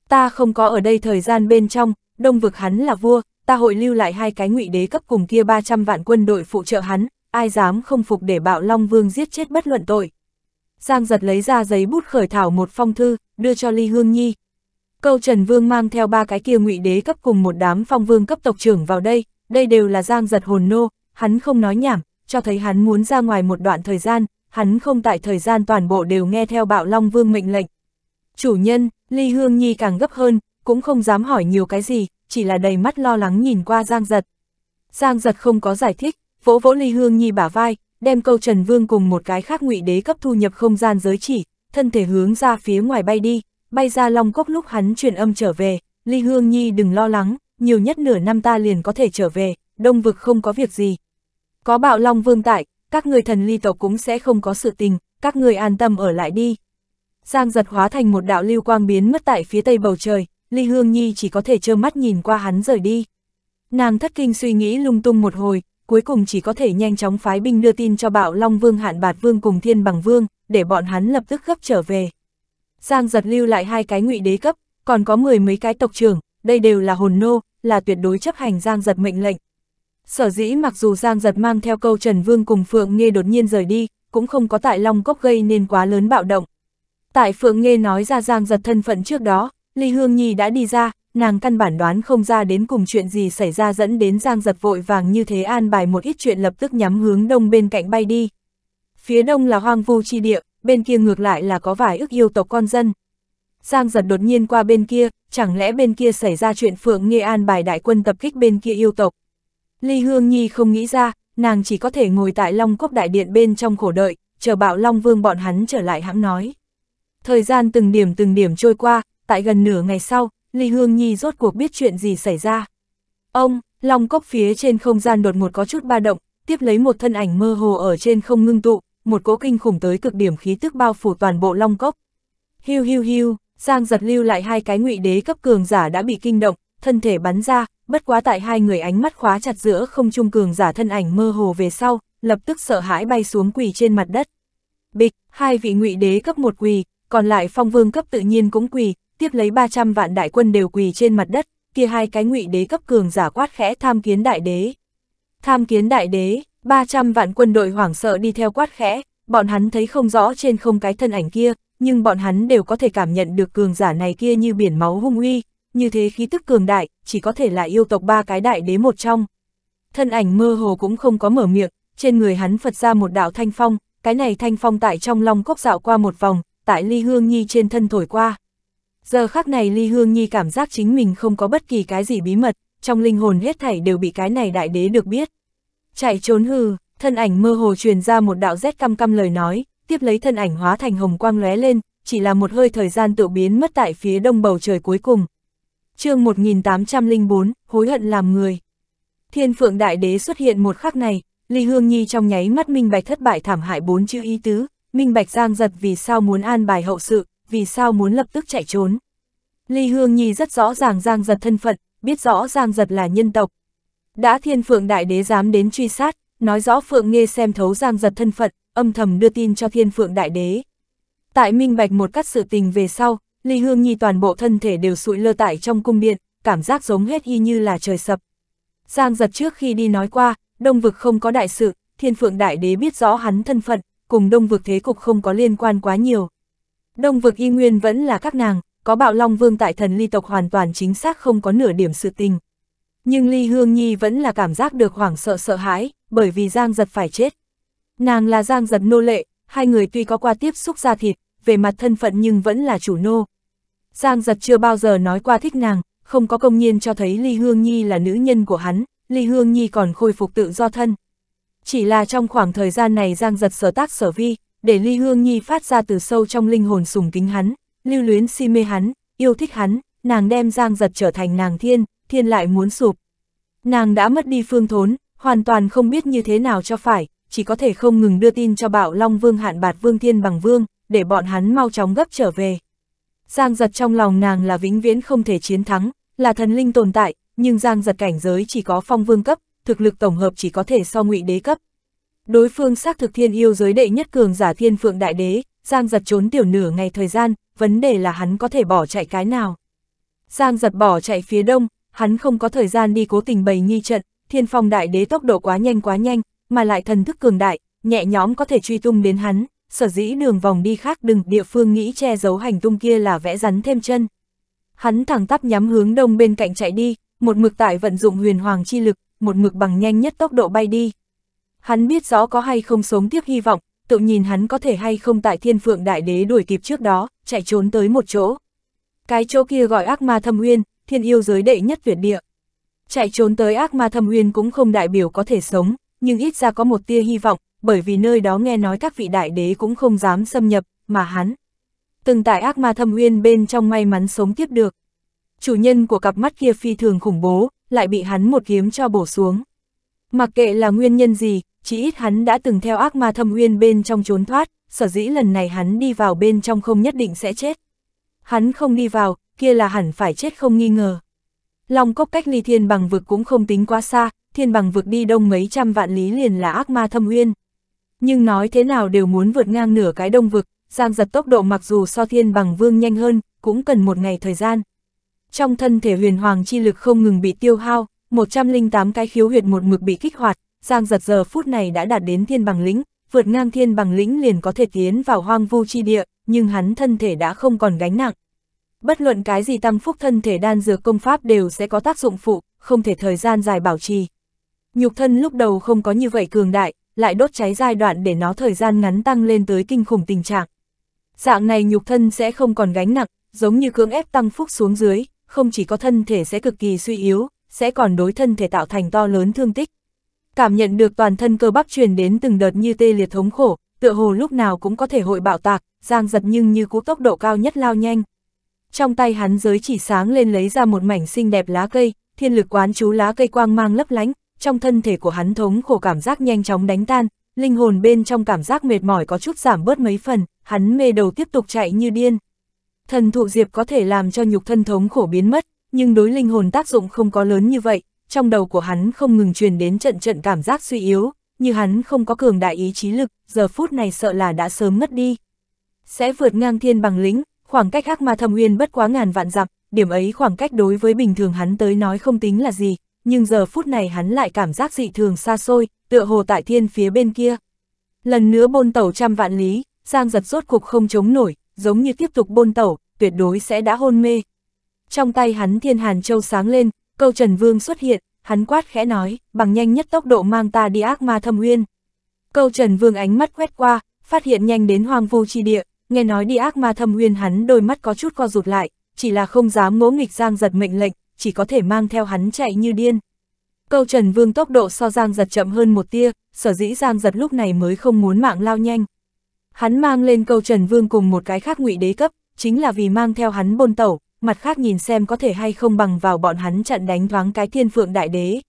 Ta không có ở đây thời gian bên trong, đông vực hắn là vua, ta hội lưu lại hai cái ngụy đế cấp cùng kia 300 vạn quân đội phụ trợ hắn, ai dám không phục để Bạo Long Vương giết chết bất luận tội. Giang giật lấy ra giấy bút khởi thảo một phong thư, đưa cho Ly Hương Nhi. Câu Trần Vương mang theo ba cái kia ngụy đế cấp cùng một đám phong vương cấp tộc trưởng vào đây, đây đều là giang giật hồn nô, hắn không nói nhảm, cho thấy hắn muốn ra ngoài một đoạn thời gian, hắn không tại thời gian toàn bộ đều nghe theo bạo Long Vương mệnh lệnh. Chủ nhân, Ly Hương Nhi càng gấp hơn, cũng không dám hỏi nhiều cái gì, chỉ là đầy mắt lo lắng nhìn qua Giang Giật. Giang Giật không có giải thích, vỗ vỗ Ly Hương Nhi bả vai, đem câu Trần Vương cùng một cái khác ngụy đế cấp thu nhập không gian giới chỉ, thân thể hướng ra phía ngoài bay đi, bay ra Long Cốc lúc hắn truyền âm trở về, Ly Hương Nhi đừng lo lắng, nhiều nhất nửa năm ta liền có thể trở về, đông vực không có việc gì. Có bạo long vương tại, các người thần ly tộc cũng sẽ không có sự tình, các người an tâm ở lại đi. Giang giật hóa thành một đạo lưu quang biến mất tại phía tây bầu trời, Ly Hương Nhi chỉ có thể trơ mắt nhìn qua hắn rời đi. Nàng thất kinh suy nghĩ lung tung một hồi, cuối cùng chỉ có thể nhanh chóng phái binh đưa tin cho bạo Long Vương Hạn Bạt Vương cùng Thiên Bằng Vương, để bọn hắn lập tức gấp trở về. Giang giật lưu lại hai cái ngụy đế cấp, còn có mười mấy cái tộc trưởng, đây đều là hồn nô, là tuyệt đối chấp hành Giang Giật mệnh lệnh. Sở dĩ mặc dù Giang Giật mang theo câu Trần Vương cùng Phượng Nghê đột nhiên rời đi, cũng không có tại Long Cốc gây nên quá lớn bạo động. Tại Phượng Nghê nói ra Giang Giật thân phận trước đó, Ly Hương Nhi đã đi ra, nàng căn bản đoán không ra đến cùng chuyện gì xảy ra dẫn đến Giang Giật vội vàng như thế an bài một ít chuyện lập tức nhắm hướng đông bên cạnh bay đi. Phía đông là hoang vu chi địa, bên kia ngược lại là có vài ước yêu tộc con dân, Giang giật đột nhiên qua bên kia, chẳng lẽ bên kia xảy ra chuyện Phượng Nghệ An bài đại quân tập kích bên kia yêu tộc. Ly Hương Nhi không nghĩ ra, nàng chỉ có thể ngồi tại Long Cốc Đại Điện bên trong khổ đợi, chờ bạo Long Vương bọn hắn trở lại hãm nói. Thời gian từng điểm từng điểm trôi qua, tại gần nửa ngày sau, Ly Hương Nhi rốt cuộc biết chuyện gì xảy ra. Ông, Long Cốc phía trên không gian đột ngột có chút ba động, tiếp lấy một thân ảnh mơ hồ ở trên không ngưng tụ, một cỗ kinh khủng tới cực điểm khí tức bao phủ toàn bộ Long Cốc. Hiu hiu hiu, Giang giật lưu lại hai cái ngụy đế cấp cường giả đã bị kinh động, thân thể bắn ra, bất quá tại hai người ánh mắt khóa chặt giữa không trung cường giả thân ảnh mơ hồ về sau, lập tức sợ hãi bay xuống quỳ trên mặt đất. Bịch, hai vị ngụy đế cấp một quỳ, còn lại phong vương cấp tự nhiên cũng quỳ, tiếp lấy 300 vạn đại quân đều quỳ trên mặt đất, kia hai cái ngụy đế cấp cường giả quát khẽ tham kiến đại đế. Tham kiến đại đế, 300 vạn quân đội hoảng sợ đi theo quát khẽ, bọn hắn thấy không rõ trên không cái thân ảnh kia, nhưng bọn hắn đều có thể cảm nhận được cường giả này kia như biển máu hung uy, như thế khí tức cường đại, chỉ có thể là yêu tộc ba cái đại đế một trong. Thân ảnh mơ hồ cũng không có mở miệng, trên người hắn phật ra một đạo thanh phong, cái này thanh phong tại trong long cốc dạo qua một vòng, tại Ly Hương Nhi trên thân thổi qua. Giờ khắc này Ly Hương Nhi cảm giác chính mình không có bất kỳ cái gì bí mật, trong linh hồn hết thảy đều bị cái này đại đế được biết. Chạy trốn hừ thân ảnh mơ hồ truyền ra một đạo rét căm căm lời nói, tiếp lấy thân ảnh hóa thành hồng quang lóe lên, chỉ là một hơi thời gian tự biến mất tại phía đông bầu trời cuối cùng. chương 1804, hối hận làm người. Thiên phượng đại đế xuất hiện một khắc này, Ly Hương Nhi trong nháy mắt minh bạch thất bại thảm hại bốn chữ ý tứ, minh bạch giang giật vì sao muốn an bài hậu sự, vì sao muốn lập tức chạy trốn. Ly Hương Nhi rất rõ ràng giang giật thân phận, biết rõ giang giật là nhân tộc. Đã thiên phượng đại đế dám đến truy sát, nói rõ phượng nghe xem thấu giang giật thân phận, âm thầm đưa tin cho thiên phượng đại đế. Tại minh bạch một cắt sự tình về sau, Ly Hương Nhi toàn bộ thân thể đều sụi lơ tại trong cung điện, cảm giác giống hết y như là trời sập. Giang giật trước khi đi nói qua, Đông Vực không có đại sự, Thiên Phượng Đại Đế biết rõ hắn thân phận, cùng Đông Vực thế cục không có liên quan quá nhiều. Đông Vực y nguyên vẫn là các nàng, có bạo long vương tại thần ly tộc hoàn toàn chính xác không có nửa điểm sự tình. Nhưng Ly Hương Nhi vẫn là cảm giác được hoảng sợ sợ hãi, bởi vì Giang giật phải chết. Nàng là giang giật nô lệ, hai người tuy có qua tiếp xúc ra thịt, về mặt thân phận nhưng vẫn là chủ nô. Giang giật chưa bao giờ nói qua thích nàng, không có công nhiên cho thấy Ly Hương Nhi là nữ nhân của hắn, Ly Hương Nhi còn khôi phục tự do thân. Chỉ là trong khoảng thời gian này Giang giật sở tác sở vi, để Ly Hương Nhi phát ra từ sâu trong linh hồn sùng kính hắn, lưu luyến si mê hắn, yêu thích hắn, nàng đem Giang giật trở thành nàng thiên, thiên lại muốn sụp. Nàng đã mất đi phương thốn, hoàn toàn không biết như thế nào cho phải, chỉ có thể không ngừng đưa tin cho Bạo Long Vương Hạn Bạt Vương Thiên Bằng Vương, để bọn hắn mau chóng gấp trở về. Giang giật trong lòng nàng là vĩnh viễn không thể chiến thắng, là thần linh tồn tại, nhưng Giang giật cảnh giới chỉ có phong vương cấp, thực lực tổng hợp chỉ có thể so ngụy đế cấp. Đối phương xác thực thiên yêu giới đệ nhất cường giả thiên phượng đại đế, Giang giật trốn tiểu nửa ngày thời gian, vấn đề là hắn có thể bỏ chạy cái nào. Giang giật bỏ chạy phía đông, hắn không có thời gian đi cố tình bày nghi trận, thiên phong đại đế tốc độ quá nhanh quá nhanh, mà lại thần thức cường đại, nhẹ nhóm có thể truy tung đến hắn, sở dĩ đường vòng đi khác đừng địa phương nghĩ che giấu hành tung kia là vẽ rắn thêm chân. Hắn thẳng tắp nhắm hướng đông bên cạnh chạy đi, một mực tại vận dụng huyền hoàng chi lực, một mực bằng nhanh nhất tốc độ bay đi. Hắn biết rõ có hay không sống tiếp hy vọng, tự nhìn hắn có thể hay không tại thiên phượng đại đế đuổi kịp trước đó, chạy trốn tới một chỗ. Cái chỗ kia gọi ác ma thâm uyên, thiên yêu giới đệ nhất tuyệt địa. Chạy trốn tới ác ma thâm uyên cũng không đại biểu có thể sống, nhưng ít ra có một tia hy vọng, bởi vì nơi đó nghe nói các vị đại đế cũng không dám xâm nhập, mà hắn. Từng tại ác ma thâm uyên bên trong may mắn sống tiếp được. Chủ nhân của cặp mắt kia phi thường khủng bố, lại bị hắn một kiếm cho bổ xuống. Mặc kệ là nguyên nhân gì, chỉ ít hắn đã từng theo ác ma thâm uyên bên trong trốn thoát, sở dĩ lần này hắn đi vào bên trong không nhất định sẽ chết. Hắn không đi vào, kia là hẳn phải chết không nghi ngờ. Long cốc cách ly thiên bằng vực cũng không tính quá xa, thiên bằng vượt đi đông mấy trăm vạn lý liền là ác ma thâm uyên. Nhưng nói thế nào đều muốn vượt ngang nửa cái đông vực, Giang giật tốc độ mặc dù so thiên bằng vương nhanh hơn, cũng cần một ngày thời gian. Trong thân thể huyền hoàng chi lực không ngừng bị tiêu hao, 108 cái khiếu huyệt một mực bị kích hoạt, Giang giật giờ phút này đã đạt đến thiên bằng lĩnh, vượt ngang thiên bằng lĩnh liền có thể tiến vào hoang vu chi địa, nhưng hắn thân thể đã không còn gánh nặng. Bất luận cái gì tăng phúc thân thể đan dược công pháp đều sẽ có tác dụng phụ, không thể thời gian dài bảo trì. Nhục thân lúc đầu không có như vậy cường đại, lại đốt cháy giai đoạn để nó thời gian ngắn tăng lên tới kinh khủng tình trạng. Dạng này nhục thân sẽ không còn gánh nặng, giống như cưỡng ép tăng phúc xuống dưới, không chỉ có thân thể sẽ cực kỳ suy yếu, sẽ còn đối thân thể tạo thành to lớn thương tích. Cảm nhận được toàn thân cơ bắp truyền đến từng đợt như tê liệt thống khổ, tựa hồ lúc nào cũng có thể hội bạo tạc, giang giật nhưng như cú tốc độ cao nhất lao nhanh. Trong tay hắn giới chỉ sáng lên lấy ra một mảnh xinh đẹp lá cây, thiên lực quán chú lá cây quang mang lấp lánh, trong thân thể của hắn thống khổ cảm giác nhanh chóng đánh tan, linh hồn bên trong cảm giác mệt mỏi có chút giảm bớt mấy phần, hắn mê đầu tiếp tục chạy như điên. Thần thụ diệp có thể làm cho nhục thân thống khổ biến mất, nhưng đối linh hồn tác dụng không có lớn như vậy, trong đầu của hắn không ngừng truyền đến trận trận cảm giác suy yếu, như hắn không có cường đại ý chí lực, giờ phút này sợ là đã sớm mất đi. Sẽ vượt ngang thiên bằng lĩnh, khoảng cách hắc ma thâm uyên bất quá ngàn vạn dặm, điểm ấy khoảng cách đối với bình thường hắn tới nói không tính là gì, nhưng giờ phút này hắn lại cảm giác dị thường xa xôi, tựa hồ tại thiên phía bên kia. Lần nữa bôn tẩu trăm vạn lý, Giang giật rốt cục không chống nổi, giống như tiếp tục bôn tẩu, tuyệt đối sẽ đã hôn mê. Trong tay hắn thiên hàn châu sáng lên, câu Trần Vương xuất hiện, hắn quát khẽ nói, bằng nhanh nhất tốc độ mang ta đi ác ma thâm uyên. Câu Trần Vương ánh mắt quét qua, phát hiện nhanh đến hoang vu chi địa, nghe nói đi ác ma thâm uyên hắn đôi mắt có chút co rụt lại, chỉ là không dám ngỗ nghịch Giang giật mệnh lệnh, chỉ có thể mang theo hắn chạy như điên. Câu Trần Vương tốc độ so Giang giật chậm hơn một tia, sở dĩ Giang giật lúc này mới không muốn mạng lao nhanh. Hắn mang lên câu Trần Vương cùng một cái khác ngụy đế cấp, chính là vì mang theo hắn bôn tẩu, mặt khác nhìn xem có thể hay không bằng vào bọn hắn chặn đánh thoáng cái thiên phượng đại đế.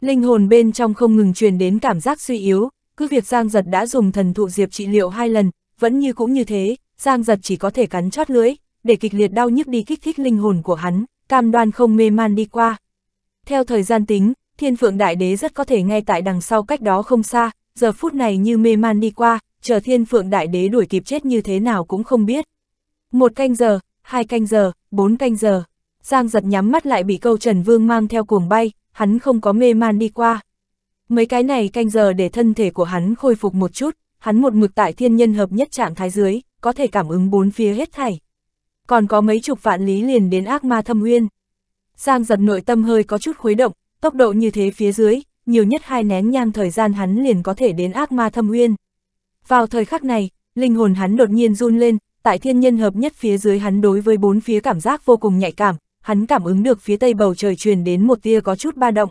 Linh hồn bên trong không ngừng truyền đến cảm giác suy yếu, cứ việc Giang giật đã dùng thần thụ diệp trị liệu hai lần, vẫn như cũng như thế, Giang giật chỉ có thể cắn chót lưỡi, để kịch liệt đau nhức đi kích thích linh hồn của hắn, cam đoan không mê man đi qua. Theo thời gian tính, thiên phượng đại đế rất có thể ngay tại đằng sau cách đó không xa, giờ phút này như mê man đi qua, chờ thiên phượng đại đế đuổi kịp chết như thế nào cũng không biết. Một canh giờ, hai canh giờ, bốn canh giờ, Giang giật nhắm mắt lại bị câu Trần Vương mang theo cuồng bay, hắn không có mê man đi qua. Mấy cái này canh giờ để thân thể của hắn khôi phục một chút, hắn một mực tại thiên nhân hợp nhất trạng thái dưới, có thể cảm ứng bốn phía hết thảy còn có mấy chục vạn lý liền đến ác ma thâm uyên. Giang giật nội tâm hơi có chút khuấy động, tốc độ như thế phía dưới, nhiều nhất hai nén nhang thời gian hắn liền có thể đến ác ma thâm uyên. Vào thời khắc này, linh hồn hắn đột nhiên run lên, tại thiên nhân hợp nhất phía dưới hắn đối với bốn phía cảm giác vô cùng nhạy cảm, hắn cảm ứng được phía tây bầu trời truyền đến một tia có chút ba động.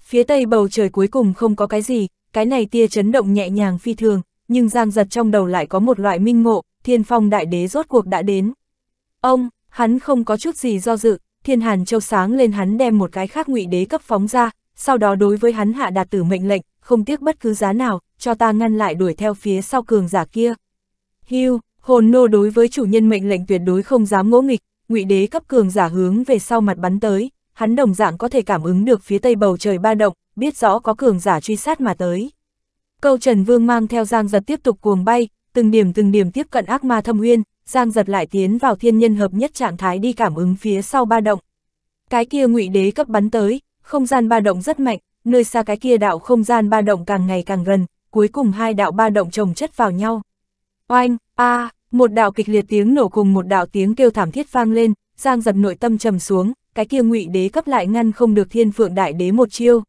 Phía tây bầu trời cuối cùng không có cái gì, cái này tia chấn động nhẹ nhàng phi thường, nhưng giang giật trong đầu lại có một loại minh ngộ, thiên phong đại đế rốt cuộc đã đến. Ông, hắn không có chút gì do dự, thiên hàn châu sáng lên hắn đem một cái khác ngụy đế cấp phóng ra, sau đó đối với hắn hạ đạt tử mệnh lệnh, không tiếc bất cứ giá nào, cho ta ngăn lại đuổi theo phía sau cường giả kia. Hưu, hồn nô đối với chủ nhân mệnh lệnh tuyệt đối không dám ngỗ nghịch, ngụy đế cấp cường giả hướng về sau mặt bắn tới, hắn đồng dạng có thể cảm ứng được phía tây bầu trời ba động, biết rõ có cường giả truy sát mà tới. Câu Trần Vương mang theo Giang Giật tiếp tục cuồng bay, từng điểm từng điểm tiếp cận ác ma thâm uyên, Giang giật lại tiến vào thiên nhân hợp nhất trạng thái đi cảm ứng phía sau ba động. Cái kia ngụy đế cấp bắn tới, không gian ba động rất mạnh, nơi xa cái kia đạo không gian ba động càng ngày càng gần, cuối cùng hai đạo ba động chồng chất vào nhau. Oanh, a, à, một đạo kịch liệt tiếng nổ cùng một đạo tiếng kêu thảm thiết vang lên, Giang giật nội tâm trầm xuống, cái kia ngụy đế cấp lại ngăn không được thiên phượng đại đế một chiêu.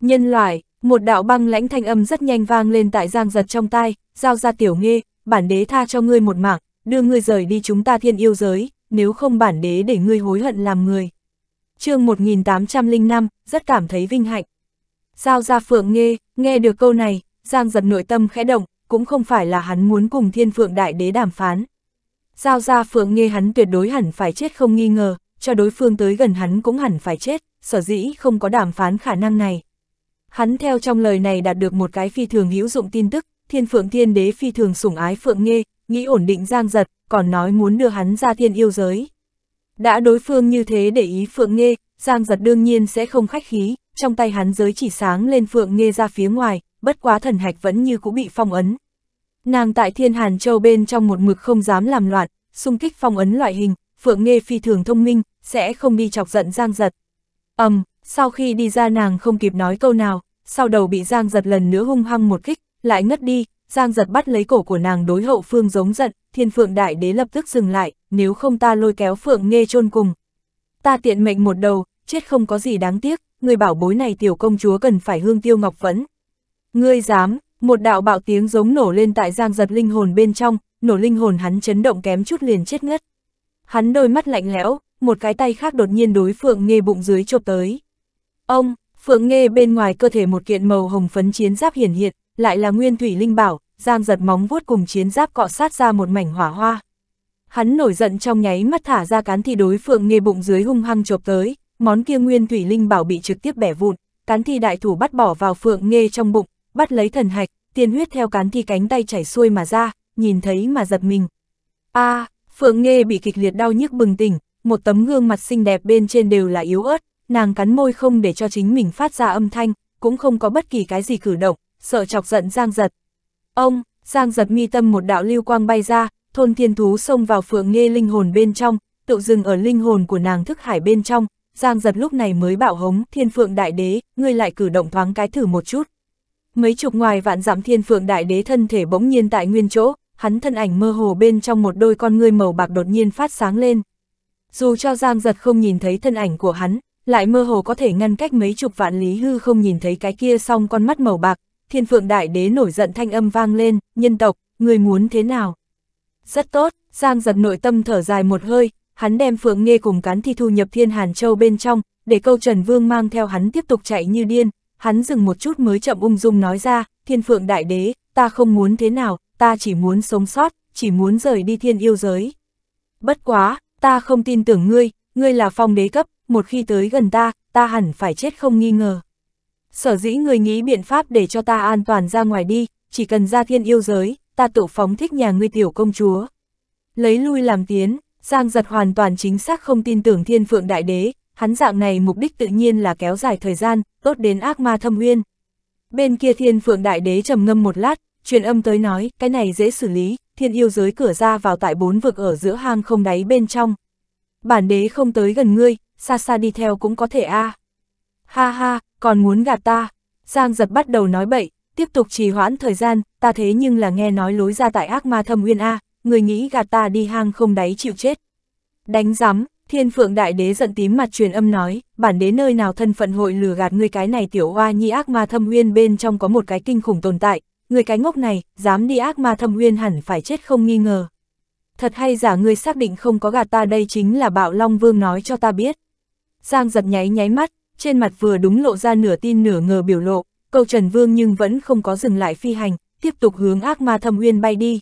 Nhân loại, một đạo băng lãnh thanh âm rất nhanh vang lên tại Giang giật trong tai, giao ra tiểu nghe, bản đế tha cho ngươi một mạng, đưa ngươi rời đi chúng ta thiên yêu giới, nếu không bản đế để ngươi hối hận làm người. chương 1805, rất cảm thấy vinh hạnh. Giao ra phượng nghe, nghe được câu này, Giang giật nội tâm khẽ động, cũng không phải là hắn muốn cùng thiên phượng đại đế đàm phán. Giao ra phượng nghe hắn tuyệt đối hẳn phải chết không nghi ngờ, cho đối phương tới gần hắn cũng hẳn phải chết, sở dĩ không có đàm phán khả năng này. Hắn theo trong lời này đạt được một cái phi thường hữu dụng tin tức, thiên phượng thiên đế phi thường sủng ái phượng nghe, nghĩ ổn định Giang Giật, còn nói muốn đưa hắn ra thiên yêu giới. Đã đối phương như thế để ý Phượng Nghê, Giang Giật đương nhiên sẽ không khách khí, trong tay hắn giới chỉ sáng lên Phượng Nghê ra phía ngoài, bất quá thần hạch vẫn như cũ bị phong ấn. Nàng tại Thiên Hàn Châu bên trong một mực không dám làm loạn, xung kích phong ấn loại hình, Phượng Nghê phi thường thông minh, sẽ không đi chọc giận Giang Giật. Ầm, um, sau khi đi ra nàng không kịp nói câu nào, sau đầu bị Giang Giật lần nữa hung hăng một kích, lại ngất đi, Giang giật bắt lấy cổ của nàng đối hậu phương giống giận, thiên phượng đại đế lập tức dừng lại, nếu không ta lôi kéo phượng nghe chôn cùng. Ta tiện mệnh một đầu, chết không có gì đáng tiếc, người bảo bối này tiểu công chúa cần phải hương tiêu ngọc vẫn. Ngươi dám, một đạo bạo tiếng giống nổ lên tại giang giật linh hồn bên trong, nổ linh hồn hắn chấn động kém chút liền chết ngất. Hắn đôi mắt lạnh lẽo, một cái tay khác đột nhiên đối phượng nghe bụng dưới chộp tới. Ông, phượng nghe bên ngoài cơ thể một kiện màu hồng phấn chiến giáp hiển hiện, lại là nguyên thủy linh bảo, giang giật móng vuốt cùng chiến giáp cọ sát ra một mảnh hỏa hoa. Hắn nổi giận trong nháy mắt thả ra cán thi đối phượng nghe bụng dưới hung hăng chộp tới, món kia nguyên thủy linh bảo bị trực tiếp bẻ vụn, cán thi đại thủ bắt bỏ vào phượng nghe trong bụng, bắt lấy thần hạch, tiền huyết theo cán thi cánh tay chảy xuôi mà ra, nhìn thấy mà giật mình. a à, phượng nghe bị kịch liệt đau nhức bừng tỉnh, một tấm gương mặt xinh đẹp bên trên đều là yếu ớt, nàng cắn môi không để cho chính mình phát ra âm thanh, cũng không có bất kỳ cái gì cử động, sợ chọc giận Giang Giật. Ông, Giang Giật mi tâm một đạo lưu quang bay ra, thôn thiên thú xông vào phượng nghe linh hồn bên trong, tự dừng ở linh hồn của nàng thức hải bên trong, Giang Giật lúc này mới bảo hống thiên phượng đại đế, ngươi lại cử động thoáng cái thử một chút. Mấy chục ngoài vạn giảm thiên phượng đại đế thân thể bỗng nhiên tại nguyên chỗ, hắn thân ảnh mơ hồ bên trong một đôi con ngươi màu bạc đột nhiên phát sáng lên. Dù cho Giang Giật không nhìn thấy thân ảnh của hắn, lại mơ hồ có thể ngăn cách mấy chục vạn lý hư không nhìn thấy cái kia song con mắt màu bạc, thiên phượng đại đế nổi giận thanh âm vang lên, nhân tộc, người muốn thế nào? Rất tốt, Giang giật nội tâm thở dài một hơi, hắn đem phượng nghe cùng cắn thi thu nhập thiên hàn châu bên trong, để câu Trần Vương mang theo hắn tiếp tục chạy như điên, hắn dừng một chút mới chậm ung dung nói ra, thiên phượng đại đế, ta không muốn thế nào, ta chỉ muốn sống sót, chỉ muốn rời đi thiên yêu giới. Bất quá, ta không tin tưởng ngươi, ngươi là phong đế cấp, một khi tới gần ta, ta hẳn phải chết không nghi ngờ sở dĩ người nghĩ biện pháp để cho ta an toàn ra ngoài đi, chỉ cần ra thiên yêu giới, ta tự phóng thích nhà ngươi tiểu công chúa. Lấy lui làm tiến, Giang giật hoàn toàn chính xác không tin tưởng thiên phượng đại đế, hắn dạng này mục đích tự nhiên là kéo dài thời gian, tốt đến ác ma thâm uyên. Bên kia thiên phượng đại đế trầm ngâm một lát, truyền âm tới nói, cái này dễ xử lý, thiên yêu giới cửa ra vào tại bốn vực ở giữa hang không đáy bên trong. Bản đế không tới gần ngươi, xa xa đi theo cũng có thể a à. Ha ha, còn muốn gạt ta. Giang giật bắt đầu nói bậy, tiếp tục trì hoãn thời gian, ta thế nhưng là nghe nói lối ra tại ác ma thâm uyên A, người nghĩ gạt ta đi hang không đáy chịu chết. Đánh giám, thiên phượng đại đế giận tím mặt truyền âm nói, bản đế nơi nào thân phận hội lừa gạt người cái này tiểu hoa nhi ác ma thâm uyên bên trong có một cái kinh khủng tồn tại, người cái ngốc này, dám đi ác ma thâm uyên hẳn phải chết không nghi ngờ. Thật hay giả ngươi xác định không có gạt ta đây chính là bạo long vương nói cho ta biết. Giang giật nháy nháy mắt, trên mặt vừa đúng lộ ra nửa tin nửa ngờ biểu lộ, cầu Trần Vương nhưng vẫn không có dừng lại phi hành, tiếp tục hướng ác ma thâm uyên bay đi.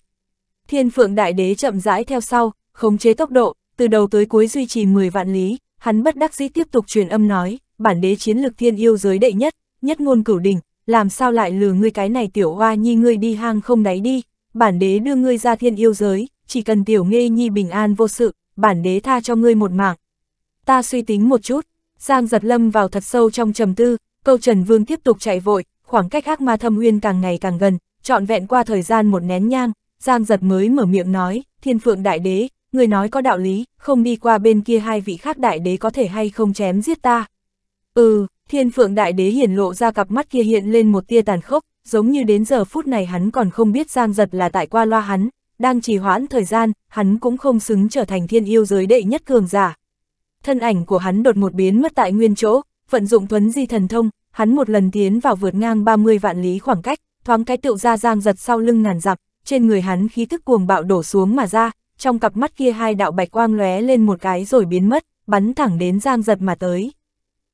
Thiên Phượng Đại Đế chậm rãi theo sau, khống chế tốc độ, từ đầu tới cuối duy trì 10 vạn lý, hắn bất đắc dĩ tiếp tục truyền âm nói, bản đế chiến lực thiên yêu giới đệ nhất, nhất ngôn cửu đỉnh, làm sao lại lừa ngươi cái này tiểu hoa nhi ngươi đi hang không đáy đi, bản đế đưa ngươi ra thiên yêu giới, chỉ cần tiểu nghe nhi bình an vô sự, bản đế tha cho ngươi một mạng. Ta suy tính một chút, Giang giật lâm vào thật sâu trong trầm tư, câu Trần Vương tiếp tục chạy vội, khoảng cách ác ma thâm uyên càng ngày càng gần, trọn vẹn qua thời gian một nén nhang, Giang giật mới mở miệng nói, thiên phượng đại đế, người nói có đạo lý, không đi qua bên kia hai vị khác đại đế có thể hay không chém giết ta. Ừ, thiên phượng đại đế hiển lộ ra cặp mắt kia hiện lên một tia tàn khốc, giống như đến giờ phút này hắn còn không biết Giang giật là tại qua loa hắn, đang trì hoãn thời gian, hắn cũng không xứng trở thành thiên yêu giới đệ nhất cường giả, thân ảnh của hắn đột một biến mất tại nguyên chỗ, vận dụng thuấn di thần thông, hắn một lần tiến vào vượt ngang 30 vạn lý khoảng cách, thoáng cái tựu ra giang giật sau lưng ngàn dặm, trên người hắn khí tức cuồng bạo đổ xuống mà ra, trong cặp mắt kia hai đạo bạch quang lóe lên một cái rồi biến mất, bắn thẳng đến giang giật mà tới.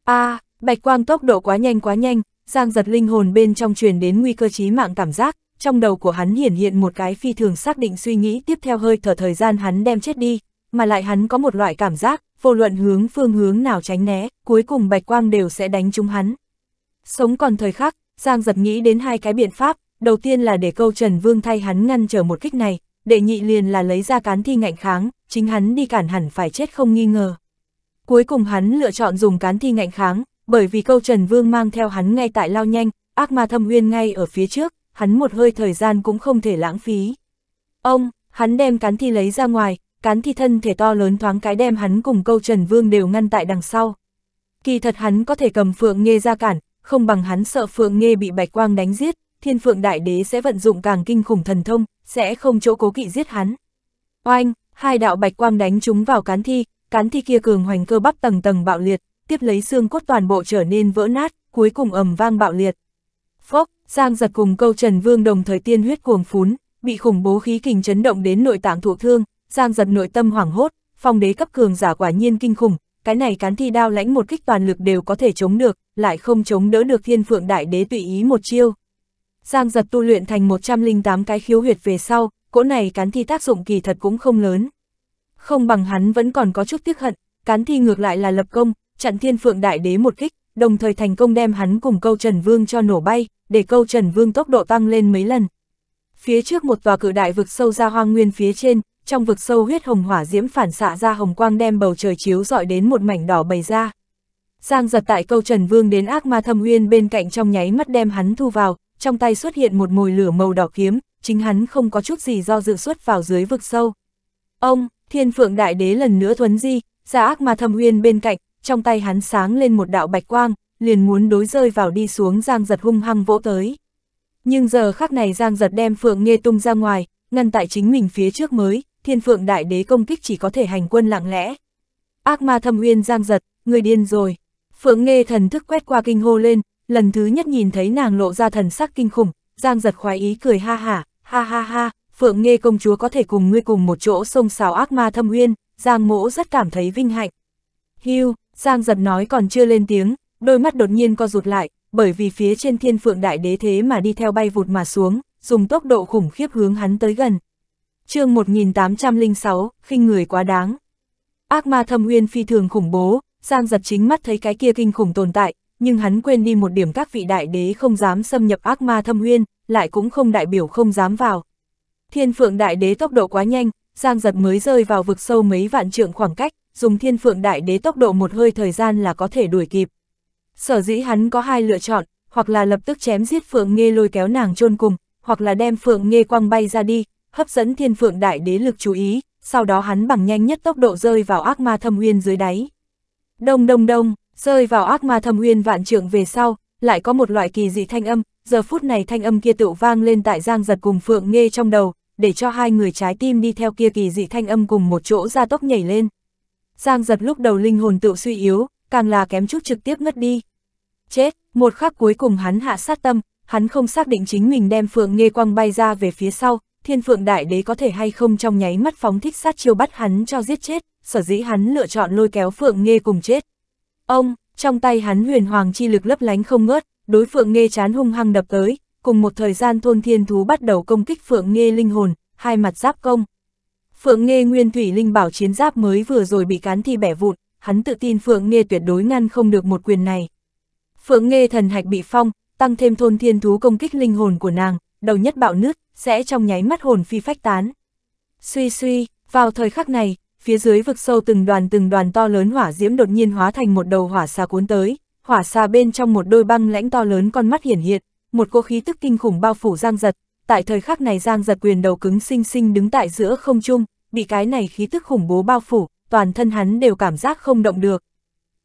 A, à, bạch quang tốc độ quá nhanh quá nhanh, giang giật linh hồn bên trong truyền đến nguy cơ chí mạng cảm giác, trong đầu của hắn hiển hiện một cái phi thường xác định suy nghĩ tiếp theo hơi thở thời gian hắn đem chết đi, mà lại hắn có một loại cảm giác, vô luận hướng phương hướng nào tránh né, cuối cùng bạch quang đều sẽ đánh trúng hắn. Sống còn thời khắc, Giang giật nghĩ đến hai cái biện pháp, đầu tiên là để câu Trần Vương thay hắn ngăn trở một kích này, đệ nhị liền là lấy ra cán thi ngạnh kháng, chính hắn đi cản hẳn phải chết không nghi ngờ. Cuối cùng hắn lựa chọn dùng cán thi ngạnh kháng, bởi vì câu Trần Vương mang theo hắn ngay tại lao nhanh, ác ma thâm uyên ngay ở phía trước, hắn một hơi thời gian cũng không thể lãng phí. Ông, hắn đem cán thi lấy ra ngoài, cán thi thân thể to lớn thoáng cái đem hắn cùng câu Trần Vương đều ngăn tại đằng sau. Kỳ thật hắn có thể cầm Phượng Nghê ra cản, không bằng hắn sợ Phượng Nghê bị Bạch Quang đánh giết, Thiên Phượng Đại Đế sẽ vận dụng càng kinh khủng thần thông, sẽ không chỗ cố kỵ giết hắn. Oanh, hai đạo Bạch Quang đánh chúng vào cán thi, cán thi kia cường hoành cơ bắp tầng tầng bạo liệt, tiếp lấy xương cốt toàn bộ trở nên vỡ nát, cuối cùng ầm vang bạo liệt. Phốc, Giang giật cùng câu Trần Vương đồng thời tiên huyết cuồng phún, bị khủng bố khí kình chấn động đến nội tạng thụ thương, Giang giật nội tâm hoảng hốt, phong đế cấp cường giả quả nhiên kinh khủng, cái này cán thi đao lãnh một kích toàn lực đều có thể chống được, lại không chống đỡ được thiên phượng đại đế tùy ý một chiêu. Giang giật tu luyện thành 108 cái khiếu huyệt về sau, cỗ này cán thi tác dụng kỳ thật cũng không lớn. Không bằng hắn vẫn còn có chút tiếc hận, cán thi ngược lại là lập công, chặn thiên phượng đại đế một kích, đồng thời thành công đem hắn cùng câu Trần Vương cho nổ bay, để câu Trần Vương tốc độ tăng lên mấy lần. Phía trước một tòa cử đại vực sâu ra hoang nguyên phía trên, trong vực sâu huyết hồng hỏa diễm phản xạ ra hồng quang đem bầu trời chiếu dọi đến một mảnh đỏ bày ra. Giang giật tại câu Trần Vương đến ác ma thâm uyên bên cạnh trong nháy mắt đem hắn thu vào, trong tay xuất hiện một mồi lửa màu đỏ kiếm, chính hắn không có chút gì do dự xuất vào dưới vực sâu. Ông, thiên phượng đại đế lần nữa thuấn di, ra ác ma thâm uyên bên cạnh, trong tay hắn sáng lên một đạo bạch quang, liền muốn đối rơi vào đi xuống giang giật hung hăng vỗ tới. Nhưng giờ khắc này giang giật đem phượng nghe tung ra ngoài, ngăn tại chính mình phía trước mới, thiên phượng đại đế công kích chỉ có thể hành quân lặng lẽ. Ác ma thâm uyên giang giật, người điên rồi. Phượng nghe thần thức quét qua kinh hô lên, lần thứ nhất nhìn thấy nàng lộ ra thần sắc kinh khủng, giang giật khoái ý cười ha hả, ha ha ha, phượng nghe công chúa có thể cùng ngươi cùng một chỗ xông xào ác ma thâm uyên, giang mỗ rất cảm thấy vinh hạnh. Hưu, giang giật nói còn chưa lên tiếng, đôi mắt đột nhiên co rụt lại, bởi vì phía trên thiên phượng đại đế thế mà đi theo bay vụt mà xuống, dùng tốc độ khủng khiếp hướng hắn tới gần chương 1806, khinh người quá đáng. Ác ma thâm uyên phi thường khủng bố, Giang giật chính mắt thấy cái kia kinh khủng tồn tại, nhưng hắn quên đi một điểm các vị đại đế không dám xâm nhập ác ma thâm uyên, lại cũng không đại biểu không dám vào. Thiên phượng đại đế tốc độ quá nhanh, Giang giật mới rơi vào vực sâu mấy vạn trượng khoảng cách, dùng thiên phượng đại đế tốc độ một hơi thời gian là có thể đuổi kịp. Sở dĩ hắn có hai lựa chọn, hoặc là lập tức chém giết phượng nghe lôi kéo nàng chôn cùng, hoặc là đem phượng nghe quăng bay ra đi, hấp dẫn thiên phượng đại đế lực chú ý, sau đó hắn bằng nhanh nhất tốc độ rơi vào ác ma thâm uyên dưới đáy. Đông đông đông, rơi vào ác ma thâm uyên vạn trượng về sau, lại có một loại kỳ dị thanh âm, giờ phút này thanh âm kia tựu vang lên tại giang giật cùng phượng nghe trong đầu, để cho hai người trái tim đi theo kia kỳ dị thanh âm cùng một chỗ ra tốc nhảy lên. Giang giật lúc đầu linh hồn tựu suy yếu, càng là kém chút trực tiếp ngất đi. Chết, một khắc cuối cùng hắn hạ sát tâm, hắn không xác định chính mình đem phượng nghe quăng bay ra về phía sau, thiên phượng đại đế có thể hay không trong nháy mắt phóng thích sát chiêu bắt hắn cho giết chết, sở dĩ hắn lựa chọn lôi kéo phượng nghe cùng chết. Ông, trong tay hắn huyền hoàng chi lực lấp lánh không ngớt, đối phượng nghe chán hung hăng đập tới, cùng một thời gian thôn thiên thú bắt đầu công kích phượng nghe linh hồn, hai mặt giáp công. Phượng nghe nguyên thủy linh bảo chiến giáp mới vừa rồi bị cán thi bẻ vụn, hắn tự tin phượng nghe tuyệt đối ngăn không được một quyền này. Phượng nghe thần hạch bị phong, tăng thêm thôn thiên thú công kích linh hồn của nàng, đầu nhất bạo nứt, sẽ trong nháy mắt hồn phi phách tán. Suy suy, vào thời khắc này, phía dưới vực sâu từng đoàn từng đoàn to lớn hỏa diễm đột nhiên hóa thành một đầu hỏa xa cuốn tới, hỏa xa bên trong một đôi băng lãnh to lớn con mắt hiển hiện, một cỗ khí tức kinh khủng bao phủ giang giật, tại thời khắc này giang giật quyền đầu cứng sinh sinh đứng tại giữa không trung, bị cái này khí tức khủng bố bao phủ, toàn thân hắn đều cảm giác không động được.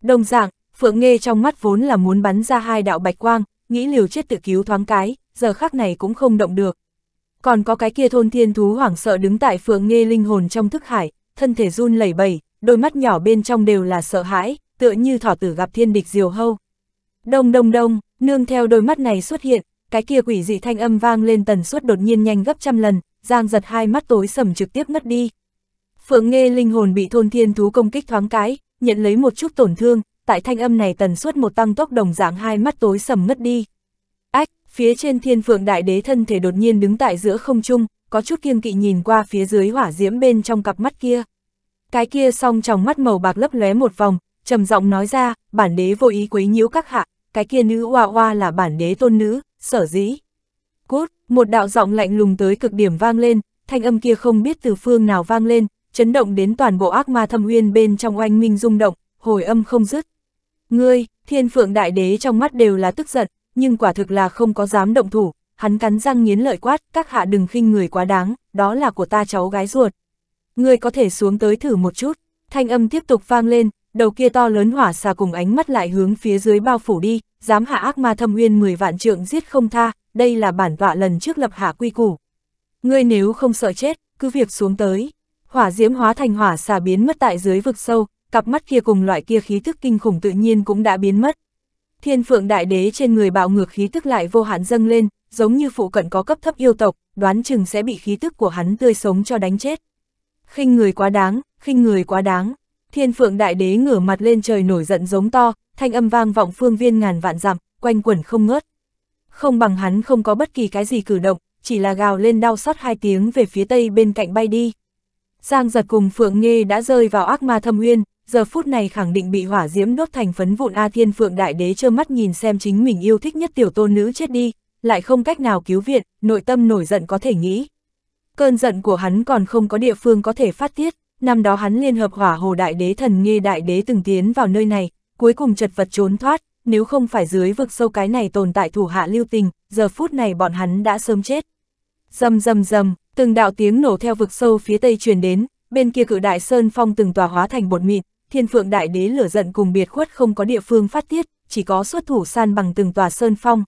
Đồng dạng, Phượng Nghê trong mắt vốn là muốn bắn ra hai đạo bạch quang, nghĩ liều chết tự cứu thoáng cái, giờ khắc này cũng không động được. Còn có cái kia thôn thiên thú hoảng sợ đứng tại phượng nghe linh hồn trong thức hải, thân thể run lẩy bẩy, đôi mắt nhỏ bên trong đều là sợ hãi, tựa như thỏ tử gặp thiên địch diều hâu. Đông đông đông, nương theo đôi mắt này xuất hiện, cái kia quỷ dị thanh âm vang lên tần suất đột nhiên nhanh gấp trăm lần, Giang giật hai mắt tối sầm trực tiếp ngất đi. Phượng nghe linh hồn bị thôn thiên thú công kích thoáng cái, nhận lấy một chút tổn thương, tại thanh âm này tần suất một tăng tốc đồng dạng hai mắt tối sầm ngất đi. Phía trên thiên phượng đại đế thân thể đột nhiên đứng tại giữa không trung, có chút kiêng kỵ nhìn qua phía dưới hỏa diễm bên trong cặp mắt kia. Cái kia song trong mắt màu bạc lấp lóe một vòng, trầm giọng nói ra, bản đế vô ý quấy nhiễu các hạ, cái kia nữ oa oa là bản đế tôn nữ, sở dĩ. Cút, một đạo giọng lạnh lùng tới cực điểm vang lên, thanh âm kia không biết từ phương nào vang lên, chấn động đến toàn bộ ác ma thâm uyên bên trong oanh minh rung động, hồi âm không dứt. Ngươi, thiên phượng đại đế trong mắt đều là tức giận, nhưng quả thực là không có dám động thủ, hắn cắn răng nghiến lợi quát, các hạ đừng khinh người quá đáng, đó là của ta cháu gái ruột. Ngươi có thể xuống tới thử một chút, thanh âm tiếp tục vang lên, đầu kia to lớn hỏa xà cùng ánh mắt lại hướng phía dưới bao phủ đi, dám hạ ác ma thâm uyên 10 vạn trượng giết không tha, đây là bản tọa lần trước lập hạ quy củ. Ngươi nếu không sợ chết, cứ việc xuống tới. Hỏa diễm hóa thành hỏa xà biến mất tại dưới vực sâu, cặp mắt kia cùng loại kia khí thức kinh khủng tự nhiên cũng đã biến mất. Thiên phượng đại đế trên người bạo ngược khí tức lại vô hạn dâng lên, giống như phụ cận có cấp thấp yêu tộc, đoán chừng sẽ bị khí tức của hắn tươi sống cho đánh chết. khinh người quá đáng, khinh người quá đáng. Thiên phượng đại đế ngửa mặt lên trời nổi giận giống to, thanh âm vang vọng phương viên ngàn vạn dặm, quanh quẩn không ngớt. Không bằng hắn không có bất kỳ cái gì cử động, chỉ là gào lên đau xót hai tiếng về phía tây bên cạnh bay đi. Giang giật cùng Phượng Nghê đã rơi vào ác ma thâm uyên, giờ phút này khẳng định bị hỏa diễm đốt thành phấn vụn A Thiên Phượng Đại Đế trơ mắt nhìn xem chính mình yêu thích nhất tiểu tôn nữ chết đi, lại không cách nào cứu viện, nội tâm nổi giận có thể nghĩ. Cơn giận của hắn còn không có địa phương có thể phát tiết, năm đó hắn liên hợp hỏa hồ đại đế thần nghe đại đế từng tiến vào nơi này, cuối cùng chật vật trốn thoát, nếu không phải dưới vực sâu cái này tồn tại thủ hạ lưu tình, giờ phút này bọn hắn đã sớm chết. Dầm dầm dầm, từng đạo tiếng nổ theo vực sâu phía tây truyền đến, bên kia cự đại sơn phong từng tòa hóa thành bột mịn, thiên phượng đại đế lửa giận cùng biệt khuất không có địa phương phát tiết, chỉ có xuất thủ san bằng từng tòa sơn phong.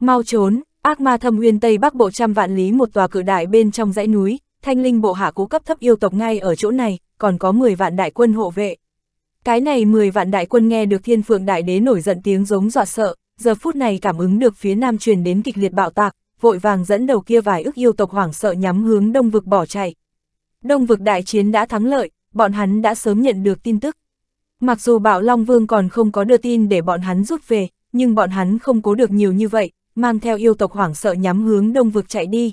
Mau trốn, ác ma thâm uyên Tây Bắc bộ trăm vạn lý một tòa cự đại bên trong dãy núi, thanh linh bộ hạ cố cấp thấp yêu tộc ngay ở chỗ này, còn có 10 vạn đại quân hộ vệ. Cái này 10 vạn đại quân nghe được thiên phượng đại đế nổi giận tiếng giống dọa sợ, giờ phút này cảm ứng được phía nam truyền đến kịch liệt bạo tạc, vội vàng dẫn đầu kia vài ức yêu tộc hoảng sợ nhắm hướng đông vực bỏ chạy. Đông vực đại chiến đã thắng lợi, bọn hắn đã sớm nhận được tin tức. Mặc dù Bạo Long Vương còn không có đưa tin để bọn hắn rút về, nhưng bọn hắn không cố được nhiều như vậy, mang theo yêu tộc hoảng sợ nhắm hướng đông vực chạy đi.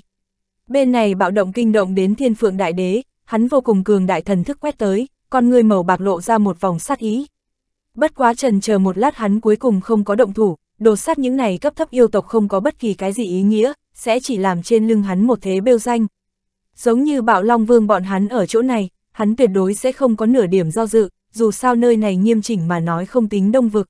Bên này bạo động kinh động đến thiên phượng đại đế, hắn vô cùng cường đại thần thức quét tới, con người màu bạc lộ ra một vòng sát ý. Bất quá trần chờ một lát hắn cuối cùng không có động thủ, đột sát những này cấp thấp yêu tộc không có bất kỳ cái gì ý nghĩa, sẽ chỉ làm trên lưng hắn một thế bêu danh. Giống như bạo long vương bọn hắn ở chỗ này, hắn tuyệt đối sẽ không có nửa điểm do dự, dù sao nơi này nghiêm chỉnh mà nói không tính đông vực.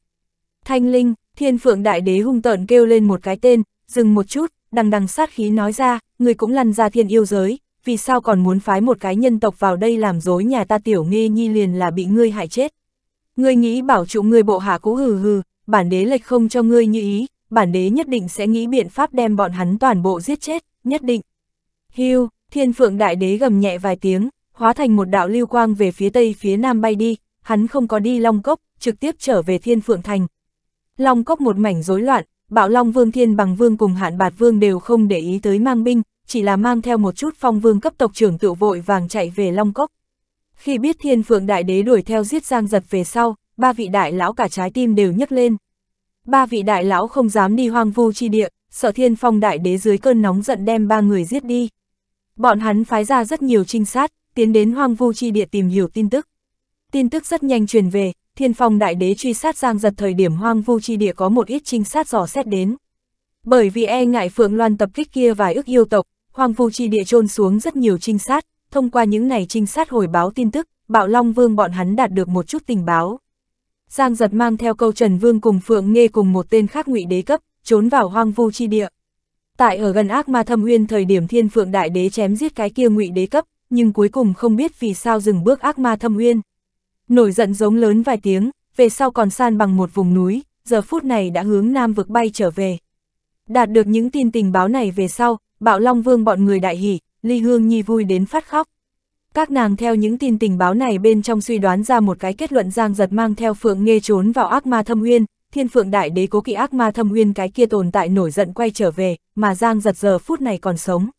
Thanh Linh, Thiên Phượng Đại Đế hung tợn kêu lên một cái tên, dừng một chút, đằng đằng sát khí nói ra, người cũng lăn ra thiên yêu giới, vì sao còn muốn phái một cái nhân tộc vào đây làm dối nhà ta tiểu nghe nhi liền là bị ngươi hại chết. Ngươi nghĩ bảo trụ ngươi bộ hạ cũ hừ hừ, bản đế lệch không cho ngươi như ý, bản đế nhất định sẽ nghĩ biện pháp đem bọn hắn toàn bộ giết chết, nhất định. Hưu, thiên phượng đại đế gầm nhẹ vài tiếng, hóa thành một đạo lưu quang về phía tây phía nam bay đi, hắn không có đi Long Cốc, trực tiếp trở về Thiên Phượng Thành. Long Cốc một mảnh rối loạn, Bạo Long Vương Thiên Bằng Vương cùng Hạn Bạt Vương đều không để ý tới mang binh, chỉ là mang theo một chút phong vương cấp tộc trưởng tự vội vàng chạy về Long Cốc. Khi biết Thiên Phượng Đại Đế đuổi theo giết Giang Giật về sau, ba vị đại lão cả trái tim đều nhấc lên. Ba vị đại lão không dám đi hoang vu chi địa, sợ Thiên Phong Đại Đế dưới cơn nóng giận đem ba người giết đi. Bọn hắn phái ra rất nhiều trinh sát, tiến đến hoang vu chi địa tìm hiểu tin tức. Tin tức rất nhanh truyền về, thiên phong đại đế truy sát giang giật thời điểm hoang vu chi địa có một ít trinh sát dò xét đến. Bởi vì e ngại Phượng Loan tập kích kia vài ức yêu tộc, hoang vu chi địa trôn xuống rất nhiều trinh sát, thông qua những này trinh sát hồi báo tin tức, bạo long vương bọn hắn đạt được một chút tình báo. Giang giật mang theo câu Trần Vương cùng Phượng nghe cùng một tên khác ngụy đế cấp, trốn vào hoang vu chi địa. Tại ở gần ác ma thâm uyên thời điểm thiên phượng đại đế chém giết cái kia ngụy đế cấp, nhưng cuối cùng không biết vì sao dừng bước ác ma thâm uyên. Nổi giận giống lớn vài tiếng, về sau còn san bằng một vùng núi, giờ phút này đã hướng nam vực bay trở về. Đạt được những tin tình báo này về sau, bạo Long Vương bọn người đại hỉ, Ly Hương Nhi vui đến phát khóc. Các nàng theo những tin tình báo này bên trong suy đoán ra một cái kết luận giang giật mang theo phượng nghe trốn vào ác ma thâm uyên, thiên phượng đại đế cố kỵ ác ma thâm uyên cái kia tồn tại nổi giận quay trở về, mà giang giật giờ phút này còn sống.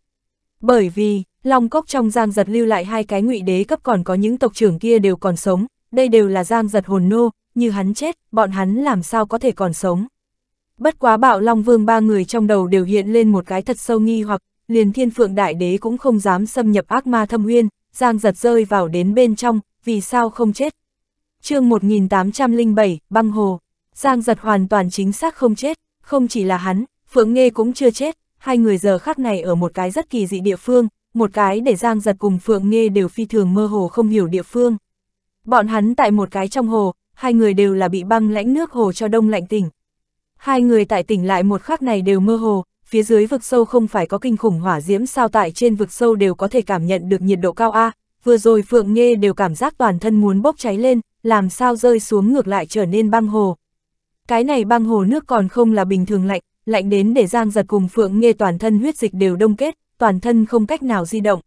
Bởi vì, Long cốc trong giang giật lưu lại hai cái ngụy đế cấp còn có những tộc trưởng kia đều còn sống, đây đều là giang giật hồn nô, như hắn chết, bọn hắn làm sao có thể còn sống. Bất quá bạo Long Vương ba người trong đầu đều hiện lên một cái thật sâu nghi hoặc, liền thiên phượng đại đế cũng không dám xâm nhập ác ma thâm uyên, giang giật rơi vào đến bên trong, vì sao không chết. chương 1807, băng hồ, giang giật hoàn toàn chính xác không chết, không chỉ là hắn, Phượng nghe cũng chưa chết, hai người giờ khác này ở một cái rất kỳ dị địa phương, một cái để Giang Giật cùng Phượng Nghê đều phi thường mơ hồ không hiểu địa phương. Bọn hắn tại một cái trong hồ, hai người đều là bị băng lãnh nước hồ cho đông lạnh tỉnh. Hai người tại tỉnh lại một khắc này đều mơ hồ, phía dưới vực sâu không phải có kinh khủng hỏa diễm sao tại trên vực sâu đều có thể cảm nhận được nhiệt độ cao A, vừa rồi Phượng Nghê đều cảm giác toàn thân muốn bốc cháy lên, làm sao rơi xuống ngược lại trở nên băng hồ. Cái này băng hồ nước còn không là bình thường lạnh, lạnh đến để Giang giật cùng Phượng Nghê toàn thân huyết dịch đều đông kết, toàn thân không cách nào di động.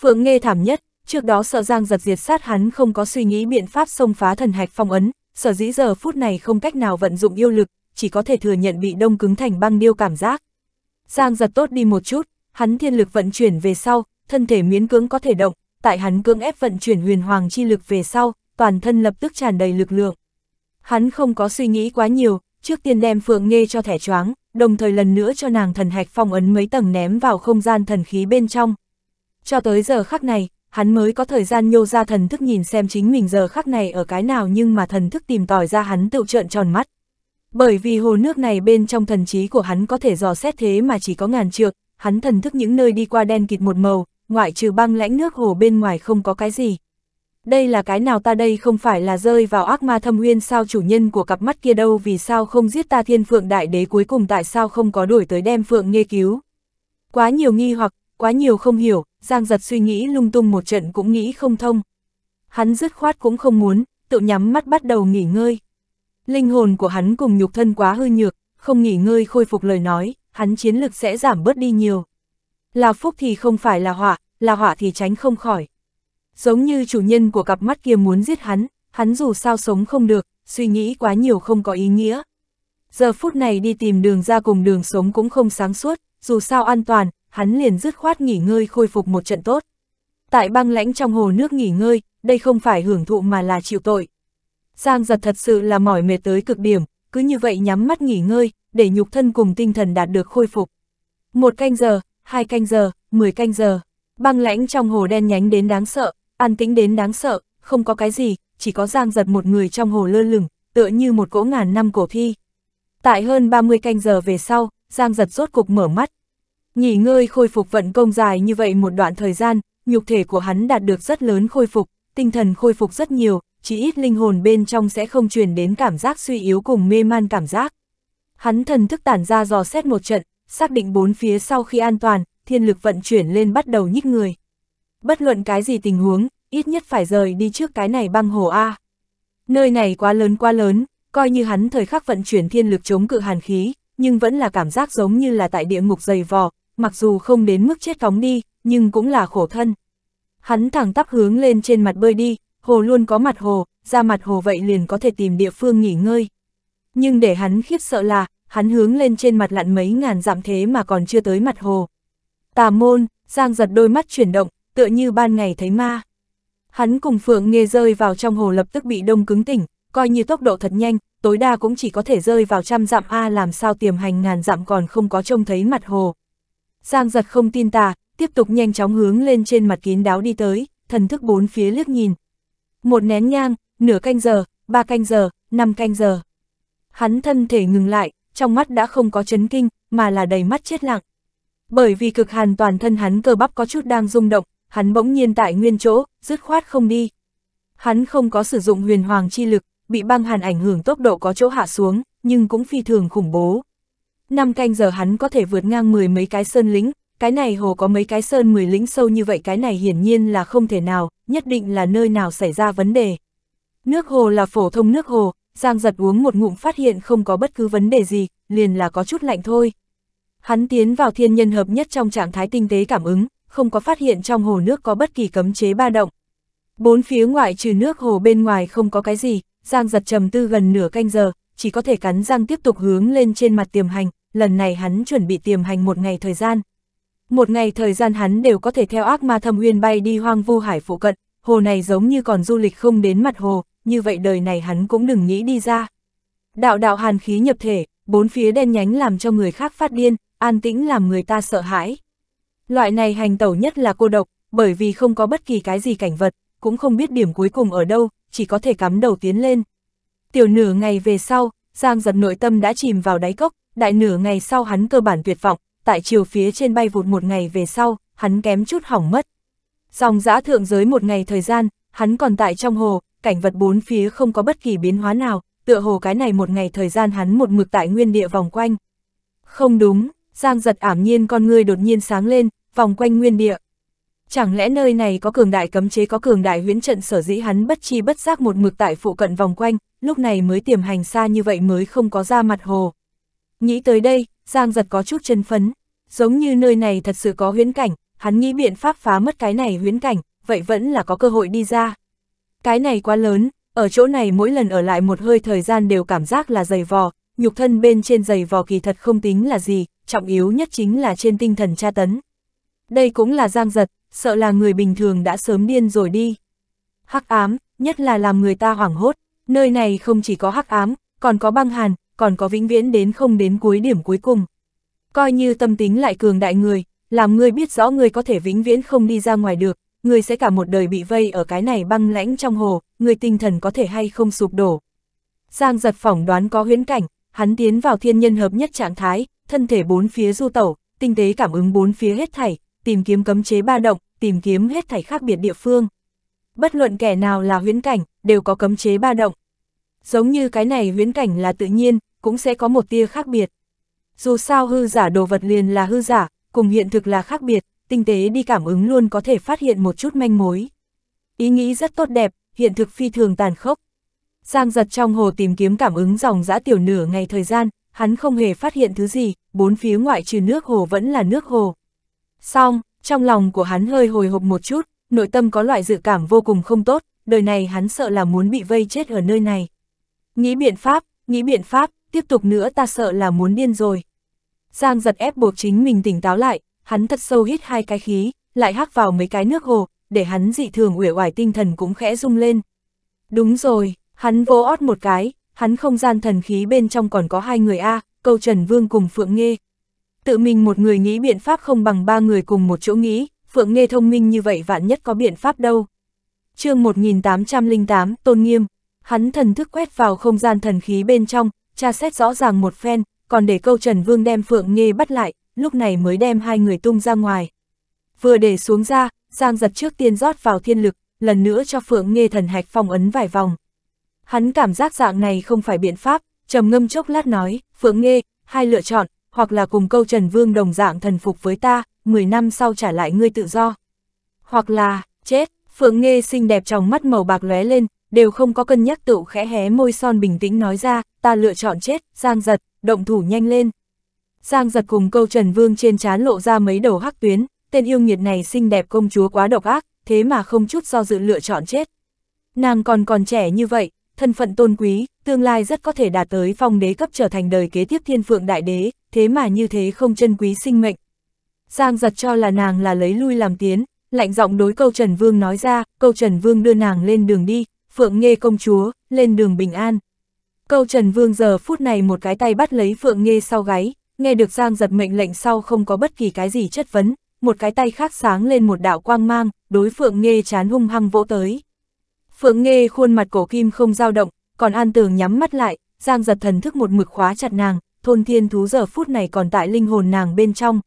Phượng Nghê thảm nhất, trước đó sợ Giang giật diệt sát hắn không có suy nghĩ biện pháp xông phá thần hạch phong ấn, sở dĩ giờ phút này không cách nào vận dụng yêu lực, chỉ có thể thừa nhận bị đông cứng thành băng điêu cảm giác. Giang giật tốt đi một chút, hắn thiên lực vận chuyển về sau, thân thể miễn cưỡng có thể động, tại hắn cưỡng ép vận chuyển huyền hoàng chi lực về sau, toàn thân lập tức tràn đầy lực lượng. Hắn không có suy nghĩ quá nhiều, trước tiên đem Phượng nghe cho thẻ choáng, đồng thời lần nữa cho nàng thần hạch phong ấn mấy tầng ném vào không gian thần khí bên trong. Cho tới giờ khắc này, hắn mới có thời gian nhô ra thần thức nhìn xem chính mình giờ khắc này ở cái nào nhưng mà thần thức tìm tòi ra hắn tự trợn tròn mắt. Bởi vì hồ nước này bên trong thần trí của hắn có thể dò xét thế mà chỉ có ngàn trược, hắn thần thức những nơi đi qua đen kịt một màu, ngoại trừ băng lãnh nước hồ bên ngoài không có cái gì đây là cái nào ta đây không phải là rơi vào ác ma thâm uyên sao chủ nhân của cặp mắt kia đâu vì sao không giết ta thiên phượng đại đế cuối cùng tại sao không có đuổi tới đem phượng nghe cứu. Quá nhiều nghi hoặc, quá nhiều không hiểu, Giang giật suy nghĩ lung tung một trận cũng nghĩ không thông. Hắn dứt khoát cũng không muốn, tự nhắm mắt bắt đầu nghỉ ngơi. Linh hồn của hắn cùng nhục thân quá hư nhược, không nghỉ ngơi khôi phục lời nói, hắn chiến lực sẽ giảm bớt đi nhiều. Là phúc thì không phải là họa, là họa thì tránh không khỏi. Giống như chủ nhân của cặp mắt kia muốn giết hắn, hắn dù sao sống không được, suy nghĩ quá nhiều không có ý nghĩa. Giờ phút này đi tìm đường ra cùng đường sống cũng không sáng suốt, dù sao an toàn, hắn liền dứt khoát nghỉ ngơi khôi phục một trận tốt. Tại băng lãnh trong hồ nước nghỉ ngơi, đây không phải hưởng thụ mà là chịu tội. Giang giật thật sự là mỏi mệt tới cực điểm, cứ như vậy nhắm mắt nghỉ ngơi, để nhục thân cùng tinh thần đạt được khôi phục. Một canh giờ, hai canh giờ, mười canh giờ, băng lãnh trong hồ đen nhánh đến đáng sợ, an tĩnh đến đáng sợ, không có cái gì, chỉ có giang giật một người trong hồ lơ lửng, tựa như một cỗ ngàn năm cổ thi. Tại hơn 30 canh giờ về sau, giang giật rốt cục mở mắt. Nghỉ ngơi khôi phục vận công dài như vậy một đoạn thời gian, nhục thể của hắn đạt được rất lớn khôi phục, tinh thần khôi phục rất nhiều, chỉ ít linh hồn bên trong sẽ không truyền đến cảm giác suy yếu cùng mê man cảm giác. Hắn thần thức tản ra dò xét một trận, xác định bốn phía sau khi an toàn, thiên lực vận chuyển lên bắt đầu nhích người bất luận cái gì tình huống, ít nhất phải rời đi trước cái này băng hồ A. Nơi này quá lớn quá lớn, coi như hắn thời khắc vận chuyển thiên lực chống cự hàn khí, nhưng vẫn là cảm giác giống như là tại địa ngục dày vò, mặc dù không đến mức chết phóng đi, nhưng cũng là khổ thân. Hắn thẳng tắp hướng lên trên mặt bơi đi, hồ luôn có mặt hồ, ra mặt hồ vậy liền có thể tìm địa phương nghỉ ngơi. Nhưng để hắn khiếp sợ là, hắn hướng lên trên mặt lặn mấy ngàn dặm thế mà còn chưa tới mặt hồ. Tà môn, Giang giật đôi mắt chuyển động, tựa như ban ngày thấy ma. Hắn cùng Phượng Nghê rơi vào trong hồ lập tức bị đông cứng tỉnh, coi như tốc độ thật nhanh, tối đa cũng chỉ có thể rơi vào trăm dặm A làm sao tiềm hành ngàn dặm còn không có trông thấy mặt hồ. Giang giật không tin tà, tiếp tục nhanh chóng hướng lên trên mặt kín đáo đi tới, thần thức bốn phía liếc nhìn. Một nén nhang, nửa canh giờ, ba canh giờ, năm canh giờ. Hắn thân thể ngừng lại, trong mắt đã không có chấn kinh, mà là đầy mắt chết lặng. Bởi vì cực hàn toàn thân hắn cơ bắp có chút đang rung động, hắn bỗng nhiên tại nguyên chỗ, dứt khoát không đi. Hắn không có sử dụng huyền hoàng chi lực, bị băng hàn ảnh hưởng tốc độ có chỗ hạ xuống, nhưng cũng phi thường khủng bố. Năm canh giờ hắn có thể vượt ngang mười mấy cái sơn lính cái này hồ có mấy cái sơn mười lính sâu như vậy cái này hiển nhiên là không thể nào, nhất định là nơi nào xảy ra vấn đề. Nước hồ là phổ thông nước hồ, Giang giật uống một ngụm phát hiện không có bất cứ vấn đề gì, liền là có chút lạnh thôi. Hắn tiến vào thiên nhân hợp nhất trong trạng thái tinh tế cảm ứng, không có phát hiện trong hồ nước có bất kỳ cấm chế ba động. Bốn phía ngoại trừ nước hồ bên ngoài không có cái gì, Giang giật trầm tư gần nửa canh giờ, chỉ có thể cắn răng tiếp tục hướng lên trên mặt tiềm hành, lần này hắn chuẩn bị tiềm hành một ngày thời gian. Một ngày thời gian hắn đều có thể theo ác ma thâm uyên bay đi hoang vu hải phụ cận, hồ này giống như còn du lịch không đến mặt hồ, như vậy đời này hắn cũng đừng nghĩ đi ra. Đạo đạo hàn khí nhập thể, bốn phía đen nhánh làm cho người khác phát điên, an tĩnh làm người ta sợ hãi. Loại này hành tẩu nhất là cô độc, bởi vì không có bất kỳ cái gì cảnh vật, cũng không biết điểm cuối cùng ở đâu, chỉ có thể cắm đầu tiến lên. Tiểu nửa ngày về sau, Giang giật nội tâm đã chìm vào đáy cốc, đại nửa ngày sau hắn cơ bản tuyệt vọng, tại chiều phía trên bay vụt một ngày về sau, hắn kém chút hỏng mất. Dòng giã thượng giới một ngày thời gian, hắn còn tại trong hồ, cảnh vật bốn phía không có bất kỳ biến hóa nào, tựa hồ cái này một ngày thời gian hắn một mực tại nguyên địa vòng quanh. Không đúng, Giang giật ảm nhiên con người đột nhiên sáng lên, vòng quanh nguyên địa. Chẳng lẽ nơi này có cường đại cấm chế có cường đại huyễn trận sở dĩ hắn bất chi bất giác một mực tại phụ cận vòng quanh, lúc này mới tiềm hành xa như vậy mới không có ra mặt hồ. Nghĩ tới đây, Giang giật có chút chân phấn, giống như nơi này thật sự có huyễn cảnh, hắn nghĩ biện pháp phá mất cái này huyễn cảnh, vậy vẫn là có cơ hội đi ra. Cái này quá lớn, ở chỗ này mỗi lần ở lại một hơi thời gian đều cảm giác là dày vò, nhục thân bên trên dày vò kỳ thật không tính là gì, trọng yếu nhất chính là trên tinh thần tra tấn. Đây cũng là giang giật, sợ là người bình thường đã sớm điên rồi đi. Hắc ám, nhất là làm người ta hoảng hốt, nơi này không chỉ có hắc ám, còn có băng hàn, còn có vĩnh viễn đến không đến cuối điểm cuối cùng. Coi như tâm tính lại cường đại người, làm người biết rõ người có thể vĩnh viễn không đi ra ngoài được, người sẽ cả một đời bị vây ở cái này băng lãnh trong hồ, người tinh thần có thể hay không sụp đổ. Giang giật phỏng đoán có huyễn cảnh, hắn tiến vào thiên nhân hợp nhất trạng thái, thân thể bốn phía du tẩu, tinh tế cảm ứng bốn phía hết thảy, tìm kiếm cấm chế ba động, tìm kiếm hết thảy khác biệt địa phương. Bất luận kẻ nào là huyễn cảnh, đều có cấm chế ba động. Giống như cái này huyễn cảnh là tự nhiên, cũng sẽ có một tia khác biệt. Dù sao hư giả đồ vật liền là hư giả, cùng hiện thực là khác biệt, tinh tế đi cảm ứng luôn có thể phát hiện một chút manh mối. Ý nghĩ rất tốt đẹp, hiện thực phi thường tàn khốc. Giang giật trong hồ tìm kiếm cảm ứng dòng dã tiểu nửa ngày thời gian, hắn không hề phát hiện thứ gì, bốn phía ngoại trừ nước hồ vẫn là nước hồ. Xong, trong lòng của hắn hơi hồi hộp một chút, nội tâm có loại dự cảm vô cùng không tốt, đời này hắn sợ là muốn bị vây chết ở nơi này. Nghĩ biện pháp, nghĩ biện pháp, tiếp tục nữa ta sợ là muốn điên rồi. Giang giật ép buộc chính mình tỉnh táo lại, hắn thật sâu hít hai cái khí, lại hắc vào mấy cái nước hồ, để hắn dị thường uể oải tinh thần cũng khẽ rung lên. Đúng rồi, Hắn vỗ ót một cái, hắn không gian thần khí bên trong còn có hai người A, câu Trần Vương cùng Phượng Nghê. Tự mình một người nghĩ biện pháp không bằng ba người cùng một chỗ nghĩ, Phượng Nghê thông minh như vậy vạn nhất có biện pháp đâu. chương 1808, Tôn Nghiêm, hắn thần thức quét vào không gian thần khí bên trong, tra xét rõ ràng một phen, còn để câu Trần Vương đem Phượng Nghê bắt lại, lúc này mới đem hai người tung ra ngoài. Vừa để xuống ra, Giang giật trước tiên rót vào thiên lực, lần nữa cho Phượng Nghê thần hạch phong ấn vài vòng. Hắn cảm giác dạng này không phải biện pháp, trầm ngâm chốc lát nói, Phượng Nghê, hai lựa chọn, hoặc là cùng câu Trần Vương đồng dạng thần phục với ta, 10 năm sau trả lại ngươi tự do. Hoặc là, chết, Phượng Nghê xinh đẹp trong mắt màu bạc lóe lên, đều không có cân nhắc tựu khẽ hé môi son bình tĩnh nói ra, ta lựa chọn chết, Giang Giật, động thủ nhanh lên. Giang Giật cùng câu Trần Vương trên trán lộ ra mấy đầu hắc tuyến, tên yêu nghiệt này xinh đẹp công chúa quá độc ác, thế mà không chút do dự lựa chọn chết. Nàng còn còn trẻ như vậy, thân phận tôn quý, tương lai rất có thể đạt tới phong đế cấp trở thành đời kế tiếp thiên phượng đại đế, thế mà như thế không chân quý sinh mệnh. Giang giật cho là nàng là lấy lui làm tiến, lạnh giọng đối câu Trần Vương nói ra, câu Trần Vương đưa nàng lên đường đi, Phượng nghe công chúa, lên đường bình an. Câu Trần Vương giờ phút này một cái tay bắt lấy Phượng nghe sau gáy, nghe được Giang giật mệnh lệnh sau không có bất kỳ cái gì chất vấn, một cái tay khác sáng lên một đạo quang mang, đối Phượng nghe chán hung hăng vỗ tới. Phượng Nghe khuôn mặt cổ kim không dao động, còn An Tường nhắm mắt lại, Giang giật thần thức một mực khóa chặt nàng, thôn thiên thú giờ phút này còn tại linh hồn nàng bên trong.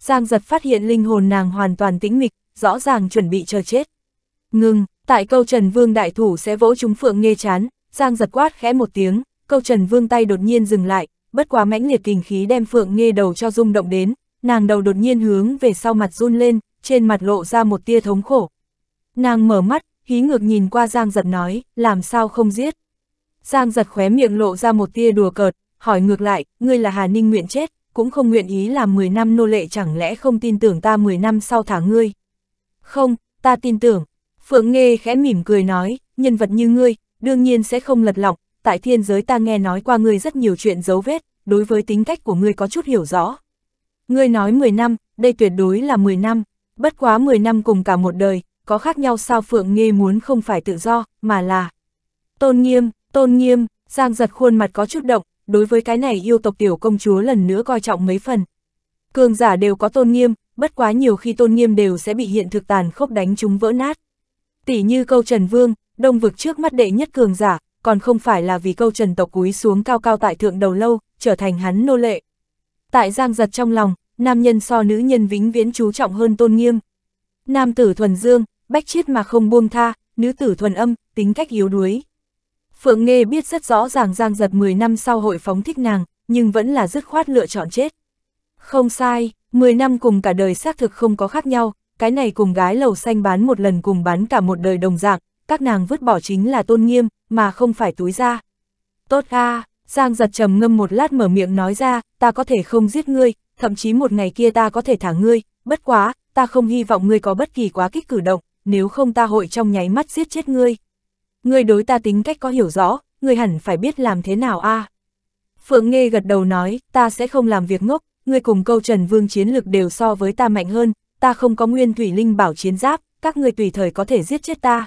Giang giật phát hiện linh hồn nàng hoàn toàn tĩnh mịch, rõ ràng chuẩn bị chờ chết. Ngưng, tại câu Trần Vương đại thủ sẽ vỗ chúng Phượng Nghe chán, Giang giật quát khẽ một tiếng, câu Trần Vương tay đột nhiên dừng lại, bất quá mãnh liệt kình khí đem Phượng Nghe đầu cho rung động đến, nàng đầu đột nhiên hướng về sau mặt run lên, trên mặt lộ ra một tia thống khổ. Nàng mở mắt, hí ngược nhìn qua Giang giật nói, làm sao không giết. Giang giật khóe miệng lộ ra một tia đùa cợt, hỏi ngược lại, ngươi là Hà Ninh nguyện chết, cũng không nguyện ý làm 10 năm nô lệ chẳng lẽ không tin tưởng ta 10 năm sau thả ngươi. Không, ta tin tưởng. Phượng Nghê khẽ mỉm cười nói, nhân vật như ngươi, đương nhiên sẽ không lật lọng, tại thiên giới ta nghe nói qua ngươi rất nhiều chuyện dấu vết, đối với tính cách của ngươi có chút hiểu rõ. Ngươi nói 10 năm, đây tuyệt đối là 10 năm, bất quá 10 năm cùng cả một đời, có khác nhau sao Phượng Nghê muốn không phải tự do, mà là tôn nghiêm, tôn nghiêm, Giang giật khuôn mặt có chút động, đối với cái này yêu tộc tiểu công chúa lần nữa coi trọng mấy phần. Cường giả đều có tôn nghiêm, bất quá nhiều khi tôn nghiêm đều sẽ bị hiện thực tàn khốc đánh chúng vỡ nát. Tỷ như câu Trần Vương, đông vực trước mắt đệ nhất cường giả, còn không phải là vì câu Trần tộc cúi xuống cao cao tại thượng đầu lâu, trở thành hắn nô lệ. Tại Giang giật trong lòng, nam nhân so nữ nhân vĩnh viễn chú trọng hơn tôn nghiêm. Nam tử thuần dương, bách chết mà không buông tha, nữ tử thuần âm, tính cách yếu đuối. Phượng Nghê biết rất rõ ràng Giang Giật 10 năm sau hội phóng thích nàng, nhưng vẫn là dứt khoát lựa chọn chết. Không sai, 10 năm cùng cả đời xác thực không có khác nhau, cái này cùng gái lầu xanh bán một lần cùng bán cả một đời đồng dạng, các nàng vứt bỏ chính là tôn nghiêm, mà không phải túi ra. Tốt a Giang giật trầm ngâm một lát mở miệng nói ra, ta có thể không giết ngươi, thậm chí một ngày kia ta có thể thả ngươi, bất quá, ta không hy vọng ngươi có bất kỳ quá kích cử động, nếu không ta hội trong nháy mắt giết chết ngươi. Ngươi đối ta tính cách có hiểu rõ, ngươi hẳn phải biết làm thế nào a à? Phượng Nghê gật đầu nói, ta sẽ không làm việc ngốc, ngươi cùng câu Trần Vương chiến lực đều so với ta mạnh hơn, ta không có nguyên thủy linh bảo chiến giáp, các ngươi tùy thời có thể giết chết ta.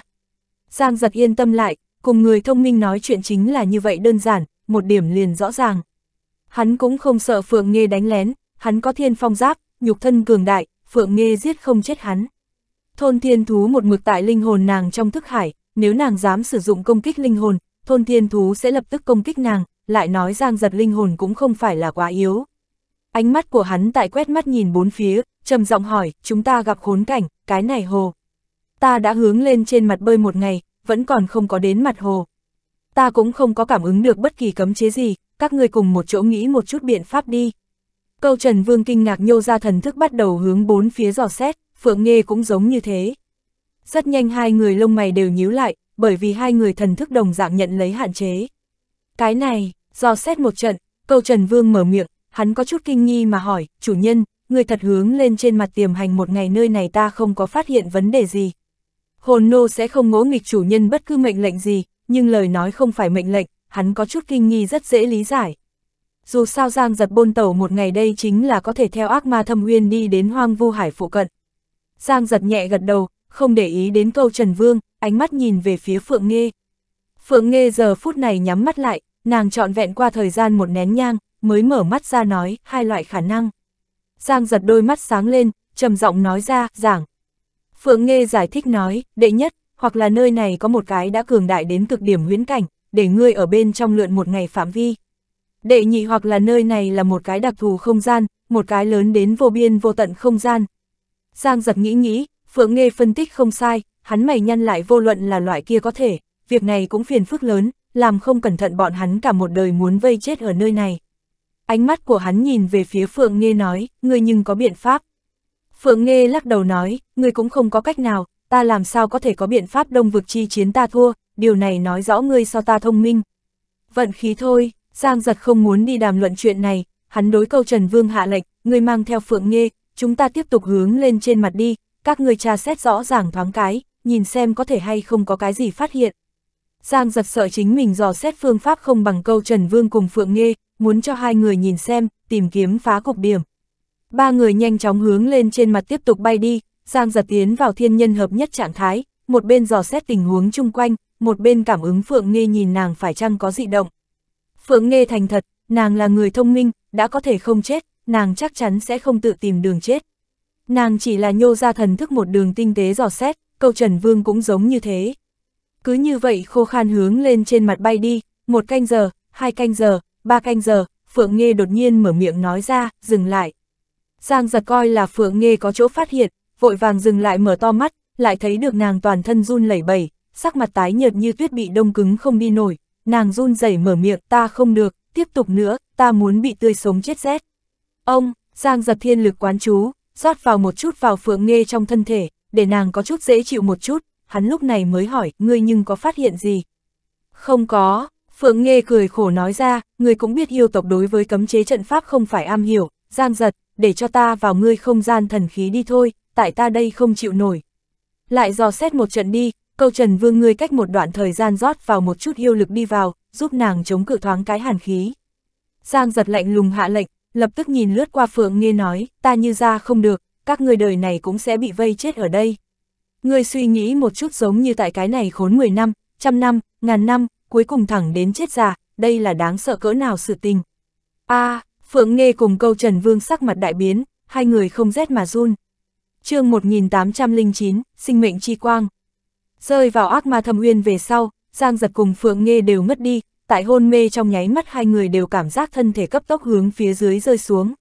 Giang giật yên tâm lại, cùng người thông minh nói chuyện chính là như vậy đơn giản, một điểm liền rõ ràng. Hắn cũng không sợ Phượng Nghê đánh lén, hắn có thiên phong giáp, nhục thân cường đại, Phượng Nghê giết không chết hắn. Thôn thiên thú một mực tại linh hồn nàng trong thức hải, nếu nàng dám sử dụng công kích linh hồn, thôn thiên thú sẽ lập tức công kích nàng, lại nói giang giật linh hồn cũng không phải là quá yếu. Ánh mắt của hắn tại quét mắt nhìn bốn phía, trầm giọng hỏi, chúng ta gặp khốn cảnh, cái này hồ. Ta đã hướng lên trên mặt bơi một ngày, vẫn còn không có đến mặt hồ. Ta cũng không có cảm ứng được bất kỳ cấm chế gì, các ngươi cùng một chỗ nghĩ một chút biện pháp đi. Câu Trần Vương kinh ngạc nhô ra thần thức bắt đầu hướng bốn phía dò xét. Phượng Nghê cũng giống như thế. Rất nhanh hai người lông mày đều nhíu lại, bởi vì hai người thần thức đồng dạng nhận lấy hạn chế. Cái này, do xét một trận, câu Trần Vương mở miệng, hắn có chút kinh nghi mà hỏi, chủ nhân, người thật hướng lên trên mặt tiềm hành một ngày nơi này ta không có phát hiện vấn đề gì. Hồn nô sẽ không ngỗ nghịch chủ nhân bất cứ mệnh lệnh gì, nhưng lời nói không phải mệnh lệnh, hắn có chút kinh nghi rất dễ lý giải. Dù sao Giang giật bôn tàu một ngày đây chính là có thể theo ác ma thâm uyên đi đến hoang vu hải phụ cận. Giang giật nhẹ gật đầu, không để ý đến câu Trần Vương, ánh mắt nhìn về phía Phượng Nghê. Phượng Nghê giờ phút này nhắm mắt lại, nàng trọn vẹn qua thời gian một nén nhang, mới mở mắt ra nói hai loại khả năng. Giang giật đôi mắt sáng lên, trầm giọng nói ra, giảng. Phượng Nghê giải thích nói, đệ nhất, hoặc là nơi này có một cái đã cường đại đến cực điểm huyễn cảnh, để ngươi ở bên trong lượn một ngày phạm vi. Đệ nhị hoặc là nơi này là một cái đặc thù không gian, một cái lớn đến vô biên vô tận không gian, Giang giật nghĩ nghĩ, Phượng Nghê phân tích không sai, hắn mày nhăn lại vô luận là loại kia có thể, việc này cũng phiền phức lớn, làm không cẩn thận bọn hắn cả một đời muốn vây chết ở nơi này. Ánh mắt của hắn nhìn về phía Phượng Nghê nói, ngươi nhưng có biện pháp. Phượng Nghê lắc đầu nói, ngươi cũng không có cách nào, ta làm sao có thể có biện pháp đông vực chi chiến ta thua, điều này nói rõ ngươi so ta thông minh. Vận khí thôi, Giang giật không muốn đi đàm luận chuyện này, hắn đối câu Trần Vương hạ lệnh, ngươi mang theo Phượng Nghê, chúng ta tiếp tục hướng lên trên mặt đi, các người tra xét rõ ràng thoáng cái, nhìn xem có thể hay không có cái gì phát hiện. Giang giật sợ chính mình dò xét phương pháp không bằng câu Trần Vương cùng Phượng Nghê, muốn cho hai người nhìn xem, tìm kiếm phá cục điểm. Ba người nhanh chóng hướng lên trên mặt tiếp tục bay đi, Giang giật tiến vào thiên nhân hợp nhất trạng thái, một bên dò xét tình huống chung quanh, một bên cảm ứng Phượng Nghê nhìn nàng phải chăng có dị động. Phượng Nghê thành thật, nàng là người thông minh, đã có thể không chết, nàng chắc chắn sẽ không tự tìm đường chết. Nàng chỉ là nhô ra thần thức một đường tinh tế dò xét, câu Trần Vương cũng giống như thế. Cứ như vậy khô khan hướng lên trên mặt bay đi, một canh giờ, hai canh giờ, ba canh giờ, Phượng Nghê đột nhiên mở miệng nói ra, dừng lại. Giang giật coi là Phượng Nghê có chỗ phát hiện, vội vàng dừng lại mở to mắt, lại thấy được nàng toàn thân run lẩy bẩy, sắc mặt tái nhợt như tuyết bị đông cứng không đi nổi, nàng run rẩy mở miệng ta không được, tiếp tục nữa, ta muốn bị tươi sống chết rét. Ông, Giang giật thiên lực quán chú, rót vào một chút vào phượng nghe trong thân thể, để nàng có chút dễ chịu một chút, hắn lúc này mới hỏi, ngươi nhưng có phát hiện gì? Không có, Phượng nghe cười khổ nói ra, ngươi cũng biết yêu tộc đối với cấm chế trận pháp không phải am hiểu, giang giật, để cho ta vào ngươi không gian thần khí đi thôi, tại ta đây không chịu nổi. Lại dò xét một trận đi, câu trần vương ngươi cách một đoạn thời gian rót vào một chút yêu lực đi vào, giúp nàng chống cự thoáng cái hàn khí. Giang giật lạnh lùng hạ lệnh, lập tức nhìn lướt qua Phượng Nghê nói, ta như ra không được, các ngươi đời này cũng sẽ bị vây chết ở đây. ngươi suy nghĩ một chút giống như tại cái này khốn 10 năm, trăm năm, ngàn năm, cuối cùng thẳng đến chết già, đây là đáng sợ cỡ nào sự tình. a à, Phượng Nghê cùng câu Trần Vương sắc mặt đại biến, hai người không rét mà run. chương 1809, sinh mệnh chi quang. Rơi vào ác ma thâm uyên về sau, Giang giật cùng Phượng Nghê đều ngất đi, tại hôn mê trong nháy mắt hai người đều cảm giác thân thể cấp tốc hướng phía dưới rơi xuống.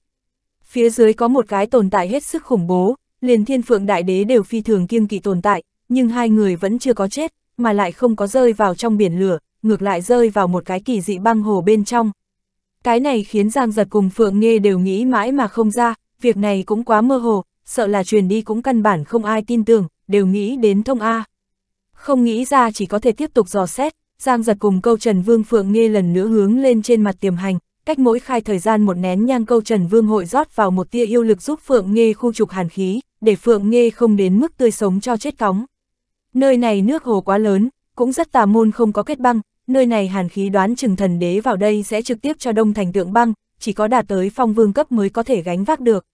Phía dưới có một cái tồn tại hết sức khủng bố, liền thiên phượng đại đế đều phi thường kiêng kỵ tồn tại, nhưng hai người vẫn chưa có chết, mà lại không có rơi vào trong biển lửa, ngược lại rơi vào một cái kỳ dị băng hồ bên trong. Cái này khiến Giang Giật cùng Phượng Nghê đều nghĩ mãi mà không ra, việc này cũng quá mơ hồ, sợ là truyền đi cũng căn bản không ai tin tưởng, đều nghĩ đến thông A. Không nghĩ ra chỉ có thể tiếp tục dò xét, Giang giật cùng câu Trần Vương Phượng nghe lần nữa hướng lên trên mặt tiềm hành, cách mỗi khai thời gian một nén nhang câu Trần Vương hội rót vào một tia yêu lực giúp Phượng nghe khu trục hàn khí, để Phượng nghe không đến mức tươi sống cho chết cóng. Nơi này nước hồ quá lớn, cũng rất tà môn không có kết băng, nơi này hàn khí đoán chừng thần đế vào đây sẽ trực tiếp cho đông thành tượng băng, chỉ có đạt tới phong vương cấp mới có thể gánh vác được.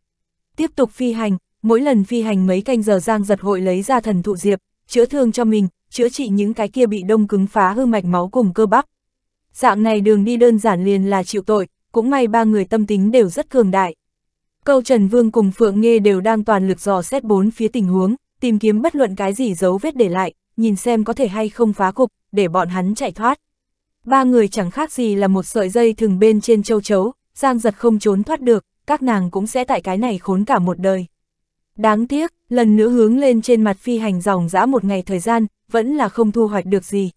Tiếp tục phi hành, mỗi lần phi hành mấy canh giờ Giang giật hội lấy ra thần thụ diệp, chữa thương cho mình, chữa trị những cái kia bị đông cứng phá hư mạch máu cùng cơ bắp. Dạng này đường đi đơn giản liền là chịu tội, cũng may ba người tâm tính đều rất cường đại. Câu Trần Vương cùng Phượng Nghê đều đang toàn lực dò xét bốn phía tình huống, tìm kiếm bất luận cái gì dấu vết để lại, nhìn xem có thể hay không phá cục, để bọn hắn chạy thoát. Ba người chẳng khác gì là một sợi dây thường bên trên châu chấu, giang giật không trốn thoát được, các nàng cũng sẽ tại cái này khốn cả một đời. Đáng tiếc, lần nữa hướng lên trên mặt phi hành dòng dã một ngày thời gian, vẫn là không thu hoạch được gì.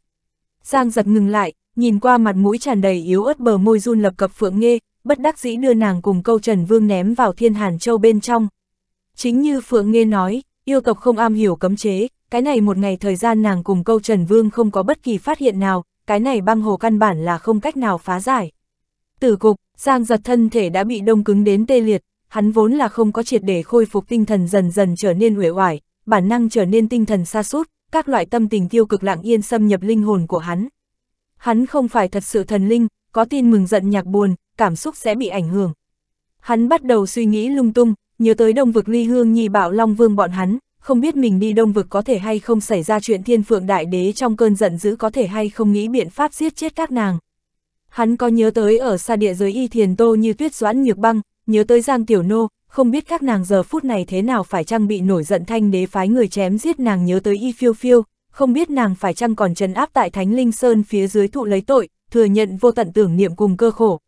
Giang giật ngừng lại, nhìn qua mặt mũi tràn đầy yếu ớt bờ môi run lập cập phượng nghê, bất đắc dĩ đưa nàng cùng câu Trần Vương ném vào thiên hàn châu bên trong. Chính như Phượng Nghê nói, yêu tộc không am hiểu cấm chế, cái này một ngày thời gian nàng cùng câu Trần Vương không có bất kỳ phát hiện nào, cái này băng hồ căn bản là không cách nào phá giải. Tử cục, Giang giật thân thể đã bị đông cứng đến tê liệt, hắn vốn là không có triệt để khôi phục tinh thần dần dần trở nên uể oải, bản năng trở nên tinh thần xa sút các loại tâm tình tiêu cực lặng yên xâm nhập linh hồn của hắn. Hắn không phải thật sự thần linh, có tin mừng giận nhạc buồn, cảm xúc sẽ bị ảnh hưởng. Hắn bắt đầu suy nghĩ lung tung, nhớ tới đông vực ly hương nhi bảo long vương bọn hắn, không biết mình đi đông vực có thể hay không xảy ra chuyện thiên phượng đại đế trong cơn giận dữ có thể hay không nghĩ biện pháp giết chết các nàng. Hắn có nhớ tới ở xa địa giới y thiền tô như tuyết doãn nhược băng, nhớ tới Giang Tiểu Nô, không biết các nàng giờ phút này thế nào phải chăng bị nổi giận thanh đế phái người chém giết nàng nhớ tới y phiêu phiêu, không biết nàng phải chăng còn trấn áp tại Thánh Linh Sơn phía dưới thụ lấy tội, thừa nhận vô tận tưởng niệm cùng cơ khổ.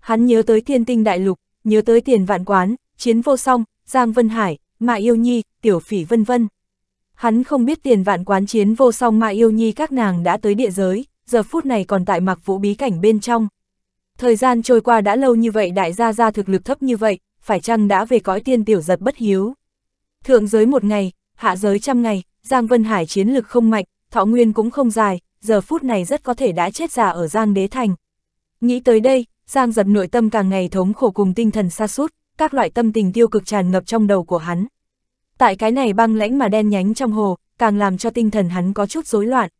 Hắn nhớ tới thiên tinh đại lục, nhớ tới tiền vạn quán, chiến vô song, Giang Vân Hải, Mạ Yêu Nhi, Tiểu Phỉ vân vân. Hắn không biết tiền vạn quán chiến vô song Mạ Yêu Nhi các nàng đã tới địa giới, giờ phút này còn tại mặc vũ bí cảnh bên trong, Thời gian trôi qua đã lâu như vậy đại gia gia thực lực thấp như vậy, phải chăng đã về cõi tiên tiểu giật bất hiếu. Thượng giới một ngày, hạ giới trăm ngày, Giang Vân Hải chiến lực không mạnh, thọ nguyên cũng không dài, giờ phút này rất có thể đã chết già ở Giang Đế Thành. Nghĩ tới đây, Giang giật nội tâm càng ngày thống khổ cùng tinh thần xa sút các loại tâm tình tiêu cực tràn ngập trong đầu của hắn. Tại cái này băng lãnh mà đen nhánh trong hồ, càng làm cho tinh thần hắn có chút rối loạn.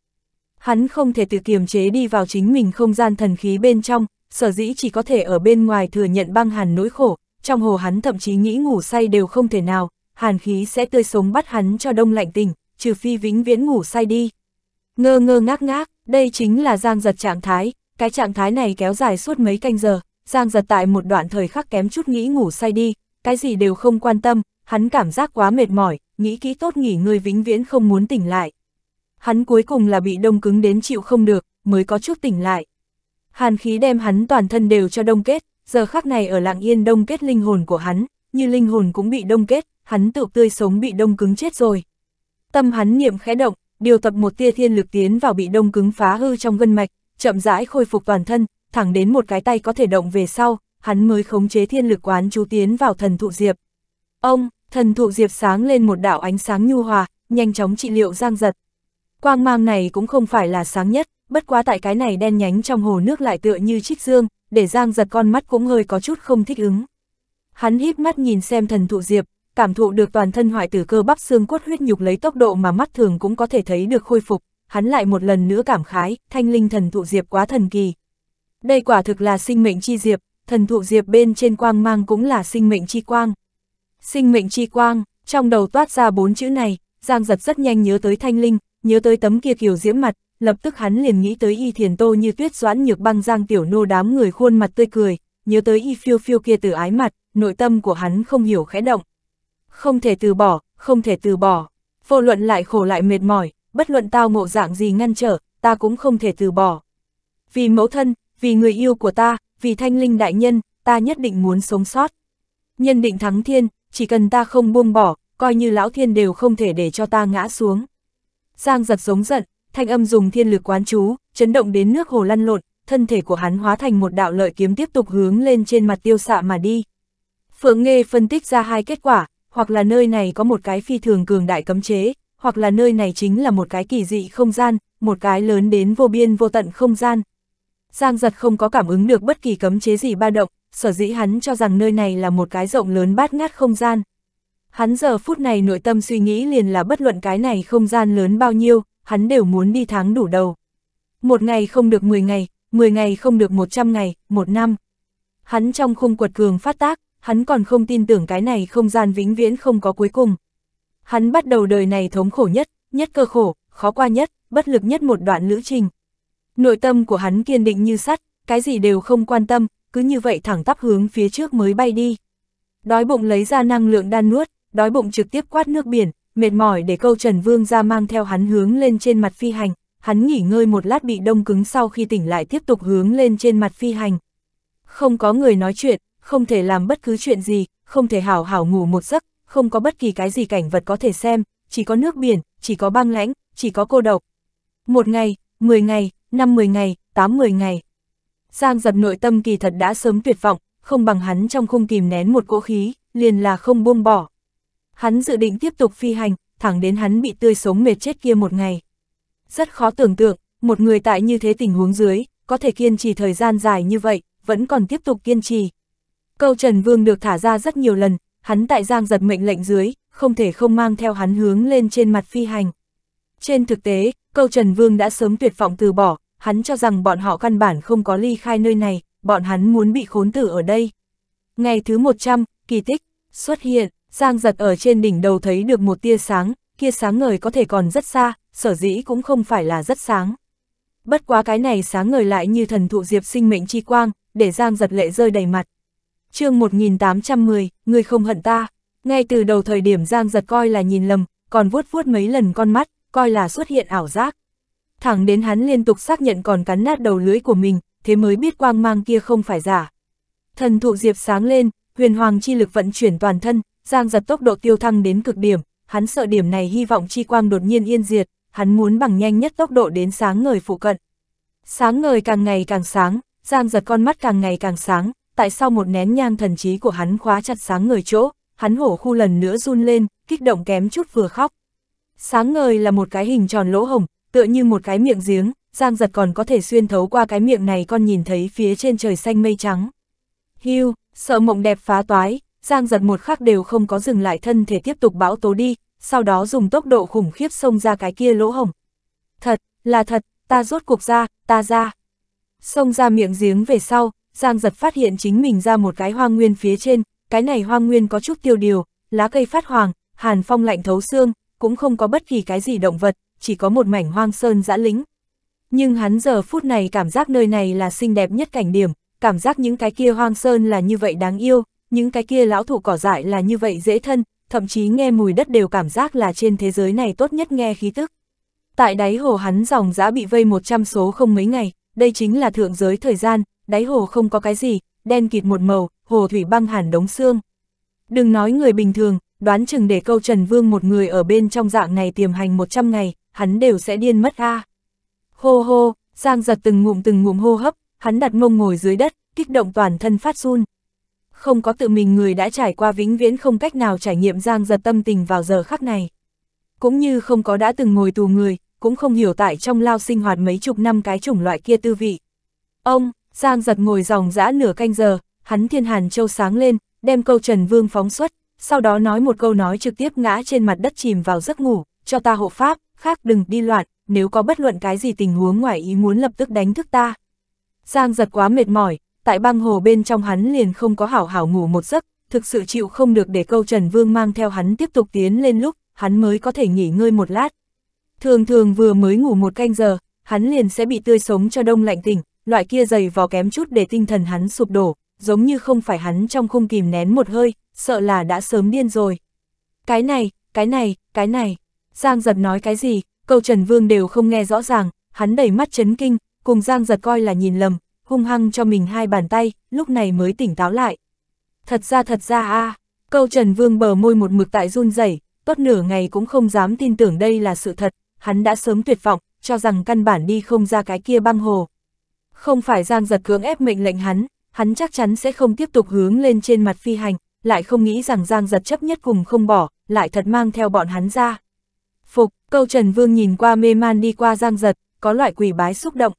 Hắn không thể tự kiềm chế đi vào chính mình không gian thần khí bên trong, sở dĩ chỉ có thể ở bên ngoài thừa nhận băng hàn nỗi khổ, trong hồ hắn thậm chí nghĩ ngủ say đều không thể nào, hàn khí sẽ tươi sống bắt hắn cho đông lạnh tình, trừ phi vĩnh viễn ngủ say đi. Ngơ ngơ ngác ngác, đây chính là giang giật trạng thái, cái trạng thái này kéo dài suốt mấy canh giờ, giang giật tại một đoạn thời khắc kém chút nghĩ ngủ say đi, cái gì đều không quan tâm, hắn cảm giác quá mệt mỏi, nghĩ kỹ tốt nghỉ ngơi vĩnh viễn không muốn tỉnh lại. Hắn cuối cùng là bị đông cứng đến chịu không được, mới có chút tỉnh lại hàn khí đem hắn toàn thân đều cho đông kết, giờ khắc này ở lạng yên đông kết linh hồn của hắn, như linh hồn cũng bị đông kết, hắn tự tươi sống bị đông cứng chết rồi. Tâm hắn niệm khẽ động, điều tập một tia thiên lực tiến vào bị đông cứng phá hư trong gân mạch, chậm rãi khôi phục toàn thân, thẳng đến một cái tay có thể động về sau, hắn mới khống chế thiên lực quán chú tiến vào thần thụ diệp. Ông, thần thụ diệp sáng lên một đạo ánh sáng nhu hòa, nhanh chóng trị liệu giang giật. Quang mang này cũng không phải là sáng nhất, bất quá tại cái này đen nhánh trong hồ nước lại tựa như trích dương, để Giang giật con mắt cũng hơi có chút không thích ứng. Hắn híp mắt nhìn xem thần thụ diệp, cảm thụ được toàn thân hoại tử cơ bắp xương cốt huyết nhục lấy tốc độ mà mắt thường cũng có thể thấy được khôi phục, hắn lại một lần nữa cảm khái, thanh linh thần thụ diệp quá thần kỳ. Đây quả thực là sinh mệnh chi diệp, thần thụ diệp bên trên quang mang cũng là sinh mệnh chi quang. Sinh mệnh chi quang, trong đầu toát ra bốn chữ này, Giang giật rất nhanh nhớ tới thanh linh, nhớ tới tấm kia kiều diễm mặt, lập tức hắn liền nghĩ tới y thiền tô như tuyết doãn nhược băng giang tiểu nô đám người khuôn mặt tươi cười, nhớ tới y phiêu phiêu kia từ ái mặt, nội tâm của hắn không hiểu khẽ động. Không thể từ bỏ, không thể từ bỏ, vô luận lại khổ lại mệt mỏi, bất luận tao ngộ dạng gì ngăn trở, ta cũng không thể từ bỏ. Vì mẫu thân, vì người yêu của ta, vì thanh linh đại nhân, ta nhất định muốn sống sót. Nhân định thắng thiên, chỉ cần ta không buông bỏ, coi như lão thiên đều không thể để cho ta ngã xuống. Giang giật giống giận, thanh âm dùng thiên lực quán chú, chấn động đến nước hồ lăn lộn, thân thể của hắn hóa thành một đạo lợi kiếm tiếp tục hướng lên trên mặt tiêu xạ mà đi. Phượng Nghê phân tích ra hai kết quả, hoặc là nơi này có một cái phi thường cường đại cấm chế, hoặc là nơi này chính là một cái kỳ dị không gian, một cái lớn đến vô biên vô tận không gian. Giang giật không có cảm ứng được bất kỳ cấm chế gì ba động, sở dĩ hắn cho rằng nơi này là một cái rộng lớn bát ngát không gian. Hắn giờ phút này nội tâm suy nghĩ liền là bất luận cái này không gian lớn bao nhiêu, hắn đều muốn đi tháng đủ đầu. Một ngày không được 10 ngày, 10 ngày không được 100 ngày, một năm. Hắn trong khung quật cường phát tác, hắn còn không tin tưởng cái này không gian vĩnh viễn không có cuối cùng. Hắn bắt đầu đời này thống khổ nhất, nhất cơ khổ, khó qua nhất, bất lực nhất một đoạn lữ trình. Nội tâm của hắn kiên định như sắt, cái gì đều không quan tâm, cứ như vậy thẳng tắp hướng phía trước mới bay đi. Đói bụng lấy ra năng lượng đan nuốt, đói bụng trực tiếp quát nước biển, mệt mỏi để câu Trần Vương ra mang theo hắn hướng lên trên mặt phi hành, hắn nghỉ ngơi một lát bị đông cứng sau khi tỉnh lại tiếp tục hướng lên trên mặt phi hành. Không có người nói chuyện, không thể làm bất cứ chuyện gì, không thể hảo hảo ngủ một giấc, không có bất kỳ cái gì cảnh vật có thể xem, chỉ có nước biển, chỉ có băng lãnh, chỉ có cô độc. Một ngày, mười ngày, năm mười ngày, tám mười ngày. Giang dập nội tâm kỳ thật đã sớm tuyệt vọng, không bằng hắn trong khung kìm nén một cỗ khí, liền là không buông bỏ, Hắn dự định tiếp tục phi hành, thẳng đến hắn bị tươi sống mệt chết kia một ngày. Rất khó tưởng tượng, một người tại như thế tình huống dưới, có thể kiên trì thời gian dài như vậy, vẫn còn tiếp tục kiên trì. Câu Trần Vương được thả ra rất nhiều lần, hắn tại giang giật mệnh lệnh dưới, không thể không mang theo hắn hướng lên trên mặt phi hành. Trên thực tế, câu Trần Vương đã sớm tuyệt vọng từ bỏ, hắn cho rằng bọn họ căn bản không có ly khai nơi này, bọn hắn muốn bị khốn tử ở đây. Ngày thứ 100, kỳ tích, xuất hiện, Giang giật ở trên đỉnh đầu thấy được một tia sáng, kia sáng ngời có thể còn rất xa, sở dĩ cũng không phải là rất sáng. Bất quá cái này sáng ngời lại như thần thụ diệp sinh mệnh chi quang, để Giang giật lệ rơi đầy mặt. chương 1810, người không hận ta. Ngay từ đầu thời điểm Giang giật coi là nhìn lầm, còn vuốt vuốt mấy lần con mắt, coi là xuất hiện ảo giác. Thẳng đến hắn liên tục xác nhận còn cắn nát đầu lưới của mình, thế mới biết quang mang kia không phải giả. Thần thụ diệp sáng lên, huyền hoàng chi lực vận chuyển toàn thân, Giang giật tốc độ tiêu thăng đến cực điểm, hắn sợ điểm này hy vọng chi quang đột nhiên yên diệt, hắn muốn bằng nhanh nhất tốc độ đến sáng ngời phụ cận. Sáng ngời càng ngày càng sáng, Giang giật con mắt càng ngày càng sáng, tại sao một nén nhang thần trí của hắn khóa chặt sáng ngời chỗ, hắn hổ khu lần nữa run lên, kích động kém chút vừa khóc. Sáng ngời là một cái hình tròn lỗ hồng, tựa như một cái miệng giếng, Giang giật còn có thể xuyên thấu qua cái miệng này con nhìn thấy phía trên trời xanh mây trắng. Hiu, sợ mộng đẹp phá toái, Giang giật một khắc đều không có dừng lại thân thể tiếp tục bão tố đi, sau đó dùng tốc độ khủng khiếp xông ra cái kia lỗ hổng. Thật, là thật, ta rốt cuộc ra, ta ra. Xông ra miệng giếng về sau, Giang giật phát hiện chính mình ra một cái hoang nguyên phía trên, cái này hoang nguyên có chút tiêu điều, lá cây phát hoàng, hàn phong lạnh thấu xương, cũng không có bất kỳ cái gì động vật, chỉ có một mảnh hoang sơn dã lính. Nhưng hắn giờ phút này cảm giác nơi này là xinh đẹp nhất cảnh điểm, cảm giác những cái kia hoang sơn là như vậy đáng yêu, những cái kia lão thủ cỏ dại là như vậy dễ thân, thậm chí nghe mùi đất đều cảm giác là trên thế giới này tốt nhất nghe khí tức. Tại đáy hồ hắn dòng giã bị vây 100 số không mấy ngày, đây chính là thượng giới thời gian, đáy hồ không có cái gì, đen kịt một màu, hồ thủy băng hẳn đống xương. Đừng nói người bình thường, đoán chừng để câu Trần Vương một người ở bên trong dạng này tiềm hành 100 ngày, hắn đều sẽ điên mất a. Hô hô, Giang giật từng ngụm từng ngụm hô hấp, hắn đặt mông ngồi dưới đất, kích động toàn thân phát run không có tự mình người đã trải qua vĩnh viễn không cách nào trải nghiệm giang giật tâm tình vào giờ khắc này. Cũng như không có đã từng ngồi tù người, cũng không hiểu tại trong lao sinh hoạt mấy chục năm cái chủng loại kia tư vị. Ông, giang giật ngồi dòng dã nửa canh giờ, hắn thiên hàn châu sáng lên, đem câu Trần Vương phóng xuất, sau đó nói một câu nói trực tiếp ngã trên mặt đất chìm vào giấc ngủ, cho ta hộ pháp, khác đừng đi loạn, nếu có bất luận cái gì tình huống ngoài ý muốn lập tức đánh thức ta. Giang giật quá mệt mỏi, tại băng hồ bên trong hắn liền không có hảo hảo ngủ một giấc, thực sự chịu không được để câu Trần Vương mang theo hắn tiếp tục tiến lên lúc, hắn mới có thể nghỉ ngơi một lát. Thường thường vừa mới ngủ một canh giờ, hắn liền sẽ bị tươi sống cho đông lạnh tỉnh, loại kia dày vò kém chút để tinh thần hắn sụp đổ, giống như không phải hắn trong khung kìm nén một hơi, sợ là đã sớm điên rồi. Cái này, cái này, cái này, Giang Giật nói cái gì, câu Trần Vương đều không nghe rõ ràng, hắn đầy mắt chấn kinh, cùng Giang Giật coi là nhìn lầm, hung hăng cho mình hai bàn tay, lúc này mới tỉnh táo lại. Thật ra thật ra a à, câu Trần Vương bờ môi một mực tại run rẩy tốt nửa ngày cũng không dám tin tưởng đây là sự thật, hắn đã sớm tuyệt vọng, cho rằng căn bản đi không ra cái kia băng hồ. Không phải Giang giật cưỡng ép mệnh lệnh hắn, hắn chắc chắn sẽ không tiếp tục hướng lên trên mặt phi hành, lại không nghĩ rằng Giang giật chấp nhất cùng không bỏ, lại thật mang theo bọn hắn ra. Phục, câu Trần Vương nhìn qua mê man đi qua Giang giật, có loại quỷ bái xúc động,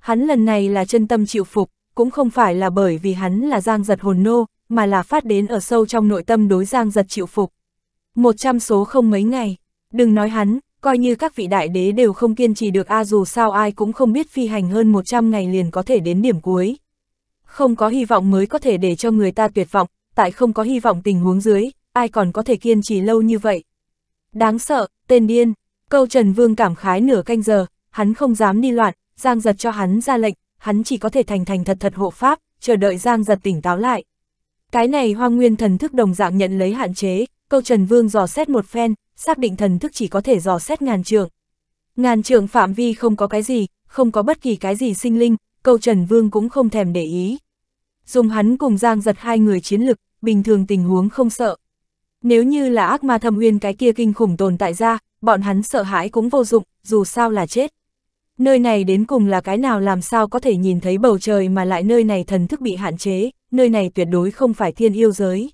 Hắn lần này là chân tâm chịu phục, cũng không phải là bởi vì hắn là giang giật hồn nô, mà là phát đến ở sâu trong nội tâm đối giang giật chịu phục. Một trăm số không mấy ngày, đừng nói hắn, coi như các vị đại đế đều không kiên trì được a dù sao ai cũng không biết phi hành hơn một trăm ngày liền có thể đến điểm cuối. Không có hy vọng mới có thể để cho người ta tuyệt vọng, tại không có hy vọng tình huống dưới, ai còn có thể kiên trì lâu như vậy. Đáng sợ, tên điên, câu Trần Vương cảm khái nửa canh giờ, hắn không dám đi loạn, Giang giật cho hắn ra lệnh, hắn chỉ có thể thành thành thật thật hộ pháp, chờ đợi Giang giật tỉnh táo lại. Cái này hoang nguyên thần thức đồng dạng nhận lấy hạn chế, câu Trần Vương dò xét một phen, xác định thần thức chỉ có thể dò xét ngàn trượng. Ngàn trượng phạm vi không có cái gì, không có bất kỳ cái gì sinh linh, câu Trần Vương cũng không thèm để ý. Dùng hắn cùng Giang giật hai người chiến lực, bình thường tình huống không sợ. Nếu như là ác ma thâm uyên cái kia kinh khủng tồn tại ra, bọn hắn sợ hãi cũng vô dụng, dù sao là chết nơi này đến cùng là cái nào làm sao có thể nhìn thấy bầu trời mà lại nơi này thần thức bị hạn chế, nơi này tuyệt đối không phải thiên yêu giới.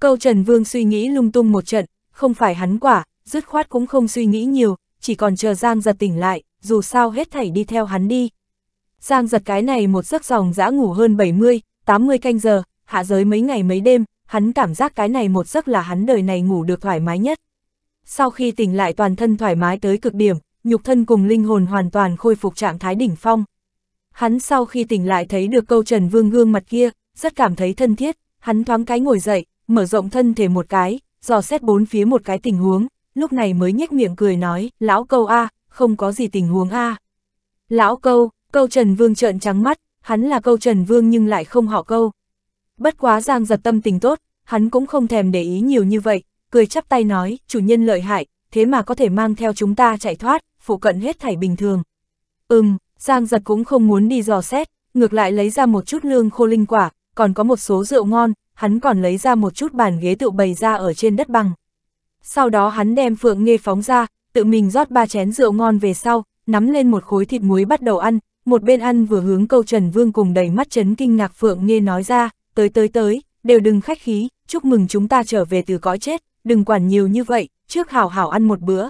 Câu Trần Vương suy nghĩ lung tung một trận, không phải hắn quả, dứt khoát cũng không suy nghĩ nhiều, chỉ còn chờ Giang giật tỉnh lại, dù sao hết thảy đi theo hắn đi. Giang giật cái này một giấc dòng dã ngủ hơn 70, 80 canh giờ, hạ giới mấy ngày mấy đêm, hắn cảm giác cái này một giấc là hắn đời này ngủ được thoải mái nhất. Sau khi tỉnh lại toàn thân thoải mái tới cực điểm, nhục thân cùng linh hồn hoàn toàn khôi phục trạng thái đỉnh phong. Hắn sau khi tỉnh lại thấy được câu Trần Vương gương mặt kia, rất cảm thấy thân thiết, hắn thoáng cái ngồi dậy, mở rộng thân thể một cái, dò xét bốn phía một cái tình huống, lúc này mới nhếch miệng cười nói, lão câu A, không có gì tình huống A. Lão câu, câu Trần Vương trợn trắng mắt, hắn là câu Trần Vương nhưng lại không họ câu. Bất quá giang giật tâm tình tốt, hắn cũng không thèm để ý nhiều như vậy, cười chắp tay nói, chủ nhân lợi hại, thế mà có thể mang theo chúng ta chạy thoát, phụ cận hết thảy bình thường. Ừm, Giang giật cũng không muốn đi dò xét, ngược lại lấy ra một chút lương khô linh quả, còn có một số rượu ngon, hắn còn lấy ra một chút bàn ghế tự bày ra ở trên đất bằng. Sau đó hắn đem Phượng Nghê phóng ra, tự mình rót ba chén rượu ngon về sau, nắm lên một khối thịt muối bắt đầu ăn, một bên ăn vừa hướng câu Trần Vương cùng đầy mắt chấn kinh ngạc Phượng Nghê nói ra, tới tới tới, đều đừng khách khí, chúc mừng chúng ta trở về từ cõi chết, đừng quản nhiều như vậy, trước hảo hảo ăn một bữa,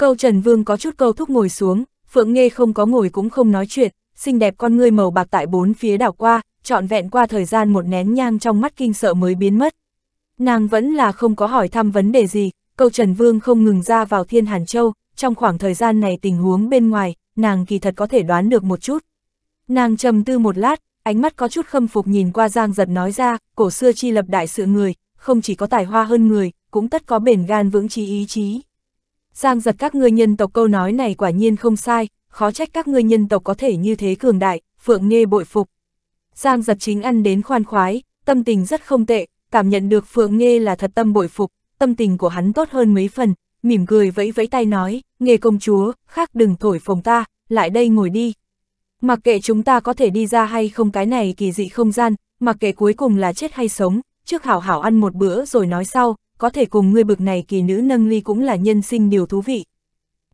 Câu Trần Vương có chút câu thúc ngồi xuống, Phượng Nghê không có ngồi cũng không nói chuyện, xinh đẹp con ngươi màu bạc tại bốn phía đảo qua, trọn vẹn qua thời gian một nén nhang trong mắt kinh sợ mới biến mất. Nàng vẫn là không có hỏi thăm vấn đề gì, câu Trần Vương không ngừng ra vào Thiên Hàn Châu, trong khoảng thời gian này tình huống bên ngoài, nàng kỳ thật có thể đoán được một chút. Nàng trầm tư một lát, ánh mắt có chút khâm phục nhìn qua Giang Giật nói ra, cổ xưa chi lập đại sự người, không chỉ có tài hoa hơn người, cũng tất có bền gan vững chí ý chí. Giang giật các ngươi nhân tộc câu nói này quả nhiên không sai, khó trách các ngươi nhân tộc có thể như thế cường đại, Phượng Nghe bội phục. Giang giật chính ăn đến khoan khoái, tâm tình rất không tệ, cảm nhận được Phượng Nghe là thật tâm bội phục, tâm tình của hắn tốt hơn mấy phần, mỉm cười vẫy vẫy tay nói, Nghe công chúa, khác đừng thổi phồng ta, lại đây ngồi đi. Mặc kệ chúng ta có thể đi ra hay không cái này kỳ dị không gian, mặc kệ cuối cùng là chết hay sống, trước hảo hảo ăn một bữa rồi nói sau, có thể cùng ngươi bực này kỳ nữ nâng ly cũng là nhân sinh điều thú vị.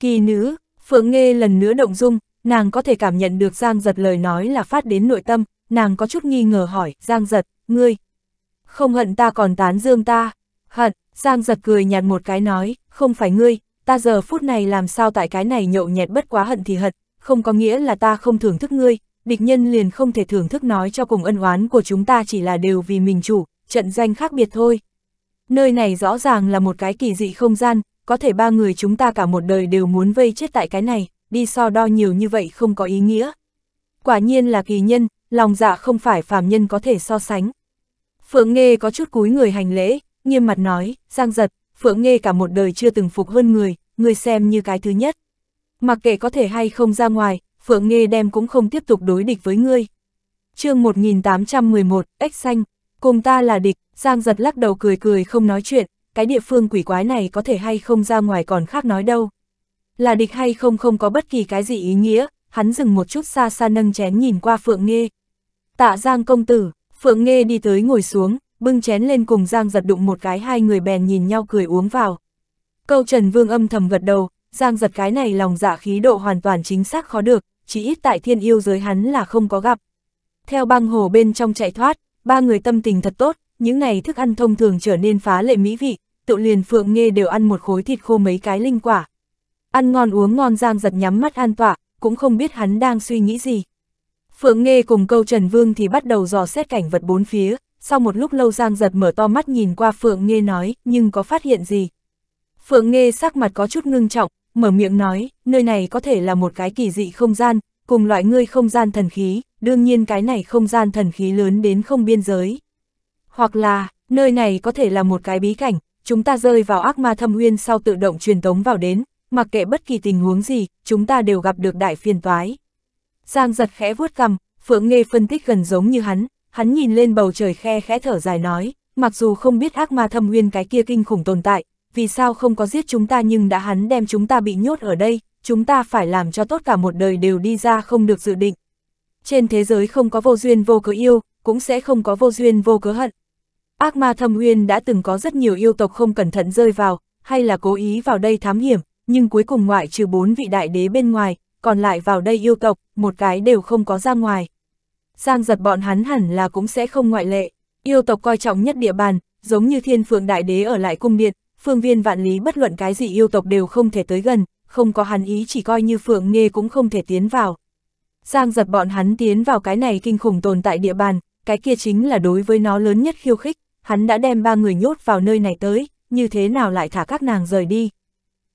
Kỳ nữ, Phượng Nghê lần nữa động dung, nàng có thể cảm nhận được Giang Giật lời nói là phát đến nội tâm, nàng có chút nghi ngờ hỏi, Giang Giật, ngươi, không hận ta còn tán dương ta, hận, Giang Giật cười nhạt một cái nói, không phải ngươi, ta giờ phút này làm sao tại cái này nhậu nhẹt bất quá hận thì hận, không có nghĩa là ta không thưởng thức ngươi, địch nhân liền không thể thưởng thức nói cho cùng ân oán của chúng ta chỉ là đều vì mình chủ, trận danh khác biệt thôi. Nơi này rõ ràng là một cái kỳ dị không gian, có thể ba người chúng ta cả một đời đều muốn vây chết tại cái này, đi so đo nhiều như vậy không có ý nghĩa. Quả nhiên là kỳ nhân, lòng dạ không phải phàm nhân có thể so sánh. Phượng Nghê có chút cúi người hành lễ, nghiêm mặt nói, Giang Giật, Phượng Nghê cả một đời chưa từng phục hơn người, người xem như cái thứ nhất. Mặc kệ có thể hay không ra ngoài, Phượng Nghê đem cũng không tiếp tục đối địch với ngươi. chương 1811, Ếch Xanh, cùng ta là địch, Giang giật lắc đầu cười cười không nói chuyện, cái địa phương quỷ quái này có thể hay không ra ngoài còn khác nói đâu. Là địch hay không không có bất kỳ cái gì ý nghĩa, hắn dừng một chút xa xa nâng chén nhìn qua Phượng Nghê. Tạ Giang công tử, Phượng Nghê đi tới ngồi xuống, bưng chén lên cùng Giang giật đụng một cái hai người bèn nhìn nhau cười uống vào. Câu Trần Vương âm thầm gật đầu, Giang giật cái này lòng dạ khí độ hoàn toàn chính xác khó được, chỉ ít tại thiên yêu giới hắn là không có gặp. Theo băng hồ bên trong chạy thoát, ba người tâm tình thật tốt, những ngày thức ăn thông thường trở nên phá lệ mỹ vị, tự liền Phượng nghe đều ăn một khối thịt khô mấy cái linh quả. Ăn ngon uống ngon Giang giật nhắm mắt an tọa, cũng không biết hắn đang suy nghĩ gì. Phượng nghe cùng câu Trần Vương thì bắt đầu dò xét cảnh vật bốn phía, sau một lúc lâu Giang giật mở to mắt nhìn qua Phượng nghe nói, nhưng có phát hiện gì? Phượng nghe sắc mặt có chút ngưng trọng, mở miệng nói, nơi này có thể là một cái kỳ dị không gian, cùng loại ngươi không gian thần khí, đương nhiên cái này không gian thần khí lớn đến không biên giới. Hoặc là, nơi này có thể là một cái bí cảnh, chúng ta rơi vào ác ma thâm uyên sau tự động truyền tống vào đến, mặc kệ bất kỳ tình huống gì, chúng ta đều gặp được đại phiền toái. Giang giật khẽ vuốt cằm, Phượng nghe phân tích gần giống như hắn, hắn nhìn lên bầu trời khe khẽ thở dài nói, mặc dù không biết ác ma thâm uyên cái kia kinh khủng tồn tại, vì sao không có giết chúng ta nhưng đã hắn đem chúng ta bị nhốt ở đây, chúng ta phải làm cho tốt cả một đời đều đi ra không được dự định. Trên thế giới không có vô duyên vô cớ yêu, cũng sẽ không có vô duyên vô cớ hận, Ác ma thâm uyên đã từng có rất nhiều yêu tộc không cẩn thận rơi vào, hay là cố ý vào đây thám hiểm, nhưng cuối cùng ngoại trừ bốn vị đại đế bên ngoài, còn lại vào đây yêu tộc, một cái đều không có ra ngoài. Giang giật bọn hắn hẳn là cũng sẽ không ngoại lệ, yêu tộc coi trọng nhất địa bàn, giống như thiên phượng đại đế ở lại cung điện, phương viên vạn lý bất luận cái gì yêu tộc đều không thể tới gần, không có hắn ý chỉ coi như phượng nghe cũng không thể tiến vào. Giang giật bọn hắn tiến vào cái này kinh khủng tồn tại địa bàn, cái kia chính là đối với nó lớn nhất khiêu khích hắn đã đem ba người nhốt vào nơi này tới, như thế nào lại thả các nàng rời đi.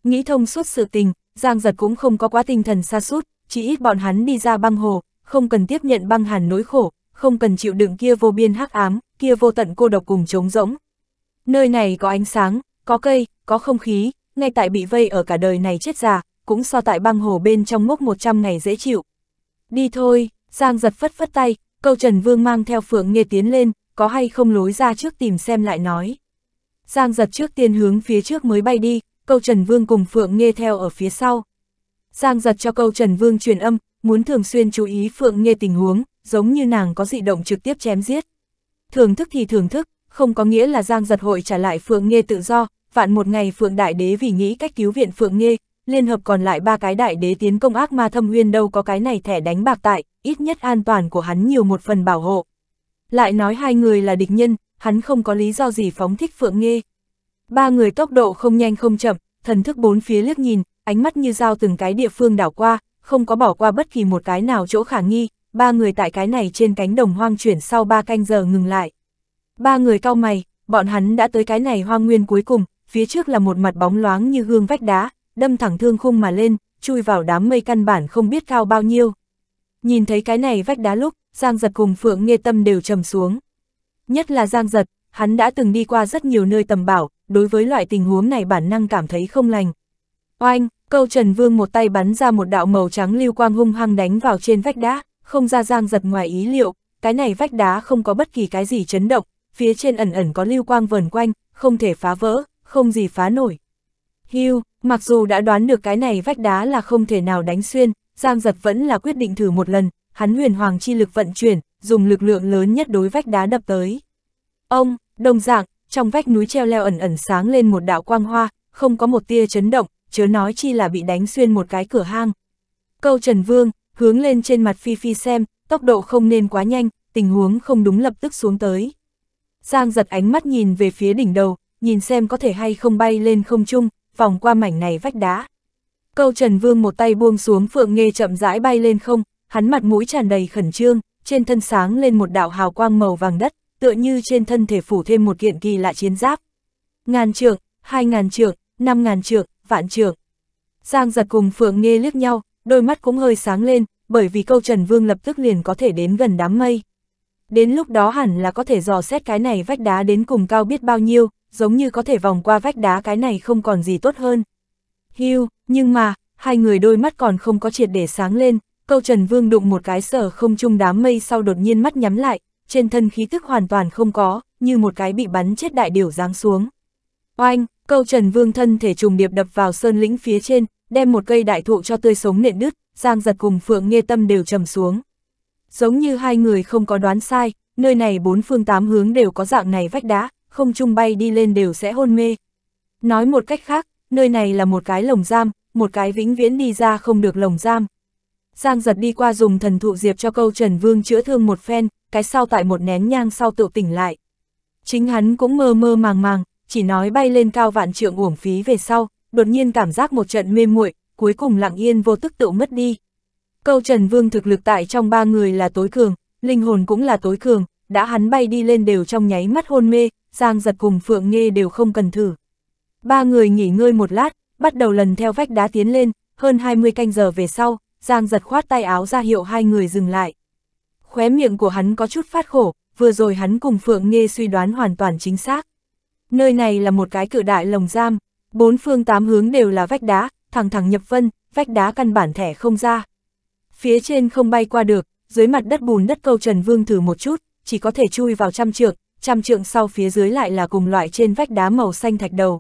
Nghĩ thông suốt sự tình, Giang Giật cũng không có quá tinh thần xa sút chỉ ít bọn hắn đi ra băng hồ, không cần tiếp nhận băng hàn nỗi khổ, không cần chịu đựng kia vô biên hắc ám, kia vô tận cô độc cùng trống rỗng. Nơi này có ánh sáng, có cây, có không khí, ngay tại bị vây ở cả đời này chết già, cũng so tại băng hồ bên trong ngốc 100 ngày dễ chịu. Đi thôi, Giang giật phất phất tay, câu Trần Vương mang theo Phượng Nghê tiến lên, có hay không lối ra trước tìm xem lại nói. Giang giật trước tiên hướng phía trước mới bay đi, câu Trần Vương cùng Phượng nghe theo ở phía sau. Giang giật cho câu Trần Vương truyền âm, muốn thường xuyên chú ý Phượng nghe tình huống, giống như nàng có dị động trực tiếp chém giết. Thưởng thức thì thưởng thức, không có nghĩa là Giang giật hội trả lại Phượng nghe tự do, vạn một ngày Phượng Đại Đế vì nghĩ cách cứu viện Phượng nghe, liên hợp còn lại ba cái Đại Đế tiến công ác ma thâm huyên đâu có cái này thẻ đánh bạc tại, ít nhất an toàn của hắn nhiều một phần bảo hộ. Lại nói hai người là địch nhân, hắn không có lý do gì phóng thích Phượng Nghê. Ba người tốc độ không nhanh không chậm, thần thức bốn phía liếc nhìn, ánh mắt như dao từng cái địa phương đảo qua, không có bỏ qua bất kỳ một cái nào chỗ khả nghi, ba người tại cái này trên cánh đồng hoang chuyển sau ba canh giờ ngừng lại. Ba người cao mày, bọn hắn đã tới cái này hoang nguyên cuối cùng, phía trước là một mặt bóng loáng như gương vách đá, đâm thẳng thương khung mà lên, chui vào đám mây căn bản không biết cao bao nhiêu. Nhìn thấy cái này vách đá lúc, Giang Giật cùng Phượng Nghê Tâm đều trầm xuống. Nhất là Giang Giật, hắn đã từng đi qua rất nhiều nơi tầm bảo, đối với loại tình huống này bản năng cảm thấy không lành. Oanh, câu Trần Vương một tay bắn ra một đạo màu trắng lưu quang hung hăng đánh vào trên vách đá, không ra Giang Giật ngoài ý liệu, cái này vách đá không có bất kỳ cái gì chấn động, phía trên ẩn ẩn có lưu quang vờn quanh, không thể phá vỡ, không gì phá nổi. Hưu, mặc dù đã đoán được cái này vách đá là không thể nào đánh xuyên, Giang Giật vẫn là quyết định thử một lần, hắn huyền hoàng chi lực vận chuyển, dùng lực lượng lớn nhất đối vách đá đập tới. Ông, đồng dạng, trong vách núi treo leo ẩn ẩn sáng lên một đạo quang hoa, không có một tia chấn động, chớ nói chi là bị đánh xuyên một cái cửa hang. Câu Trần Vương, hướng lên trên mặt Phi Phi xem, tốc độ không nên quá nhanh, tình huống không đúng lập tức xuống tới. Giang giật ánh mắt nhìn về phía đỉnh đầu, nhìn xem có thể hay không bay lên không trung, vòng qua mảnh này vách đá. Câu Trần Vương một tay buông xuống phượng nghe chậm rãi bay lên không, hắn mặt mũi tràn đầy khẩn trương, trên thân sáng lên một đạo hào quang màu vàng đất, tựa như trên thân thể phủ thêm một kiện kỳ lạ chiến giáp. Ngàn trượng, hai ngàn trượng, năm ngàn trượng, vạn trượng. Giang giật cùng Phượng nghe liếc nhau, đôi mắt cũng hơi sáng lên, bởi vì câu Trần Vương lập tức liền có thể đến gần đám mây. Đến lúc đó hẳn là có thể dò xét cái này vách đá đến cùng cao biết bao nhiêu, giống như có thể vòng qua vách đá cái này không còn gì tốt hơn. Hưu, nhưng mà, hai người đôi mắt còn không có triệt để sáng lên, câu Trần Vương đụng một cái sở không trung đám mây sau đột nhiên mắt nhắm lại, trên thân khí tức hoàn toàn không có, như một cái bị bắn chết đại điểu giáng xuống. Oanh, câu Trần Vương thân thể trùng điệp đập vào sơn lĩnh phía trên, đem một cây đại thụ cho tươi sống nện đứt, Giang giật cùng Phượng nghe Tâm đều trầm xuống. Giống như hai người không có đoán sai, nơi này bốn phương tám hướng đều có dạng này vách đá, không trung bay đi lên đều sẽ hôn mê. Nói một cách khác, nơi này là một cái lồng giam, một cái vĩnh viễn đi ra không được lồng giam, Giang giật đi qua dùng thần thụ diệp cho câu Trần Vương chữa thương một phen, cái sau tại một nén nhang sau tự tỉnh lại. Chính hắn cũng mơ mơ màng màng, chỉ nói bay lên cao vạn trượng uổng phí về sau, đột nhiên cảm giác một trận mê muội, cuối cùng lặng yên vô tức tự mất đi. Câu Trần Vương thực lực tại trong ba người là tối cường, linh hồn cũng là tối cường, đã hắn bay đi lên đều trong nháy mắt hôn mê, Giang giật cùng Phượng Nghê đều không cần thử. Ba người nghỉ ngơi một lát, bắt đầu lần theo vách đá tiến lên, hơn 20 canh giờ về sau, Giang giật khoát tay áo ra hiệu hai người dừng lại. Khóe miệng của hắn có chút phát khổ, vừa rồi hắn cùng Phượng Nghê suy đoán hoàn toàn chính xác. Nơi này là một cái cự đại lồng giam, bốn phương tám hướng đều là vách đá, thẳng thẳng nhập vân, vách đá căn bản thẻ không ra. Phía trên không bay qua được, dưới mặt đất bùn đất câu Trần Vương thử một chút, chỉ có thể chui vào trăm trượng, trăm trượng sau phía dưới lại là cùng loại trên vách đá màu xanh thạch đầu.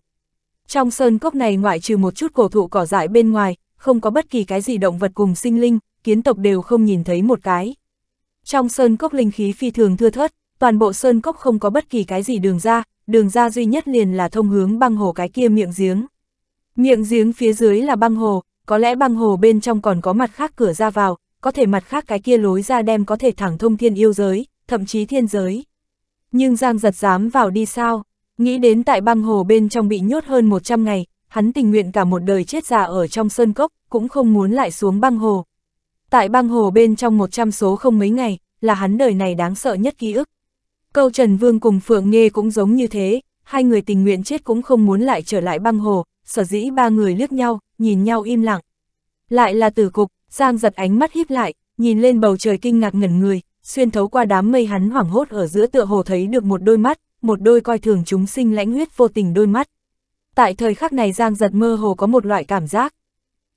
Trong sơn cốc này ngoại trừ một chút cổ thụ cỏ dại bên ngoài, không có bất kỳ cái gì động vật cùng sinh linh, kiến tộc đều không nhìn thấy một cái. Trong sơn cốc linh khí phi thường thưa thớt, toàn bộ sơn cốc không có bất kỳ cái gì đường ra, đường ra duy nhất liền là thông hướng băng hồ cái kia miệng giếng. Miệng giếng phía dưới là băng hồ, có lẽ băng hồ bên trong còn có mặt khác cửa ra vào, có thể mặt khác cái kia lối ra đem có thể thẳng thông thiên yêu giới, thậm chí thiên giới. Nhưng Giang giật dám vào đi sao? Nghĩ đến tại băng hồ bên trong bị nhốt hơn 100 ngày, hắn tình nguyện cả một đời chết già ở trong sơn cốc, cũng không muốn lại xuống băng hồ. Tại băng hồ bên trong một trăm số không mấy ngày, là hắn đời này đáng sợ nhất ký ức. Câu Trần Vương cùng Phượng Nghê cũng giống như thế, hai người tình nguyện chết cũng không muốn lại trở lại băng hồ, sở dĩ ba người liếc nhau, nhìn nhau im lặng. Lại là tử cục, Giang giật ánh mắt híp lại, nhìn lên bầu trời kinh ngạc ngẩn người, xuyên thấu qua đám mây hắn hoảng hốt ở giữa tựa hồ thấy được một đôi mắt, một đôi coi thường chúng sinh lãnh huyết vô tình đôi mắt tại thời khắc này Giang giật mơ hồ có một loại cảm giác.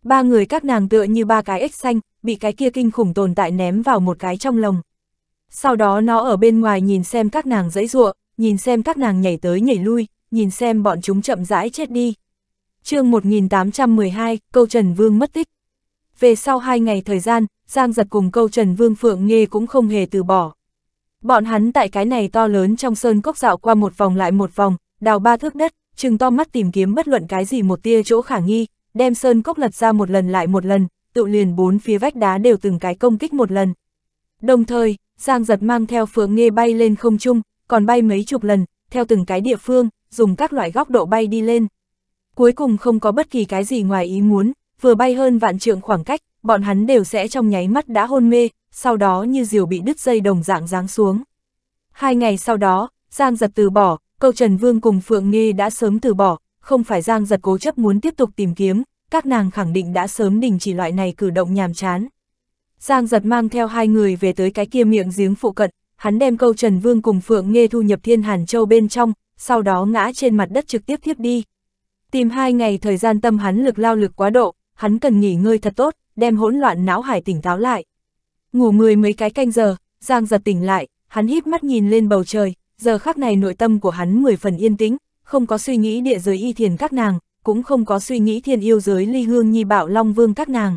Ba người các nàng tựa như ba cái ếch xanh, bị cái kia kinh khủng tồn tại ném vào một cái trong lồng. Sau đó nó ở bên ngoài nhìn xem các nàng dãy ruộng, nhìn xem các nàng nhảy tới nhảy lui, nhìn xem bọn chúng chậm rãi chết đi. chương 1812, câu Trần Vương mất tích. Về sau hai ngày thời gian, Giang giật cùng câu Trần Vương Phượng nghe cũng không hề từ bỏ. Bọn hắn tại cái này to lớn trong sơn cốc dạo qua một vòng lại một vòng, đào ba thước đất, trừng to mắt tìm kiếm bất luận cái gì một tia chỗ khả nghi, đem sơn cốc lật ra một lần lại một lần, tự liền bốn phía vách đá đều từng cái công kích một lần. Đồng thời, Giang giật mang theo phượng nghe bay lên không trung, còn bay mấy chục lần, theo từng cái địa phương, dùng các loại góc độ bay đi lên. Cuối cùng không có bất kỳ cái gì ngoài ý muốn, vừa bay hơn vạn trượng khoảng cách, bọn hắn đều sẽ trong nháy mắt đã hôn mê, sau đó như diều bị đứt dây đồng dạng giáng xuống. Hai ngày sau đó, Giang giật từ bỏ, câu Trần Vương cùng Phượng Nghê đã sớm từ bỏ, không phải Giang giật cố chấp muốn tiếp tục tìm kiếm, các nàng khẳng định đã sớm đình chỉ loại này cử động nhàm chán. Giang giật mang theo hai người về tới cái kia miệng giếng phụ cận, hắn đem câu Trần Vương cùng Phượng Nghê thu nhập Thiên Hàn Châu bên trong, sau đó ngã trên mặt đất trực tiếp tiếp đi. Tìm hai ngày thời gian tâm hắn lực lao lực quá độ, hắn cần nghỉ ngơi thật tốt, đem hỗn loạn não hải tỉnh táo lại. Ngủ mười mấy cái canh giờ, Giang giật tỉnh lại, hắn híp mắt nhìn lên bầu trời, giờ khác này nội tâm của hắn mười phần yên tĩnh, không có suy nghĩ địa giới y thiền các nàng, cũng không có suy nghĩ thiên yêu giới ly hương nhi bảo long vương các nàng.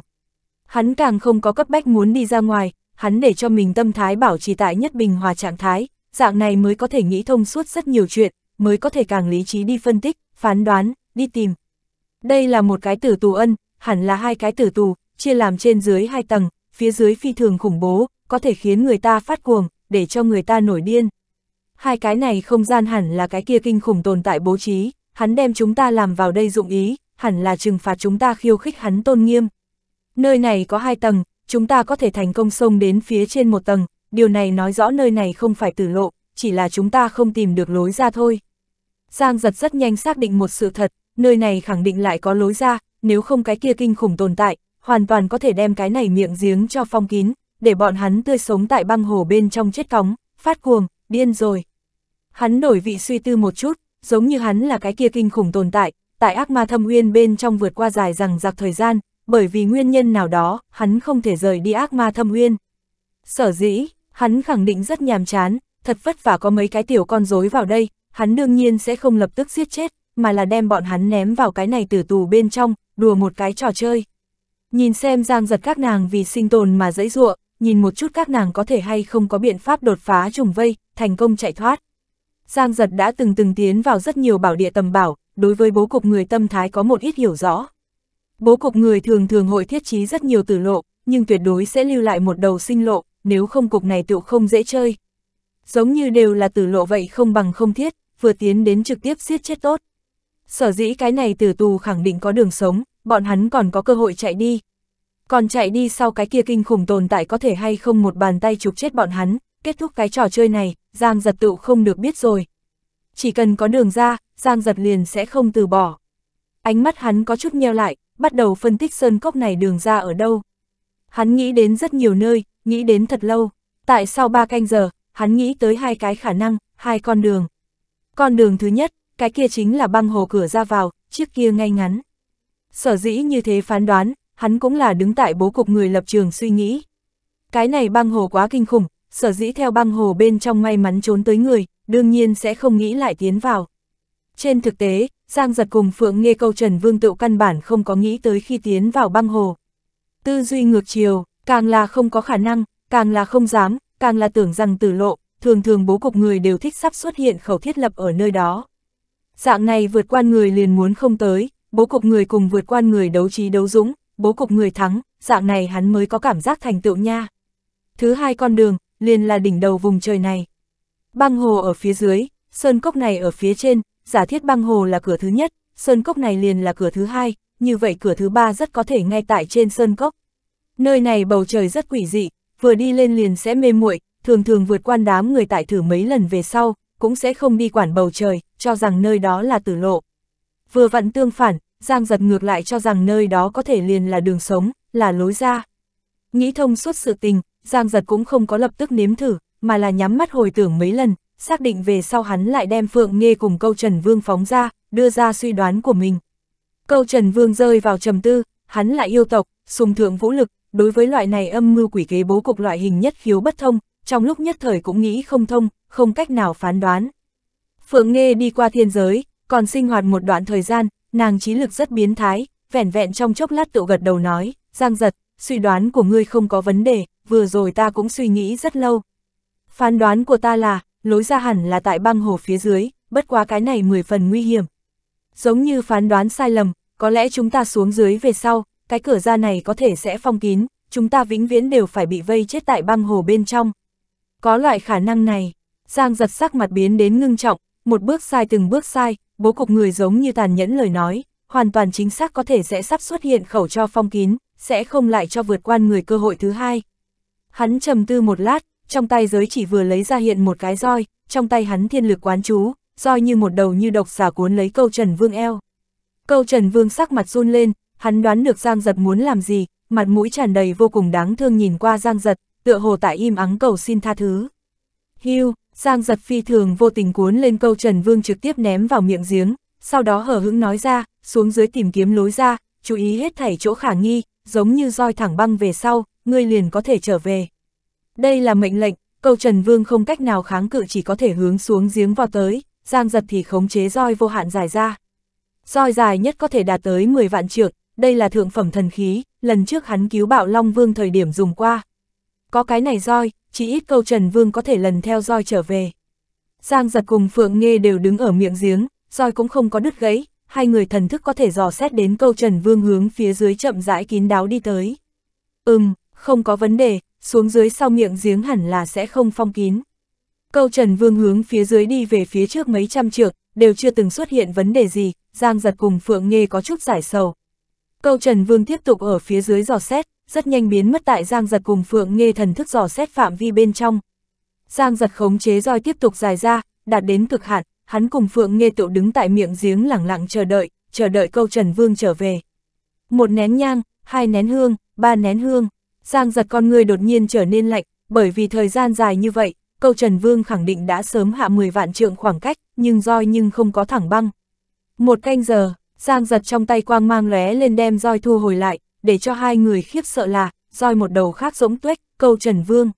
Hắn càng không có cấp bách muốn đi ra ngoài, hắn để cho mình tâm thái bảo trì tại nhất bình hòa trạng thái, dạng này mới có thể nghĩ thông suốt rất nhiều chuyện, mới có thể càng lý trí đi phân tích, phán đoán, đi tìm. Đây là một cái tử tù ân, hẳn là hai cái tử tù, chia làm trên dưới hai tầng, phía dưới phi thường khủng bố, có thể khiến người ta phát cuồng, để cho người ta nổi điên hai cái này không gian hẳn là cái kia kinh khủng tồn tại bố trí, hắn đem chúng ta làm vào đây dụng ý, hẳn là trừng phạt chúng ta khiêu khích hắn tôn nghiêm. Nơi này có hai tầng, chúng ta có thể thành công xông đến phía trên một tầng, điều này nói rõ nơi này không phải tử lộ, chỉ là chúng ta không tìm được lối ra thôi. Giang giật rất nhanh xác định một sự thật, nơi này khẳng định lại có lối ra, nếu không cái kia kinh khủng tồn tại, hoàn toàn có thể đem cái này miệng giếng cho phong kín, để bọn hắn tươi sống tại băng hồ bên trong chết cóng, phát cuồng, điên rồi. Hắn đổi vị suy tư một chút, giống như hắn là cái kia kinh khủng tồn tại, tại ác ma thâm uyên bên trong vượt qua dài rằng giặc thời gian, bởi vì nguyên nhân nào đó, hắn không thể rời đi ác ma thâm uyên. Sở dĩ, hắn khẳng định rất nhàm chán, thật vất vả có mấy cái tiểu con rối vào đây, hắn đương nhiên sẽ không lập tức giết chết, mà là đem bọn hắn ném vào cái này tử tù bên trong, đùa một cái trò chơi. Nhìn xem giang giật các nàng vì sinh tồn mà dẫy dụa nhìn một chút các nàng có thể hay không có biện pháp đột phá trùng vây, thành công chạy thoát. Giang giật đã từng từng tiến vào rất nhiều bảo địa tầm bảo, đối với bố cục người tâm thái có một ít hiểu rõ. Bố cục người thường thường hội thiết trí rất nhiều tử lộ, nhưng tuyệt đối sẽ lưu lại một đầu sinh lộ, nếu không cục này tựu không dễ chơi. Giống như đều là tử lộ vậy không bằng không thiết, vừa tiến đến trực tiếp siết chết tốt. Sở dĩ cái này tử tù khẳng định có đường sống, bọn hắn còn có cơ hội chạy đi. Còn chạy đi sau cái kia kinh khủng tồn tại có thể hay không một bàn tay chụp chết bọn hắn, kết thúc cái trò chơi này, Giang giật tự không được biết rồi. Chỉ cần có đường ra, Giang giật liền sẽ không từ bỏ. Ánh mắt hắn có chút nheo lại, bắt đầu phân tích sơn cốc này đường ra ở đâu. Hắn nghĩ đến rất nhiều nơi, nghĩ đến thật lâu. Tại sao ba canh giờ, hắn nghĩ tới hai cái khả năng, hai con đường. Con đường thứ nhất, cái kia chính là băng hồ cửa ra vào, trước kia ngay ngắn. Sở dĩ như thế phán đoán, hắn cũng là đứng tại bố cục người lập trường suy nghĩ. Cái này băng hồ quá kinh khủng, sở dĩ theo băng hồ bên trong may mắn trốn tới người, đương nhiên sẽ không nghĩ lại tiến vào. Trên thực tế, Giang giật cùng Phượng nghe Câu Trần Vương Tựu căn bản không có nghĩ tới khi tiến vào băng hồ. Tư duy ngược chiều, càng là không có khả năng, càng là không dám, càng là tưởng rằng tử lộ, thường thường bố cục người đều thích sắp xuất hiện khẩu thiết lập ở nơi đó. Dạng này vượt quan người liền muốn không tới, bố cục người cùng vượt quan người đấu trí đấu dũng, bố cục người thắng, dạng này hắn mới có cảm giác thành tựu nha. Thứ hai con đường, liền là đỉnh đầu vùng trời này. Băng hồ ở phía dưới, sơn cốc này ở phía trên, giả thiết băng hồ là cửa thứ nhất, sơn cốc này liền là cửa thứ hai, như vậy cửa thứ ba rất có thể ngay tại trên sơn cốc. Nơi này bầu trời rất quỷ dị, vừa đi lên liền sẽ mê muội, thường thường vượt qua đám người tại thử mấy lần về sau, cũng sẽ không đi quản bầu trời, cho rằng nơi đó là tử lộ. Vừa vặn tương phản, Giang giật ngược lại cho rằng nơi đó có thể liền là đường sống, là lối ra. Nghĩ thông suốt sự tình, Giang giật cũng không có lập tức nếm thử, mà là nhắm mắt hồi tưởng mấy lần, xác định về sau hắn lại đem Phượng Nghê cùng câu Trần Vương phóng ra, đưa ra suy đoán của mình. Câu Trần Vương rơi vào trầm tư, hắn lại yêu tộc, sùng thượng vũ lực, đối với loại này âm mưu quỷ kế bố cục loại hình nhất khiếu bất thông, trong lúc nhất thời cũng nghĩ không thông, không cách nào phán đoán. Phượng Nghê đi qua thiên giới, còn sinh hoạt một đoạn thời gian, nàng trí lực rất biến thái, vẻn vẹn trong chốc lát tự gật đầu nói, Giang giật, suy đoán của ngươi không có vấn đề, vừa rồi ta cũng suy nghĩ rất lâu. Phán đoán của ta là, lối ra hẳn là tại băng hồ phía dưới, bất quá cái này mười phần nguy hiểm. Giống như phán đoán sai lầm, có lẽ chúng ta xuống dưới về sau, cái cửa ra này có thể sẽ phong kín, chúng ta vĩnh viễn đều phải bị vây chết tại băng hồ bên trong. Có loại khả năng này, Giang giật sắc mặt biến đến ngưng trọng, một bước sai từng bước sai, bố cục người giống như tàn nhẫn lời nói, hoàn toàn chính xác có thể sẽ sắp xuất hiện khẩu cho phong kín, sẽ không lại cho vượt qua người cơ hội thứ hai. Hắn trầm tư một lát, trong tay giới chỉ vừa lấy ra hiện một cái roi, trong tay hắn thiên lực quán chú, roi như một đầu như độc xả cuốn lấy câu Trần Vương eo. Câu Trần Vương sắc mặt run lên, hắn đoán được Giang Giật muốn làm gì, mặt mũi tràn đầy vô cùng đáng thương nhìn qua Giang Giật, tựa hồ tại im ắng cầu xin tha thứ. Hưu, Giang Giật phi thường vô tình cuốn lên câu Trần Vương trực tiếp ném vào miệng giếng, sau đó hở hững nói ra, xuống dưới tìm kiếm lối ra, chú ý hết thảy chỗ khả nghi, giống như roi thẳng băng về sau, ngươi liền có thể trở về. Đây là mệnh lệnh, cầu Trần Vương không cách nào kháng cự chỉ có thể hướng xuống giếng vào tới, giang giật thì khống chế roi vô hạn dài ra. Roi dài nhất có thể đạt tới 10 vạn trượng, đây là thượng phẩm thần khí, lần trước hắn cứu bạo Long Vương thời điểm dùng qua. Có cái này roi, chỉ ít câu Trần Vương có thể lần theo roi trở về. Giang giật cùng Phượng Nghê đều đứng ở miệng giếng, roi cũng không có đứt gãy, hai người thần thức có thể dò xét đến câu Trần Vương hướng phía dưới chậm rãi kín đáo đi tới. Ừm, không có vấn đề, xuống dưới sau miệng giếng hẳn là sẽ không phong kín. Câu Trần Vương hướng phía dưới đi về phía trước mấy trăm trượng, đều chưa từng xuất hiện vấn đề gì, Giang giật cùng Phượng Nghê có chút giải sầu. Câu Trần Vương tiếp tục ở phía dưới dò xét, rất nhanh biến mất tại Giang giật cùng Phượng Nghê thần thức dò xét phạm vi bên trong. Giang giật khống chế roi tiếp tục dài ra, đạt đến cực hạn, hắn cùng Phượng Nghê tựu đứng tại miệng giếng lặng lặng chờ đợi, chờ đợi câu Trần Vương trở về. Một nén nhang, hai nén hương, ba nén hương. Giang giật con người đột nhiên trở nên lạnh, bởi vì thời gian dài như vậy, câu Trần Vương khẳng định đã sớm hạ 10 vạn trượng khoảng cách, nhưng roi nhưng không có thẳng băng. Một canh giờ, Giang giật trong tay quang mang lóe lên đem roi thu hồi lại, để cho hai người khiếp sợ là, roi một đầu khác rỗng tuếch, câu Trần Vương.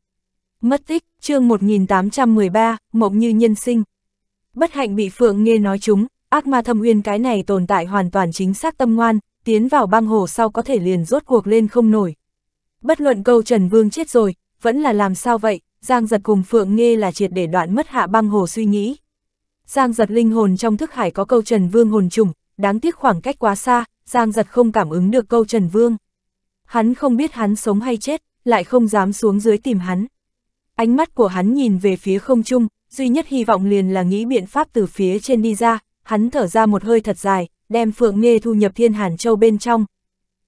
Mất tích, chương 1813, mộng như nhân sinh. Bất hạnh bị Phượng nghe nói chúng, ác ma thâm uyên cái này tồn tại hoàn toàn chính xác tâm ngoan, tiến vào băng hồ sau có thể liền rốt cuộc lên không nổi, Bất luận câu Trần Vương chết rồi, vẫn là làm sao vậy, Giang giật cùng Phượng Nghê là triệt để đoạn mất hạ băng hồ suy nghĩ. Giang giật linh hồn trong thức hải có câu Trần Vương hồn trùng, đáng tiếc khoảng cách quá xa, Giang giật không cảm ứng được câu Trần Vương. Hắn không biết hắn sống hay chết, lại không dám xuống dưới tìm hắn. Ánh mắt của hắn nhìn về phía không trung, duy nhất hy vọng liền là nghĩ biện pháp từ phía trên đi ra, hắn thở ra một hơi thật dài, đem Phượng Nghê thu nhập thiên hàn châu bên trong,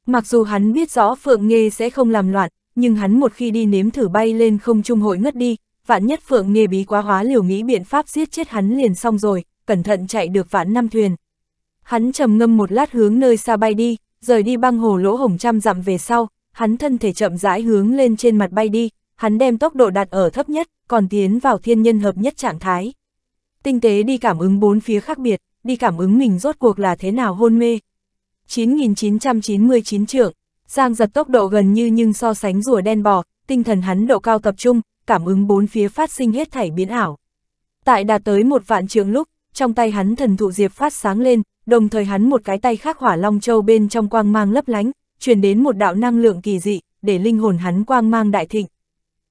Mặc dù hắn biết rõ Phượng Nghê sẽ không làm loạn, nhưng hắn một khi đi nếm thử bay lên không trung hội ngất đi, vạn nhất Phượng Nghê bí quá hóa liều nghĩ biện pháp giết chết hắn liền xong rồi, cẩn thận chạy được vạn năm thuyền. Hắn trầm ngâm một lát hướng nơi xa bay đi, rời đi băng hồ lỗ hồng trăm dặm về sau, hắn thân thể chậm rãi hướng lên trên mặt bay đi, hắn đem tốc độ đạt ở thấp nhất, còn tiến vào thiên nhân hợp nhất trạng thái. Tinh tế đi cảm ứng bốn phía khác biệt, đi cảm ứng mình rốt cuộc là thế nào hôn mê, 9.999 trượng, Giang giật tốc độ gần như nhưng so sánh rùa đen bò, tinh thần hắn độ cao tập trung, cảm ứng bốn phía phát sinh hết thảy biến ảo. Tại đạt tới một vạn trượng lúc, trong tay hắn thần thụ diệp phát sáng lên, đồng thời hắn một cái tay khác hỏa long châu bên trong quang mang lấp lánh, truyền đến một đạo năng lượng kỳ dị, để linh hồn hắn quang mang đại thịnh.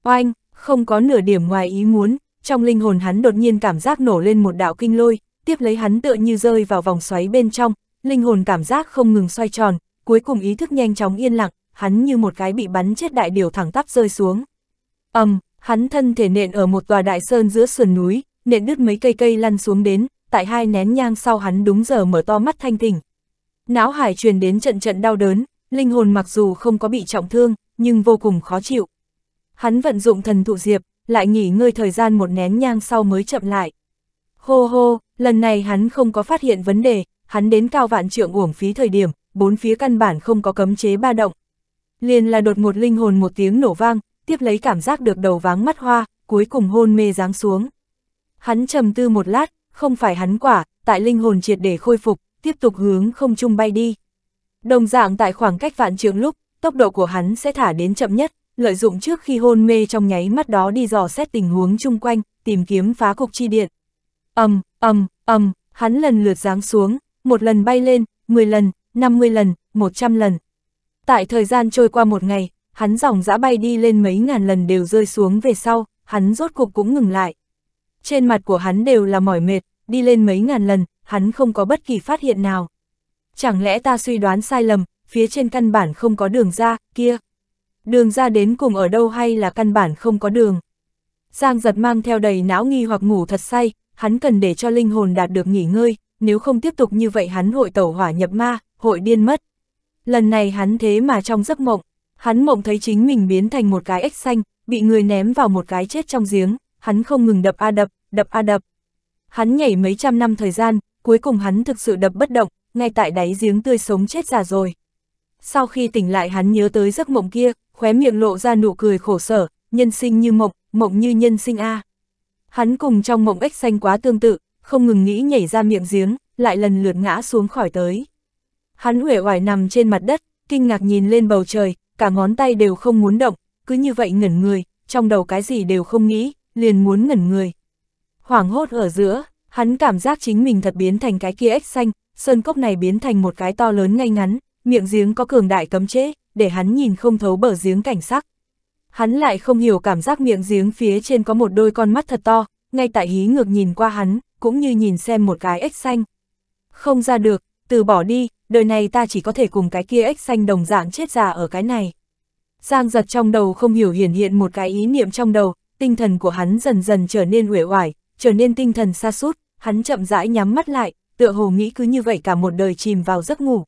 Oanh, không có nửa điểm ngoài ý muốn, trong linh hồn hắn đột nhiên cảm giác nổ lên một đạo kinh lôi, tiếp lấy hắn tựa như rơi vào vòng xoáy bên trong, linh hồn cảm giác không ngừng xoay tròn, cuối cùng ý thức nhanh chóng yên lặng, hắn như một cái bị bắn chết đại điều thẳng tắp rơi xuống. ầm, um, hắn thân thể nện ở một tòa đại sơn giữa sườn núi, nện đứt mấy cây cây lăn xuống đến, tại hai nén nhang sau hắn đúng giờ mở to mắt thanh tỉnh. Não hải truyền đến trận trận đau đớn, linh hồn mặc dù không có bị trọng thương, nhưng vô cùng khó chịu. Hắn vận dụng thần thụ diệp, lại nghỉ ngơi thời gian một nén nhang sau mới chậm lại. Hô hô, lần này hắn không có phát hiện vấn đề, hắn đến cao vạn trượng uổng phí thời điểm, bốn phía căn bản không có cấm chế ba động. Liền là đột ngột linh hồn một tiếng nổ vang, tiếp lấy cảm giác được đầu váng mắt hoa, cuối cùng hôn mê giáng xuống. Hắn trầm tư một lát, không phải hắn quả, tại linh hồn triệt để khôi phục, tiếp tục hướng không trung bay đi. Đồng dạng tại khoảng cách vạn trượng lúc, tốc độ của hắn sẽ thả đến chậm nhất, lợi dụng trước khi hôn mê trong nháy mắt đó đi dò xét tình huống chung quanh, tìm kiếm phá cục chi điện. Âm, um, âm, âm, hắn lần lượt giáng xuống, một lần bay lên, 10 lần, 50 lần, 100 lần. Tại thời gian trôi qua một ngày, hắn dòng dã bay đi lên mấy ngàn lần đều rơi xuống về sau, hắn rốt cuộc cũng ngừng lại. Trên mặt của hắn đều là mỏi mệt, đi lên mấy ngàn lần, hắn không có bất kỳ phát hiện nào. Chẳng lẽ ta suy đoán sai lầm, phía trên căn bản không có đường ra, kia. Đường ra đến cùng ở đâu hay là căn bản không có đường. Giang giật mang theo đầy não nghi hoặc ngủ thật say, hắn cần để cho linh hồn đạt được nghỉ ngơi, nếu không tiếp tục như vậy hắn hội tẩu hỏa nhập ma, hội điên mất. Lần này hắn thế mà trong giấc mộng, hắn mộng thấy chính mình biến thành một cái ếch xanh, bị người ném vào một cái chết trong giếng, hắn không ngừng đập a đập, đập a đập. Hắn nhảy mấy trăm năm thời gian, cuối cùng hắn thực sự đập bất động, ngay tại đáy giếng tươi sống chết già rồi. Sau khi tỉnh lại hắn nhớ tới giấc mộng kia, khóe miệng lộ ra nụ cười khổ sở, nhân sinh như mộng, mộng như nhân sinh a. Hắn cùng trong mộng ếch xanh quá tương tự, không ngừng nghĩ nhảy ra miệng giếng, lại lần lượt ngã xuống khỏi tới. Hắn uể oải nằm trên mặt đất, kinh ngạc nhìn lên bầu trời, cả ngón tay đều không muốn động, cứ như vậy ngẩn người, trong đầu cái gì đều không nghĩ, liền muốn ngẩn người. Hoảng hốt ở giữa, hắn cảm giác chính mình thật biến thành cái kia ếch xanh, sơn cốc này biến thành một cái to lớn ngay ngắn, miệng giếng có cường đại cấm chế, để hắn nhìn không thấu bờ giếng cảnh sắc. Hắn lại không hiểu cảm giác miệng giếng phía trên có một đôi con mắt thật to, ngay tại hí ngược nhìn qua hắn, cũng như nhìn xem một cái ếch xanh. Không ra được, từ bỏ đi, đời này ta chỉ có thể cùng cái kia ếch xanh đồng dạng chết già ở cái này. Giang giật trong đầu không hiểu hiển hiện một cái ý niệm trong đầu, tinh thần của hắn dần dần trở nên uể oải, trở nên tinh thần xa sút hắn chậm rãi nhắm mắt lại, tựa hồ nghĩ cứ như vậy cả một đời chìm vào giấc ngủ.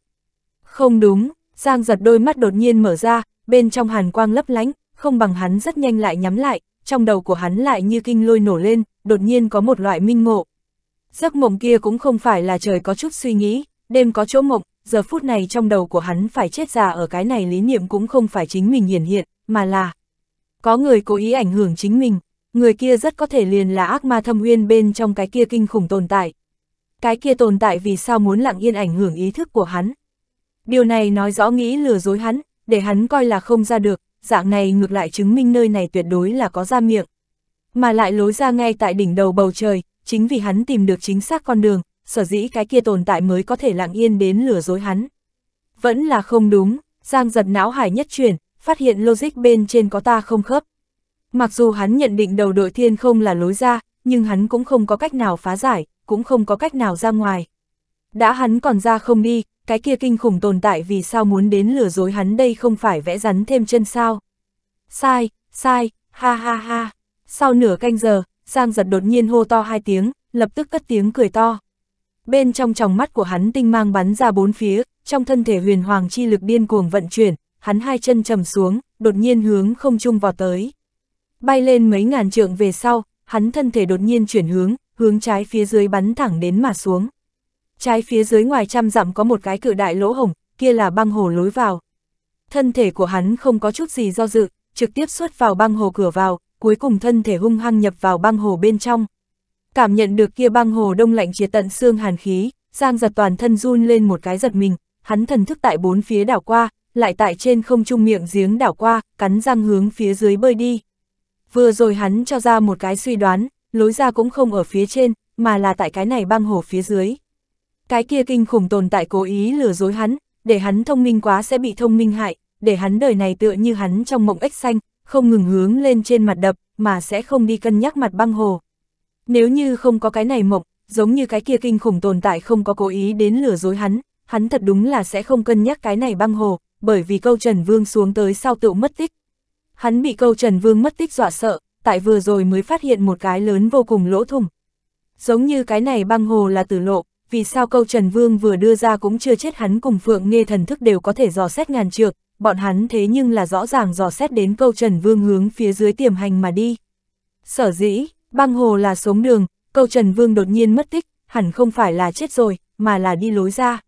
Không đúng, Giang giật đôi mắt đột nhiên mở ra, bên trong hàn quang lấp lánh, không bằng hắn rất nhanh lại nhắm lại, trong đầu của hắn lại như kinh lôi nổ lên, đột nhiên có một loại minh ngộ. Giấc mộng kia cũng không phải là trời có chút suy nghĩ, đêm có chỗ mộng, giờ phút này trong đầu của hắn phải chết già ở cái này lý niệm cũng không phải chính mình hiển hiện, mà là có người cố ý ảnh hưởng chính mình, người kia rất có thể liền là ác ma thâm uyên bên trong cái kia kinh khủng tồn tại. Cái kia tồn tại vì sao muốn lặng yên ảnh hưởng ý thức của hắn. Điều này nói rõ nghĩ lừa dối hắn, để hắn coi là không ra được, dạng này ngược lại chứng minh nơi này tuyệt đối là có ra miệng. Mà lại lối ra ngay tại đỉnh đầu bầu trời, chính vì hắn tìm được chính xác con đường, sở dĩ cái kia tồn tại mới có thể lặng yên đến lừa dối hắn. Vẫn là không đúng, Giang giật não hải nhất chuyển, phát hiện logic bên trên có ta không khớp. Mặc dù hắn nhận định đầu đội thiên không là lối ra, nhưng hắn cũng không có cách nào phá giải, cũng không có cách nào ra ngoài. Đã hắn còn ra không đi, cái kia kinh khủng tồn tại vì sao muốn đến lừa dối hắn đây không phải vẽ rắn thêm chân sao. Sai, sai, ha ha ha. Sau nửa canh giờ, Giang giật đột nhiên hô to hai tiếng, lập tức cất tiếng cười to. Bên trong tròng mắt của hắn tinh mang bắn ra bốn phía, trong thân thể huyền hoàng chi lực điên cuồng vận chuyển, hắn hai chân trầm xuống, đột nhiên hướng không trung vào tới. Bay lên mấy ngàn trượng về sau, hắn thân thể đột nhiên chuyển hướng, hướng trái phía dưới bắn thẳng đến mà xuống. Trái phía dưới ngoài trăm dặm có một cái cự đại lỗ hổng, kia là băng hồ lối vào. Thân thể của hắn không có chút gì do dự, trực tiếp xuất vào băng hồ cửa vào, cuối cùng thân thể hung hăng nhập vào băng hồ bên trong. Cảm nhận được kia băng hồ đông lạnh triệt tận xương hàn khí, Giang giật toàn thân run lên một cái giật mình, hắn thần thức tại bốn phía đảo qua, lại tại trên không trung miệng giếng đảo qua, cắn răng hướng phía dưới bơi đi. Vừa rồi hắn cho ra một cái suy đoán, lối ra cũng không ở phía trên, mà là tại cái này băng hồ phía dưới. Cái kia kinh khủng tồn tại cố ý lừa dối hắn, để hắn thông minh quá sẽ bị thông minh hại, để hắn đời này tựa như hắn trong mộng ếch xanh, không ngừng hướng lên trên mặt đập, mà sẽ không đi cân nhắc mặt băng hồ. Nếu như không có cái này mộng, giống như cái kia kinh khủng tồn tại không có cố ý đến lừa dối hắn, hắn thật đúng là sẽ không cân nhắc cái này băng hồ, bởi vì câu Trần Vương xuống tới sau tựu mất tích. Hắn bị câu Trần Vương mất tích dọa sợ, tại vừa rồi mới phát hiện một cái lớn vô cùng lỗ thủng. Giống như cái này băng hồ là tử lộ, vì sao câu Trần Vương vừa đưa ra cũng chưa chết hắn cùng Phượng nghe thần thức đều có thể dò xét ngàn trược, bọn hắn thế nhưng là rõ ràng dò xét đến câu Trần Vương hướng phía dưới tiềm hành mà đi. Sở dĩ, băng hồ là sống đường, câu Trần Vương đột nhiên mất tích, hẳn không phải là chết rồi, mà là đi lối ra.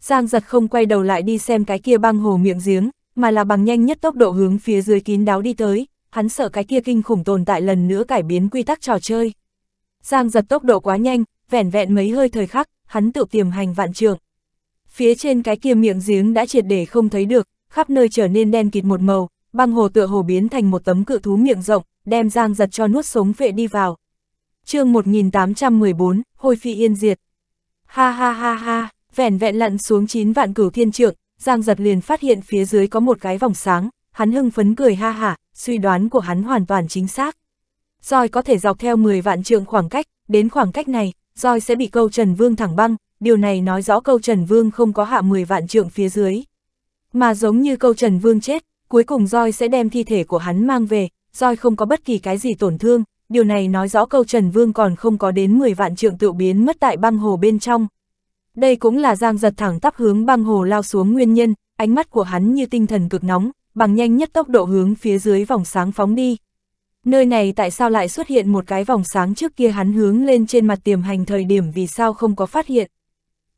Giang giật không quay đầu lại đi xem cái kia băng hồ miệng giếng, mà là bằng nhanh nhất tốc độ hướng phía dưới kín đáo đi tới, hắn sợ cái kia kinh khủng tồn tại lần nữa cải biến quy tắc trò chơi. Giang giật tốc độ quá nhanh, vẻn vẹn mấy hơi thời khắc, hắn tự tiềm hành vạn trường. Phía trên cái kia miệng giếng đã triệt để không thấy được, khắp nơi trở nên đen kịt một màu, băng hồ tựa hồ biến thành một tấm cự thú miệng rộng, đem giang giật cho nuốt sống vệ đi vào. chương 1814, Hồi Phi Yên Diệt. Ha ha ha ha, vẻn vẹn lặn xuống 9 vạn cửu thiên trượng, giang giật liền phát hiện phía dưới có một cái vòng sáng, hắn hưng phấn cười ha hả, suy đoán của hắn hoàn toàn chính xác. Rồi có thể dọc theo 10 vạn trượng khoảng cách, đến khoảng cách này, Rồi sẽ bị câu Trần Vương thẳng băng, điều này nói rõ câu Trần Vương không có hạ 10 vạn trượng phía dưới. Mà giống như câu Trần Vương chết, cuối cùng roi sẽ đem thi thể của hắn mang về, roi không có bất kỳ cái gì tổn thương, điều này nói rõ câu Trần Vương còn không có đến 10 vạn trượng tự biến mất tại băng hồ bên trong. Đây cũng là giang giật thẳng tắp hướng băng hồ lao xuống nguyên nhân, ánh mắt của hắn như tinh thần cực nóng, bằng nhanh nhất tốc độ hướng phía dưới vòng sáng phóng đi. Nơi này tại sao lại xuất hiện một cái vòng sáng trước kia hắn hướng lên trên mặt tiềm hành thời điểm vì sao không có phát hiện.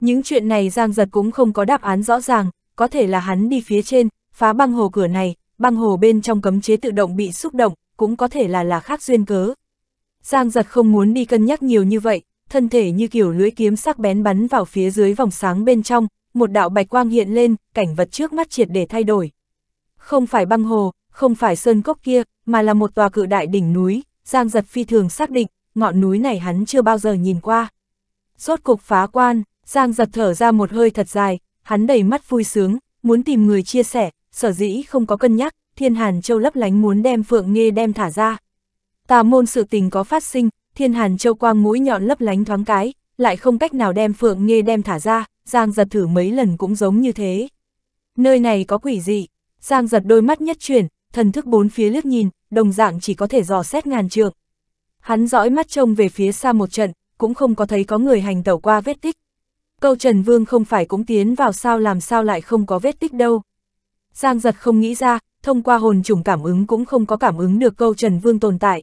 Những chuyện này Giang Giật cũng không có đáp án rõ ràng, có thể là hắn đi phía trên, phá băng hồ cửa này, băng hồ bên trong cấm chế tự động bị xúc động, cũng có thể là là khác duyên cớ. Giang giật không muốn đi cân nhắc nhiều như vậy, thân thể như kiểu lưỡi kiếm sắc bén bắn vào phía dưới vòng sáng bên trong, một đạo bạch quang hiện lên, cảnh vật trước mắt triệt để thay đổi. Không phải băng hồ, không phải sơn cốc kia, mà là một tòa cự đại đỉnh núi, Giang giật phi thường xác định, ngọn núi này hắn chưa bao giờ nhìn qua. Rốt cục phá quan, Giang giật thở ra một hơi thật dài, hắn đầy mắt vui sướng, muốn tìm người chia sẻ, sở dĩ không có cân nhắc, Thiên Hàn Châu lấp lánh muốn đem Phượng nghe đem thả ra. Tà môn sự tình có phát sinh, Thiên Hàn Châu quang mũi nhọn lấp lánh thoáng cái, lại không cách nào đem Phượng nghe đem thả ra, Giang giật thử mấy lần cũng giống như thế. Nơi này có quỷ gì? Giang giật đôi mắt nhất chuyển, thần thức bốn phía liếc nhìn, đồng dạng chỉ có thể dò xét ngàn trượng. Hắn dõi mắt trông về phía xa một trận, cũng không có thấy có người hành tẩu qua vết tích. Câu Trần Vương không phải cũng tiến vào sao làm sao lại không có vết tích đâu. Giang giật không nghĩ ra, thông qua hồn trùng cảm ứng cũng không có cảm ứng được câu Trần Vương tồn tại.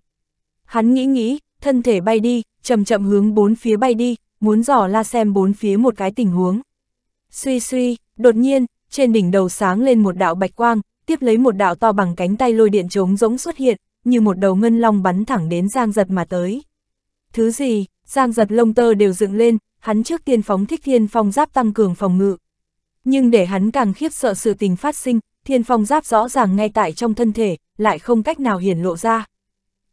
Hắn nghĩ nghĩ, thân thể bay đi, chậm chậm hướng bốn phía bay đi, muốn dò la xem bốn phía một cái tình huống. Suy suy, đột nhiên, trên đỉnh đầu sáng lên một đạo bạch quang, tiếp lấy một đạo to bằng cánh tay lôi điện trống rỗng xuất hiện, như một đầu ngân long bắn thẳng đến Giang Giật mà tới. Thứ gì, Giang Giật lông tơ đều dựng lên, hắn trước tiên phóng thích thiên phong giáp tăng cường phòng ngự. Nhưng để hắn càng khiếp sợ sự tình phát sinh, thiên phong giáp rõ ràng ngay tại trong thân thể, lại không cách nào hiển lộ ra.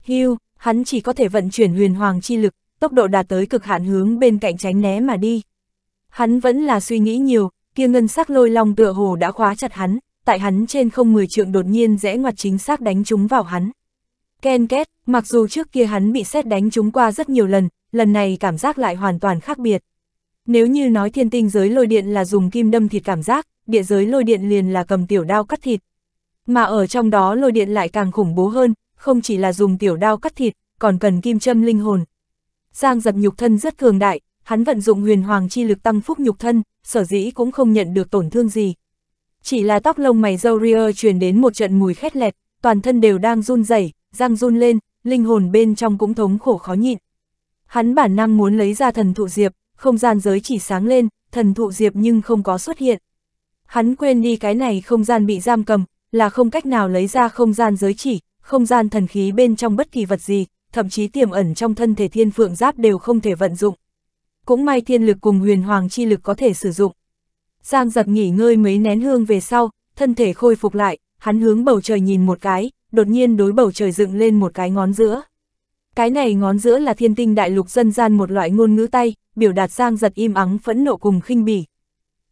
Hưu, hắn chỉ có thể vận chuyển huyền hoàng chi lực, tốc độ đạt tới cực hạn hướng bên cạnh tránh né mà đi. Hắn vẫn là suy nghĩ nhiều, kia ngân sắc lôi long tựa hồ đã khóa chặt hắn, tại hắn trên không mười trượng đột nhiên rẽ ngoặt chính xác đánh trúng vào hắn. Ken két, mặc dù trước kia hắn bị xét đánh trúng qua rất nhiều lần, lần này cảm giác lại hoàn toàn khác biệt. Nếu như nói thiên tinh giới lôi điện là dùng kim đâm thịt cảm giác, địa giới lôi điện liền là cầm tiểu đao cắt thịt. Mà ở trong đó lôi điện lại càng khủng bố hơn, không chỉ là dùng tiểu đao cắt thịt, còn cần kim châm linh hồn. Giang dập nhục thân rất cường đại, hắn vận dụng huyền hoàng chi lực tăng phúc nhục thân, sở dĩ cũng không nhận được tổn thương gì. Chỉ là tóc lông mày dâu ria truyền đến một trận mùi khét lẹt, toàn thân đều đang run rẩy, giang run lên, linh hồn bên trong cũng thống khổ khó nhịn. Hắn bản năng muốn lấy ra thần thụ diệp, không gian giới chỉ sáng lên, thần thụ diệp nhưng không có xuất hiện. Hắn quên đi cái này không gian bị giam cầm, là không cách nào lấy ra không gian giới chỉ, không gian thần khí bên trong bất kỳ vật gì, thậm chí tiềm ẩn trong thân thể thiên phượng giáp đều không thể vận dụng. Cũng may thiên lực cùng huyền hoàng chi lực có thể sử dụng. Giang giật nghỉ ngơi mấy nén hương về sau, thân thể khôi phục lại, hắn hướng bầu trời nhìn một cái, đột nhiên đối bầu trời dựng lên một cái ngón giữa. Cái này ngón giữa là thiên tinh đại lục dân gian một loại ngôn ngữ tay, biểu đạt giang giật im ắng phẫn nộ cùng khinh bỉ.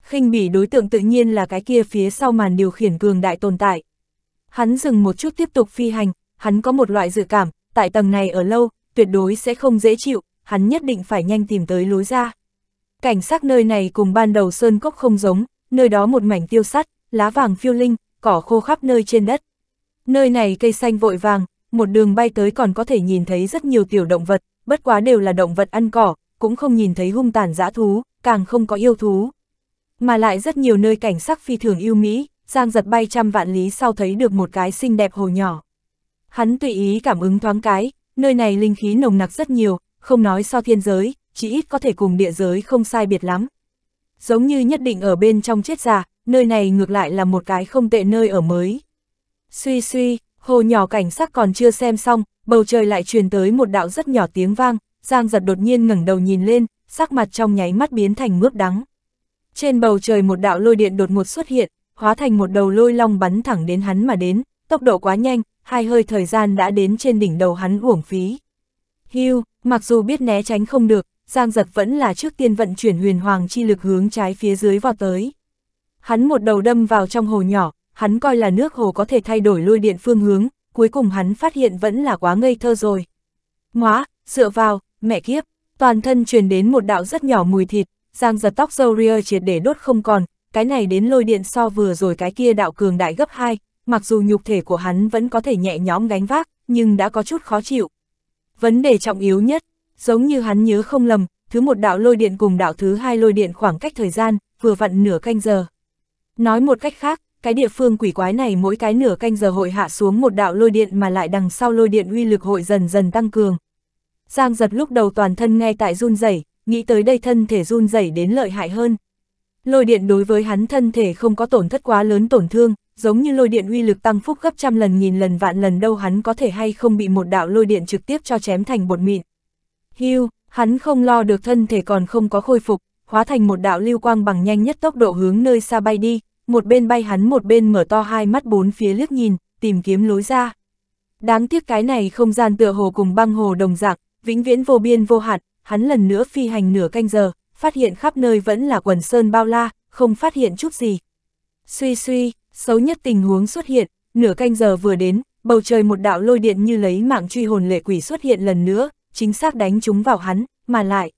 Khinh bỉ đối tượng tự nhiên là cái kia phía sau màn điều khiển cường đại tồn tại. Hắn dừng một chút tiếp tục phi hành, hắn có một loại dự cảm, tại tầng này ở lâu, tuyệt đối sẽ không dễ chịu, hắn nhất định phải nhanh tìm tới lối ra. Cảnh sắc nơi này cùng ban đầu sơn cốc không giống, nơi đó một mảnh tiêu sắt, lá vàng phiêu linh, cỏ khô khắp nơi trên đất. Nơi này cây xanh vội vàng, một đường bay tới còn có thể nhìn thấy rất nhiều tiểu động vật, bất quá đều là động vật ăn cỏ, cũng không nhìn thấy hung tàn dã thú, càng không có yêu thú. Mà lại rất nhiều nơi cảnh sắc phi thường yêu Mỹ, Giang giật bay trăm vạn lý sau thấy được một cái xinh đẹp hồ nhỏ. Hắn tùy ý cảm ứng thoáng cái, nơi này linh khí nồng nặc rất nhiều, không nói so thiên giới, chỉ ít có thể cùng địa giới không sai biệt lắm. Giống như nhất định ở bên trong chết già, nơi này ngược lại là một cái không tệ nơi ở mới. Suy suy, Hồ nhỏ cảnh sắc còn chưa xem xong, bầu trời lại truyền tới một đạo rất nhỏ tiếng vang, Giang giật đột nhiên ngẩng đầu nhìn lên, sắc mặt trong nháy mắt biến thành mướp đắng. Trên bầu trời một đạo lôi điện đột ngột xuất hiện, hóa thành một đầu lôi long bắn thẳng đến hắn mà đến, tốc độ quá nhanh, hai hơi thời gian đã đến trên đỉnh đầu hắn uổng phí. Hưu, mặc dù biết né tránh không được, Giang giật vẫn là trước tiên vận chuyển huyền hoàng chi lực hướng trái phía dưới vào tới. Hắn một đầu đâm vào trong hồ nhỏ, hắn coi là nước hồ có thể thay đổi lôi điện phương hướng, cuối cùng hắn phát hiện vẫn là quá ngây thơ rồi. Ngoá, dựa vào, mẹ kiếp, toàn thân truyền đến một đạo rất nhỏ mùi thịt, giang giật tóc dâu ria triệt để đốt không còn, cái này đến lôi điện so vừa rồi cái kia đạo cường đại gấp 2, mặc dù nhục thể của hắn vẫn có thể nhẹ nhõm gánh vác, nhưng đã có chút khó chịu. Vấn đề trọng yếu nhất, giống như hắn nhớ không lầm, thứ một đạo lôi điện cùng đạo thứ hai lôi điện khoảng cách thời gian, vừa vặn nửa canh giờ. Nói một cách khác, cái địa phương quỷ quái này mỗi cái nửa canh giờ hội hạ xuống một đạo lôi điện mà lại đằng sau lôi điện uy lực hội dần dần tăng cường. Giang giật lúc đầu toàn thân ngay tại run rẩy, nghĩ tới đây thân thể run rẩy đến lợi hại hơn. Lôi điện đối với hắn thân thể không có tổn thất quá lớn tổn thương, giống như lôi điện uy lực tăng phúc gấp trăm lần nghìn lần vạn lần đâu hắn có thể hay không bị một đạo lôi điện trực tiếp cho chém thành bột mịn. Hưu, hắn không lo được thân thể còn không có khôi phục, hóa thành một đạo lưu quang bằng nhanh nhất tốc độ hướng nơi xa bay đi một bên bay hắn một bên mở to hai mắt bốn phía liếc nhìn, tìm kiếm lối ra. Đáng tiếc cái này không gian tựa hồ cùng băng hồ đồng dạng, vĩnh viễn vô biên vô hạn, hắn lần nữa phi hành nửa canh giờ, phát hiện khắp nơi vẫn là quần sơn bao la, không phát hiện chút gì. Suy suy, xấu nhất tình huống xuất hiện, nửa canh giờ vừa đến, bầu trời một đạo lôi điện như lấy mạng truy hồn lệ quỷ xuất hiện lần nữa, chính xác đánh chúng vào hắn, mà lại.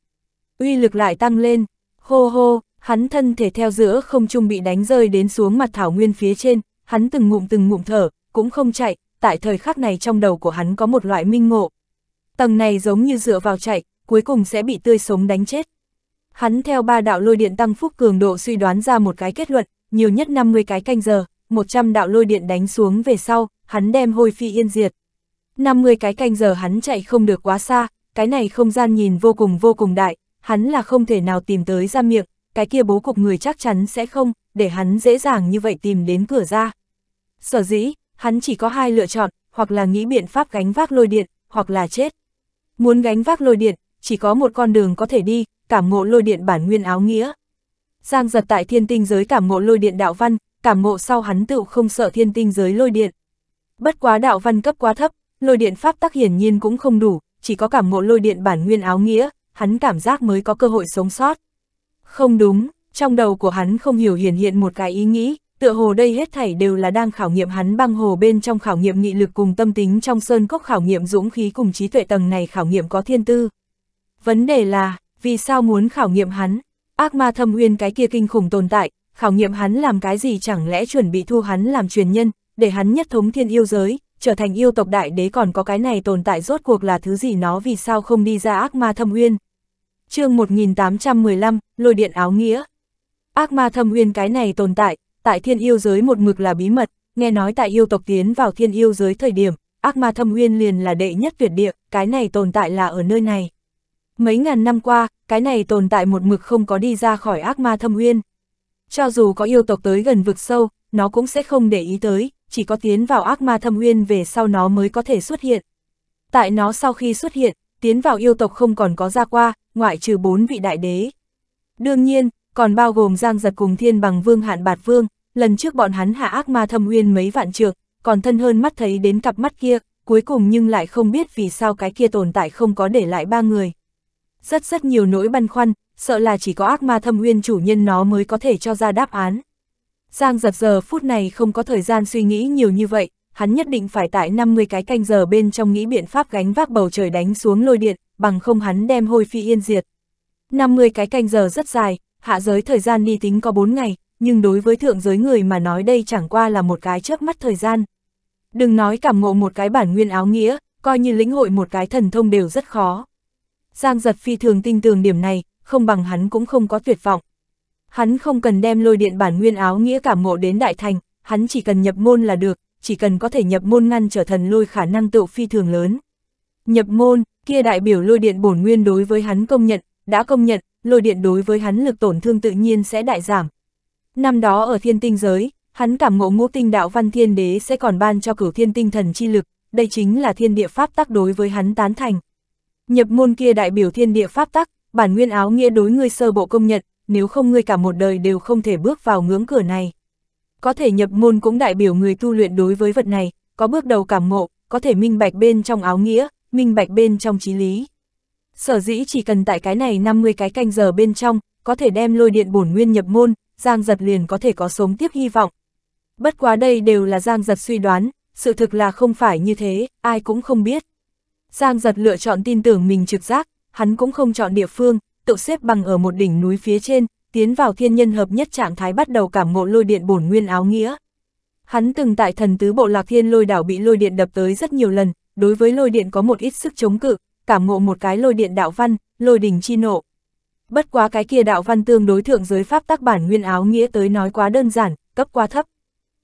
Uy lực lại tăng lên, hô hô, hắn thân thể theo giữa không trung bị đánh rơi đến xuống mặt thảo nguyên phía trên, hắn từng ngụm từng ngụm thở, cũng không chạy, tại thời khắc này trong đầu của hắn có một loại minh ngộ. Tầng này giống như dựa vào chạy, cuối cùng sẽ bị tươi sống đánh chết. Hắn theo ba đạo lôi điện tăng phúc cường độ suy đoán ra một cái kết luận, nhiều nhất 50 cái canh giờ, 100 đạo lôi điện đánh xuống về sau, hắn đem hôi phi yên diệt. 50 cái canh giờ hắn chạy không được quá xa, cái này không gian nhìn vô cùng vô cùng đại, hắn là không thể nào tìm tới ra miệng, cái kia bố cục người chắc chắn sẽ không, để hắn dễ dàng như vậy tìm đến cửa ra. Sở dĩ, hắn chỉ có hai lựa chọn, hoặc là nghĩ biện pháp gánh vác lôi điện, hoặc là chết. Muốn gánh vác lôi điện, chỉ có một con đường có thể đi, cảm ngộ lôi điện bản nguyên áo nghĩa. Giang giật tại thiên tinh giới cảm ngộ lôi điện đạo văn, cảm ngộ sau hắn tựu không sợ thiên tinh giới lôi điện. Bất quá đạo văn cấp quá thấp, lôi điện pháp tắc hiển nhiên cũng không đủ, chỉ có cảm ngộ lôi điện bản nguyên áo nghĩa, hắn cảm giác mới có cơ hội sống sót. Không đúng, trong đầu của hắn không hiểu hiển hiện một cái ý nghĩ, tựa hồ đây hết thảy đều là đang khảo nghiệm hắn băng hồ bên trong khảo nghiệm nghị lực cùng tâm tính trong sơn cốc khảo nghiệm dũng khí cùng trí tuệ tầng này khảo nghiệm có thiên tư. Vấn đề là, vì sao muốn khảo nghiệm hắn? Ác ma thâm uyên cái kia kinh khủng tồn tại, khảo nghiệm hắn làm cái gì chẳng lẽ chuẩn bị thu hắn làm truyền nhân, để hắn nhất thống thiên yêu giới, trở thành yêu tộc đại đế còn có cái này tồn tại rốt cuộc là thứ gì nó vì sao không đi ra ác ma thâm uyên, chương 1815, lôi điện áo nghĩa. Ác ma thâm uyên cái này tồn tại, tại thiên yêu giới một mực là bí mật, nghe nói tại yêu tộc tiến vào thiên yêu giới thời điểm, ác ma thâm uyên liền là đệ nhất tuyệt địa, cái này tồn tại là ở nơi này. Mấy ngàn năm qua, cái này tồn tại một mực không có đi ra khỏi ác ma thâm uyên. Cho dù có yêu tộc tới gần vực sâu, nó cũng sẽ không để ý tới, chỉ có tiến vào ác ma thâm uyên về sau nó mới có thể xuất hiện. Tại nó sau khi xuất hiện, tiến vào yêu tộc không còn có ra qua, ngoại trừ bốn vị đại đế. Đương nhiên, còn bao gồm Giang Giật cùng Thiên Bằng Vương Hạn Bạt Vương, lần trước bọn hắn hạ ác ma thâm uyên mấy vạn trượng, còn thân hơn mắt thấy đến cặp mắt kia, cuối cùng nhưng lại không biết vì sao cái kia tồn tại không có để lại ba người. Rất rất nhiều nỗi băn khoăn, sợ là chỉ có ác ma thâm uyên chủ nhân nó mới có thể cho ra đáp án. Giang giật giờ phút này không có thời gian suy nghĩ nhiều như vậy, hắn nhất định phải tại 50 cái canh giờ bên trong nghĩ biện pháp gánh vác bầu trời đánh xuống lôi điện, bằng không hắn đem hôi phi yên diệt. 50 cái canh giờ rất dài, hạ giới thời gian đi tính có 4 ngày, nhưng đối với thượng giới người mà nói đây chẳng qua là một cái trước mắt thời gian. Đừng nói cảm ngộ một cái bản nguyên áo nghĩa, coi như lĩnh hội một cái thần thông đều rất khó. Giang giật phi thường tinh tường điểm này, không bằng hắn cũng không có tuyệt vọng. Hắn không cần đem lôi điện bản nguyên áo nghĩa cảm ngộ đến đại thành, hắn chỉ cần nhập môn là được, chỉ cần có thể nhập môn ngăn trở thần lôi khả năng tựu phi thường lớn. Nhập môn, kia đại biểu lôi điện bổn nguyên đối với hắn công nhận, đã công nhận, lôi điện đối với hắn lực tổn thương tự nhiên sẽ đại giảm. Năm đó ở thiên tinh giới, hắn cảm ngộ ngũ tinh đạo văn thiên đế sẽ còn ban cho cửu thiên tinh thần chi lực, đây chính là thiên địa pháp tắc đối với hắn tán thành. Nhập môn kia đại biểu thiên địa pháp tắc, bản nguyên áo nghĩa đối ngươi sơ bộ công nhận, nếu không ngươi cả một đời đều không thể bước vào ngưỡng cửa này. Có thể nhập môn cũng đại biểu người tu luyện đối với vật này, có bước đầu cảm ngộ, có thể minh bạch bên trong áo nghĩa, minh bạch bên trong trí lý. Sở dĩ chỉ cần tại cái này 50 cái canh giờ bên trong, có thể đem lôi điện bổn nguyên nhập môn, Giang Giật liền có thể có sống tiếp hy vọng. Bất quá đây đều là Giang Giật suy đoán, sự thực là không phải như thế, ai cũng không biết. Giang Giật lựa chọn tin tưởng mình trực giác, hắn cũng không chọn địa phương, tự xếp bằng ở một đỉnh núi phía trên, tiến vào thiên nhân hợp nhất trạng thái bắt đầu cảm ngộ lôi điện bổn nguyên áo nghĩa. Hắn từng tại thần tứ bộ lạc thiên lôi đảo bị lôi điện đập tới rất nhiều lần, đối với lôi điện có một ít sức chống cự, cảm ngộ một cái lôi điện đạo văn, lôi đỉnh chi nộ. Bất quá cái kia đạo văn tương đối thượng giới pháp tác bản nguyên áo nghĩa tới nói quá đơn giản, cấp quá thấp.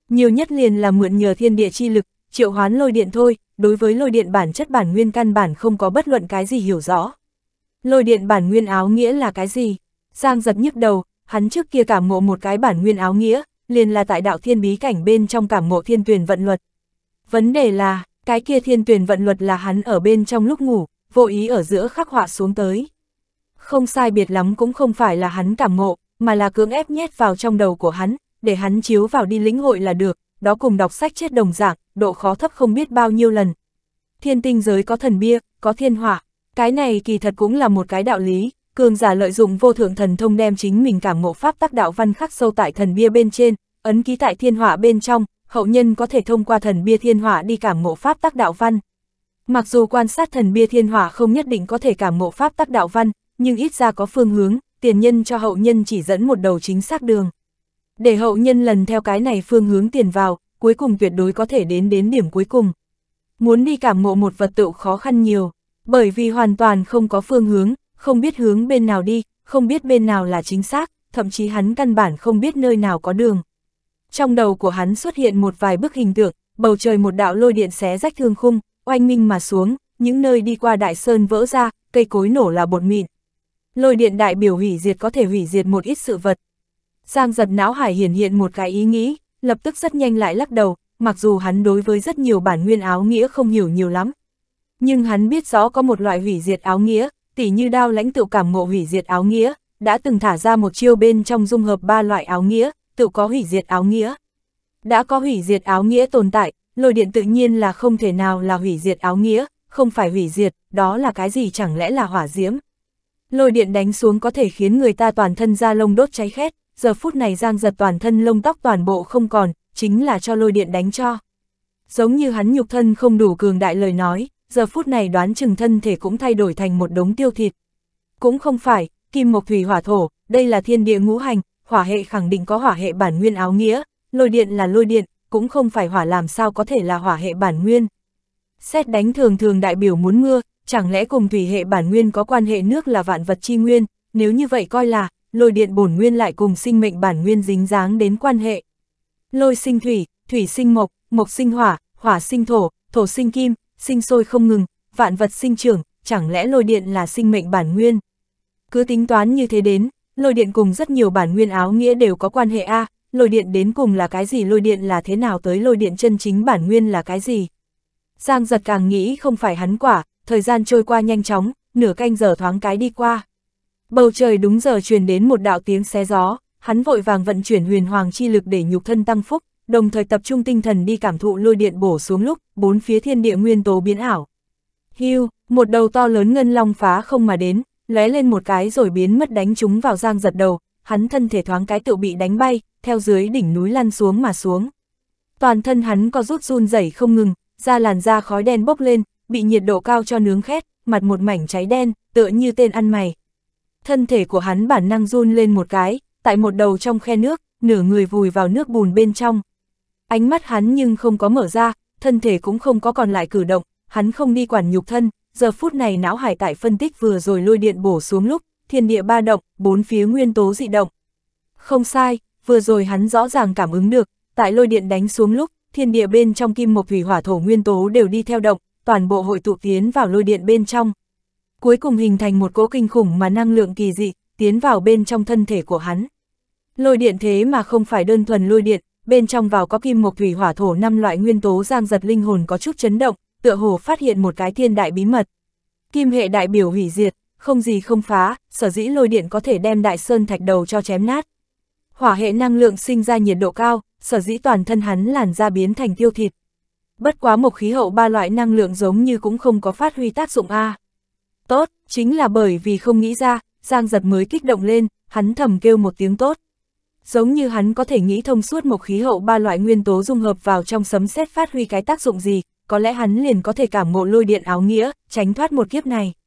Nhiều nhất liền là mượn nhờ thiên địa chi lực, triệu hoán lôi điện thôi, đối với lôi điện bản chất bản nguyên căn bản không có bất luận cái gì hiểu rõ. Lôi điện bản nguyên áo nghĩa là cái gì? Giang giật nhức đầu, hắn trước kia cảm ngộ một cái bản nguyên áo nghĩa, liền là tại đạo thiên bí cảnh bên trong cảm ngộ thiên tuyển vận luật. Vấn đề là, cái kia thiên tuyển vận luật là hắn ở bên trong lúc ngủ, vô ý ở giữa khắc họa xuống tới. Không sai biệt lắm cũng không phải là hắn cảm ngộ, mà là cưỡng ép nhét vào trong đầu của hắn, để hắn chiếu vào đi lĩnh hội là được, đó cùng đọc sách chết đồng dạng, độ khó thấp không biết bao nhiêu lần. Thiên tinh giới có thần bia, có thiên hỏa, cái này kỳ thật cũng là một cái đạo lý, Cường giả lợi dụng vô thượng thần thông đem chính mình cảm ngộ pháp tác đạo văn khắc sâu tại thần bia bên trên, ấn ký tại thiên hỏa bên trong, hậu nhân có thể thông qua thần bia thiên hỏa đi cảm ngộ pháp tác đạo văn. Mặc dù quan sát thần bia thiên hỏa không nhất định có thể cảm ngộ pháp tác đạo văn, nhưng ít ra có phương hướng, tiền nhân cho hậu nhân chỉ dẫn một đầu chính xác đường. Để hậu nhân lần theo cái này phương hướng tiền vào, cuối cùng tuyệt đối có thể đến đến điểm cuối cùng. Muốn đi cảm ngộ một vật tựu khó khăn nhiều, bởi vì hoàn toàn không có phương hướng, không biết hướng bên nào đi, không biết bên nào là chính xác, thậm chí hắn căn bản không biết nơi nào có đường. Trong đầu của hắn xuất hiện một vài bức hình tượng, bầu trời một đạo lôi điện xé rách thương khung, oanh minh mà xuống, những nơi đi qua đại sơn vỡ ra, cây cối nổ là bột mịn. Lôi điện đại biểu hủy diệt có thể hủy diệt một ít sự vật. Giang giật não hải hiển hiện một cái ý nghĩ, lập tức rất nhanh lại lắc đầu, mặc dù hắn đối với rất nhiều bản nguyên áo nghĩa không hiểu nhiều lắm. Nhưng hắn biết rõ có một loại hủy diệt áo nghĩa, tỉ như đao lãnh tự cảm ngộ hủy diệt áo nghĩa, đã từng thả ra một chiêu bên trong dung hợp ba loại áo nghĩa, tự có hủy diệt áo nghĩa. Đã có hủy diệt áo nghĩa tồn tại, lôi điện tự nhiên là không thể nào là hủy diệt áo nghĩa, không phải hủy diệt, đó là cái gì chẳng lẽ là hỏa diễm. Lôi điện đánh xuống có thể khiến người ta toàn thân da lông đốt cháy khét, giờ phút này giang giật toàn thân lông tóc toàn bộ không còn, chính là cho lôi điện đánh cho. Giống như hắn nhục thân không đủ cường đại lời nói, giờ phút này đoán chừng thân thể cũng thay đổi thành một đống tiêu thịt. Cũng không phải, kim mộc thủy hỏa thổ, đây là thiên địa ngũ hành, hỏa hệ khẳng định có hỏa hệ bản nguyên áo nghĩa, lôi điện là lôi điện, cũng không phải hỏa làm sao có thể là hỏa hệ bản nguyên. Xét đánh thường thường đại biểu muốn mưa, chẳng lẽ cùng thủy hệ bản nguyên có quan hệ nước là vạn vật chi nguyên, nếu như vậy coi là, lôi điện bổn nguyên lại cùng sinh mệnh bản nguyên dính dáng đến quan hệ. Lôi sinh thủy, thủy sinh mộc, mộc sinh hỏa, hỏa sinh thổ, thổ sinh kim, sinh sôi không ngừng, vạn vật sinh trưởng, chẳng lẽ lôi điện là sinh mệnh bản nguyên? Cứ tính toán như thế đến, lôi điện cùng rất nhiều bản nguyên áo nghĩa đều có quan hệ a à, lôi điện đến cùng là cái gì lôi điện là thế nào tới lôi điện chân chính bản nguyên là cái gì? Giang giật càng nghĩ không phải hắn quả, thời gian trôi qua nhanh chóng, nửa canh giờ thoáng cái đi qua. Bầu trời đúng giờ truyền đến một đạo tiếng xé gió, hắn vội vàng vận chuyển huyền hoàng chi lực để nhục thân tăng phúc, đồng thời tập trung tinh thần đi cảm thụ lôi điện bổ xuống lúc, bốn phía thiên địa nguyên tố biến ảo. Hưu, một đầu to lớn ngân long phá không mà đến, lóe lên một cái rồi biến mất đánh chúng vào giang giật đầu, hắn thân thể thoáng cái tự bị đánh bay, theo dưới đỉnh núi lăn xuống mà xuống. Toàn thân hắn có rút run rẩy không ngừng, ra làn da khói đen bốc lên, bị nhiệt độ cao cho nướng khét, mặt một mảnh cháy đen, tựa như tên ăn mày. Thân thể của hắn bản năng run lên một cái, tại một đầu trong khe nước, nửa người vùi vào nước bùn bên trong, ánh mắt hắn nhưng không có mở ra, thân thể cũng không có còn lại cử động, hắn không đi quản nhục thân, giờ phút này não hải tại phân tích vừa rồi lôi điện bổ xuống lúc, thiên địa ba động, bốn phía nguyên tố dị động. Không sai, vừa rồi hắn rõ ràng cảm ứng được, tại lôi điện đánh xuống lúc, thiên địa bên trong kim mộc thủy hỏa thổ nguyên tố đều đi theo động, toàn bộ hội tụ tiến vào lôi điện bên trong. Cuối cùng hình thành một cỗ kinh khủng mà năng lượng kỳ dị, tiến vào bên trong thân thể của hắn. Lôi điện thế mà không phải đơn thuần lôi điện, bên trong vào có kim mộc thủy hỏa thổ năm loại nguyên tố giang giật linh hồn có chút chấn động, tựa hồ phát hiện một cái thiên đại bí mật. Kim hệ đại biểu hủy diệt, không gì không phá, sở dĩ lôi điện có thể đem đại sơn thạch đầu cho chém nát. Hỏa hệ năng lượng sinh ra nhiệt độ cao, sở dĩ toàn thân hắn làn da biến thành tiêu thịt. Bất quá một khí hậu ba loại năng lượng giống như cũng không có phát huy tác dụng A. Tốt, chính là bởi vì không nghĩ ra, Giang giật mới kích động lên, hắn thầm kêu một tiếng tốt giống như hắn có thể nghĩ thông suốt một khí hậu ba loại nguyên tố dung hợp vào trong sấm sét phát huy cái tác dụng gì, có lẽ hắn liền có thể cảm ngộ lôi điện áo nghĩa, tránh thoát một kiếp này.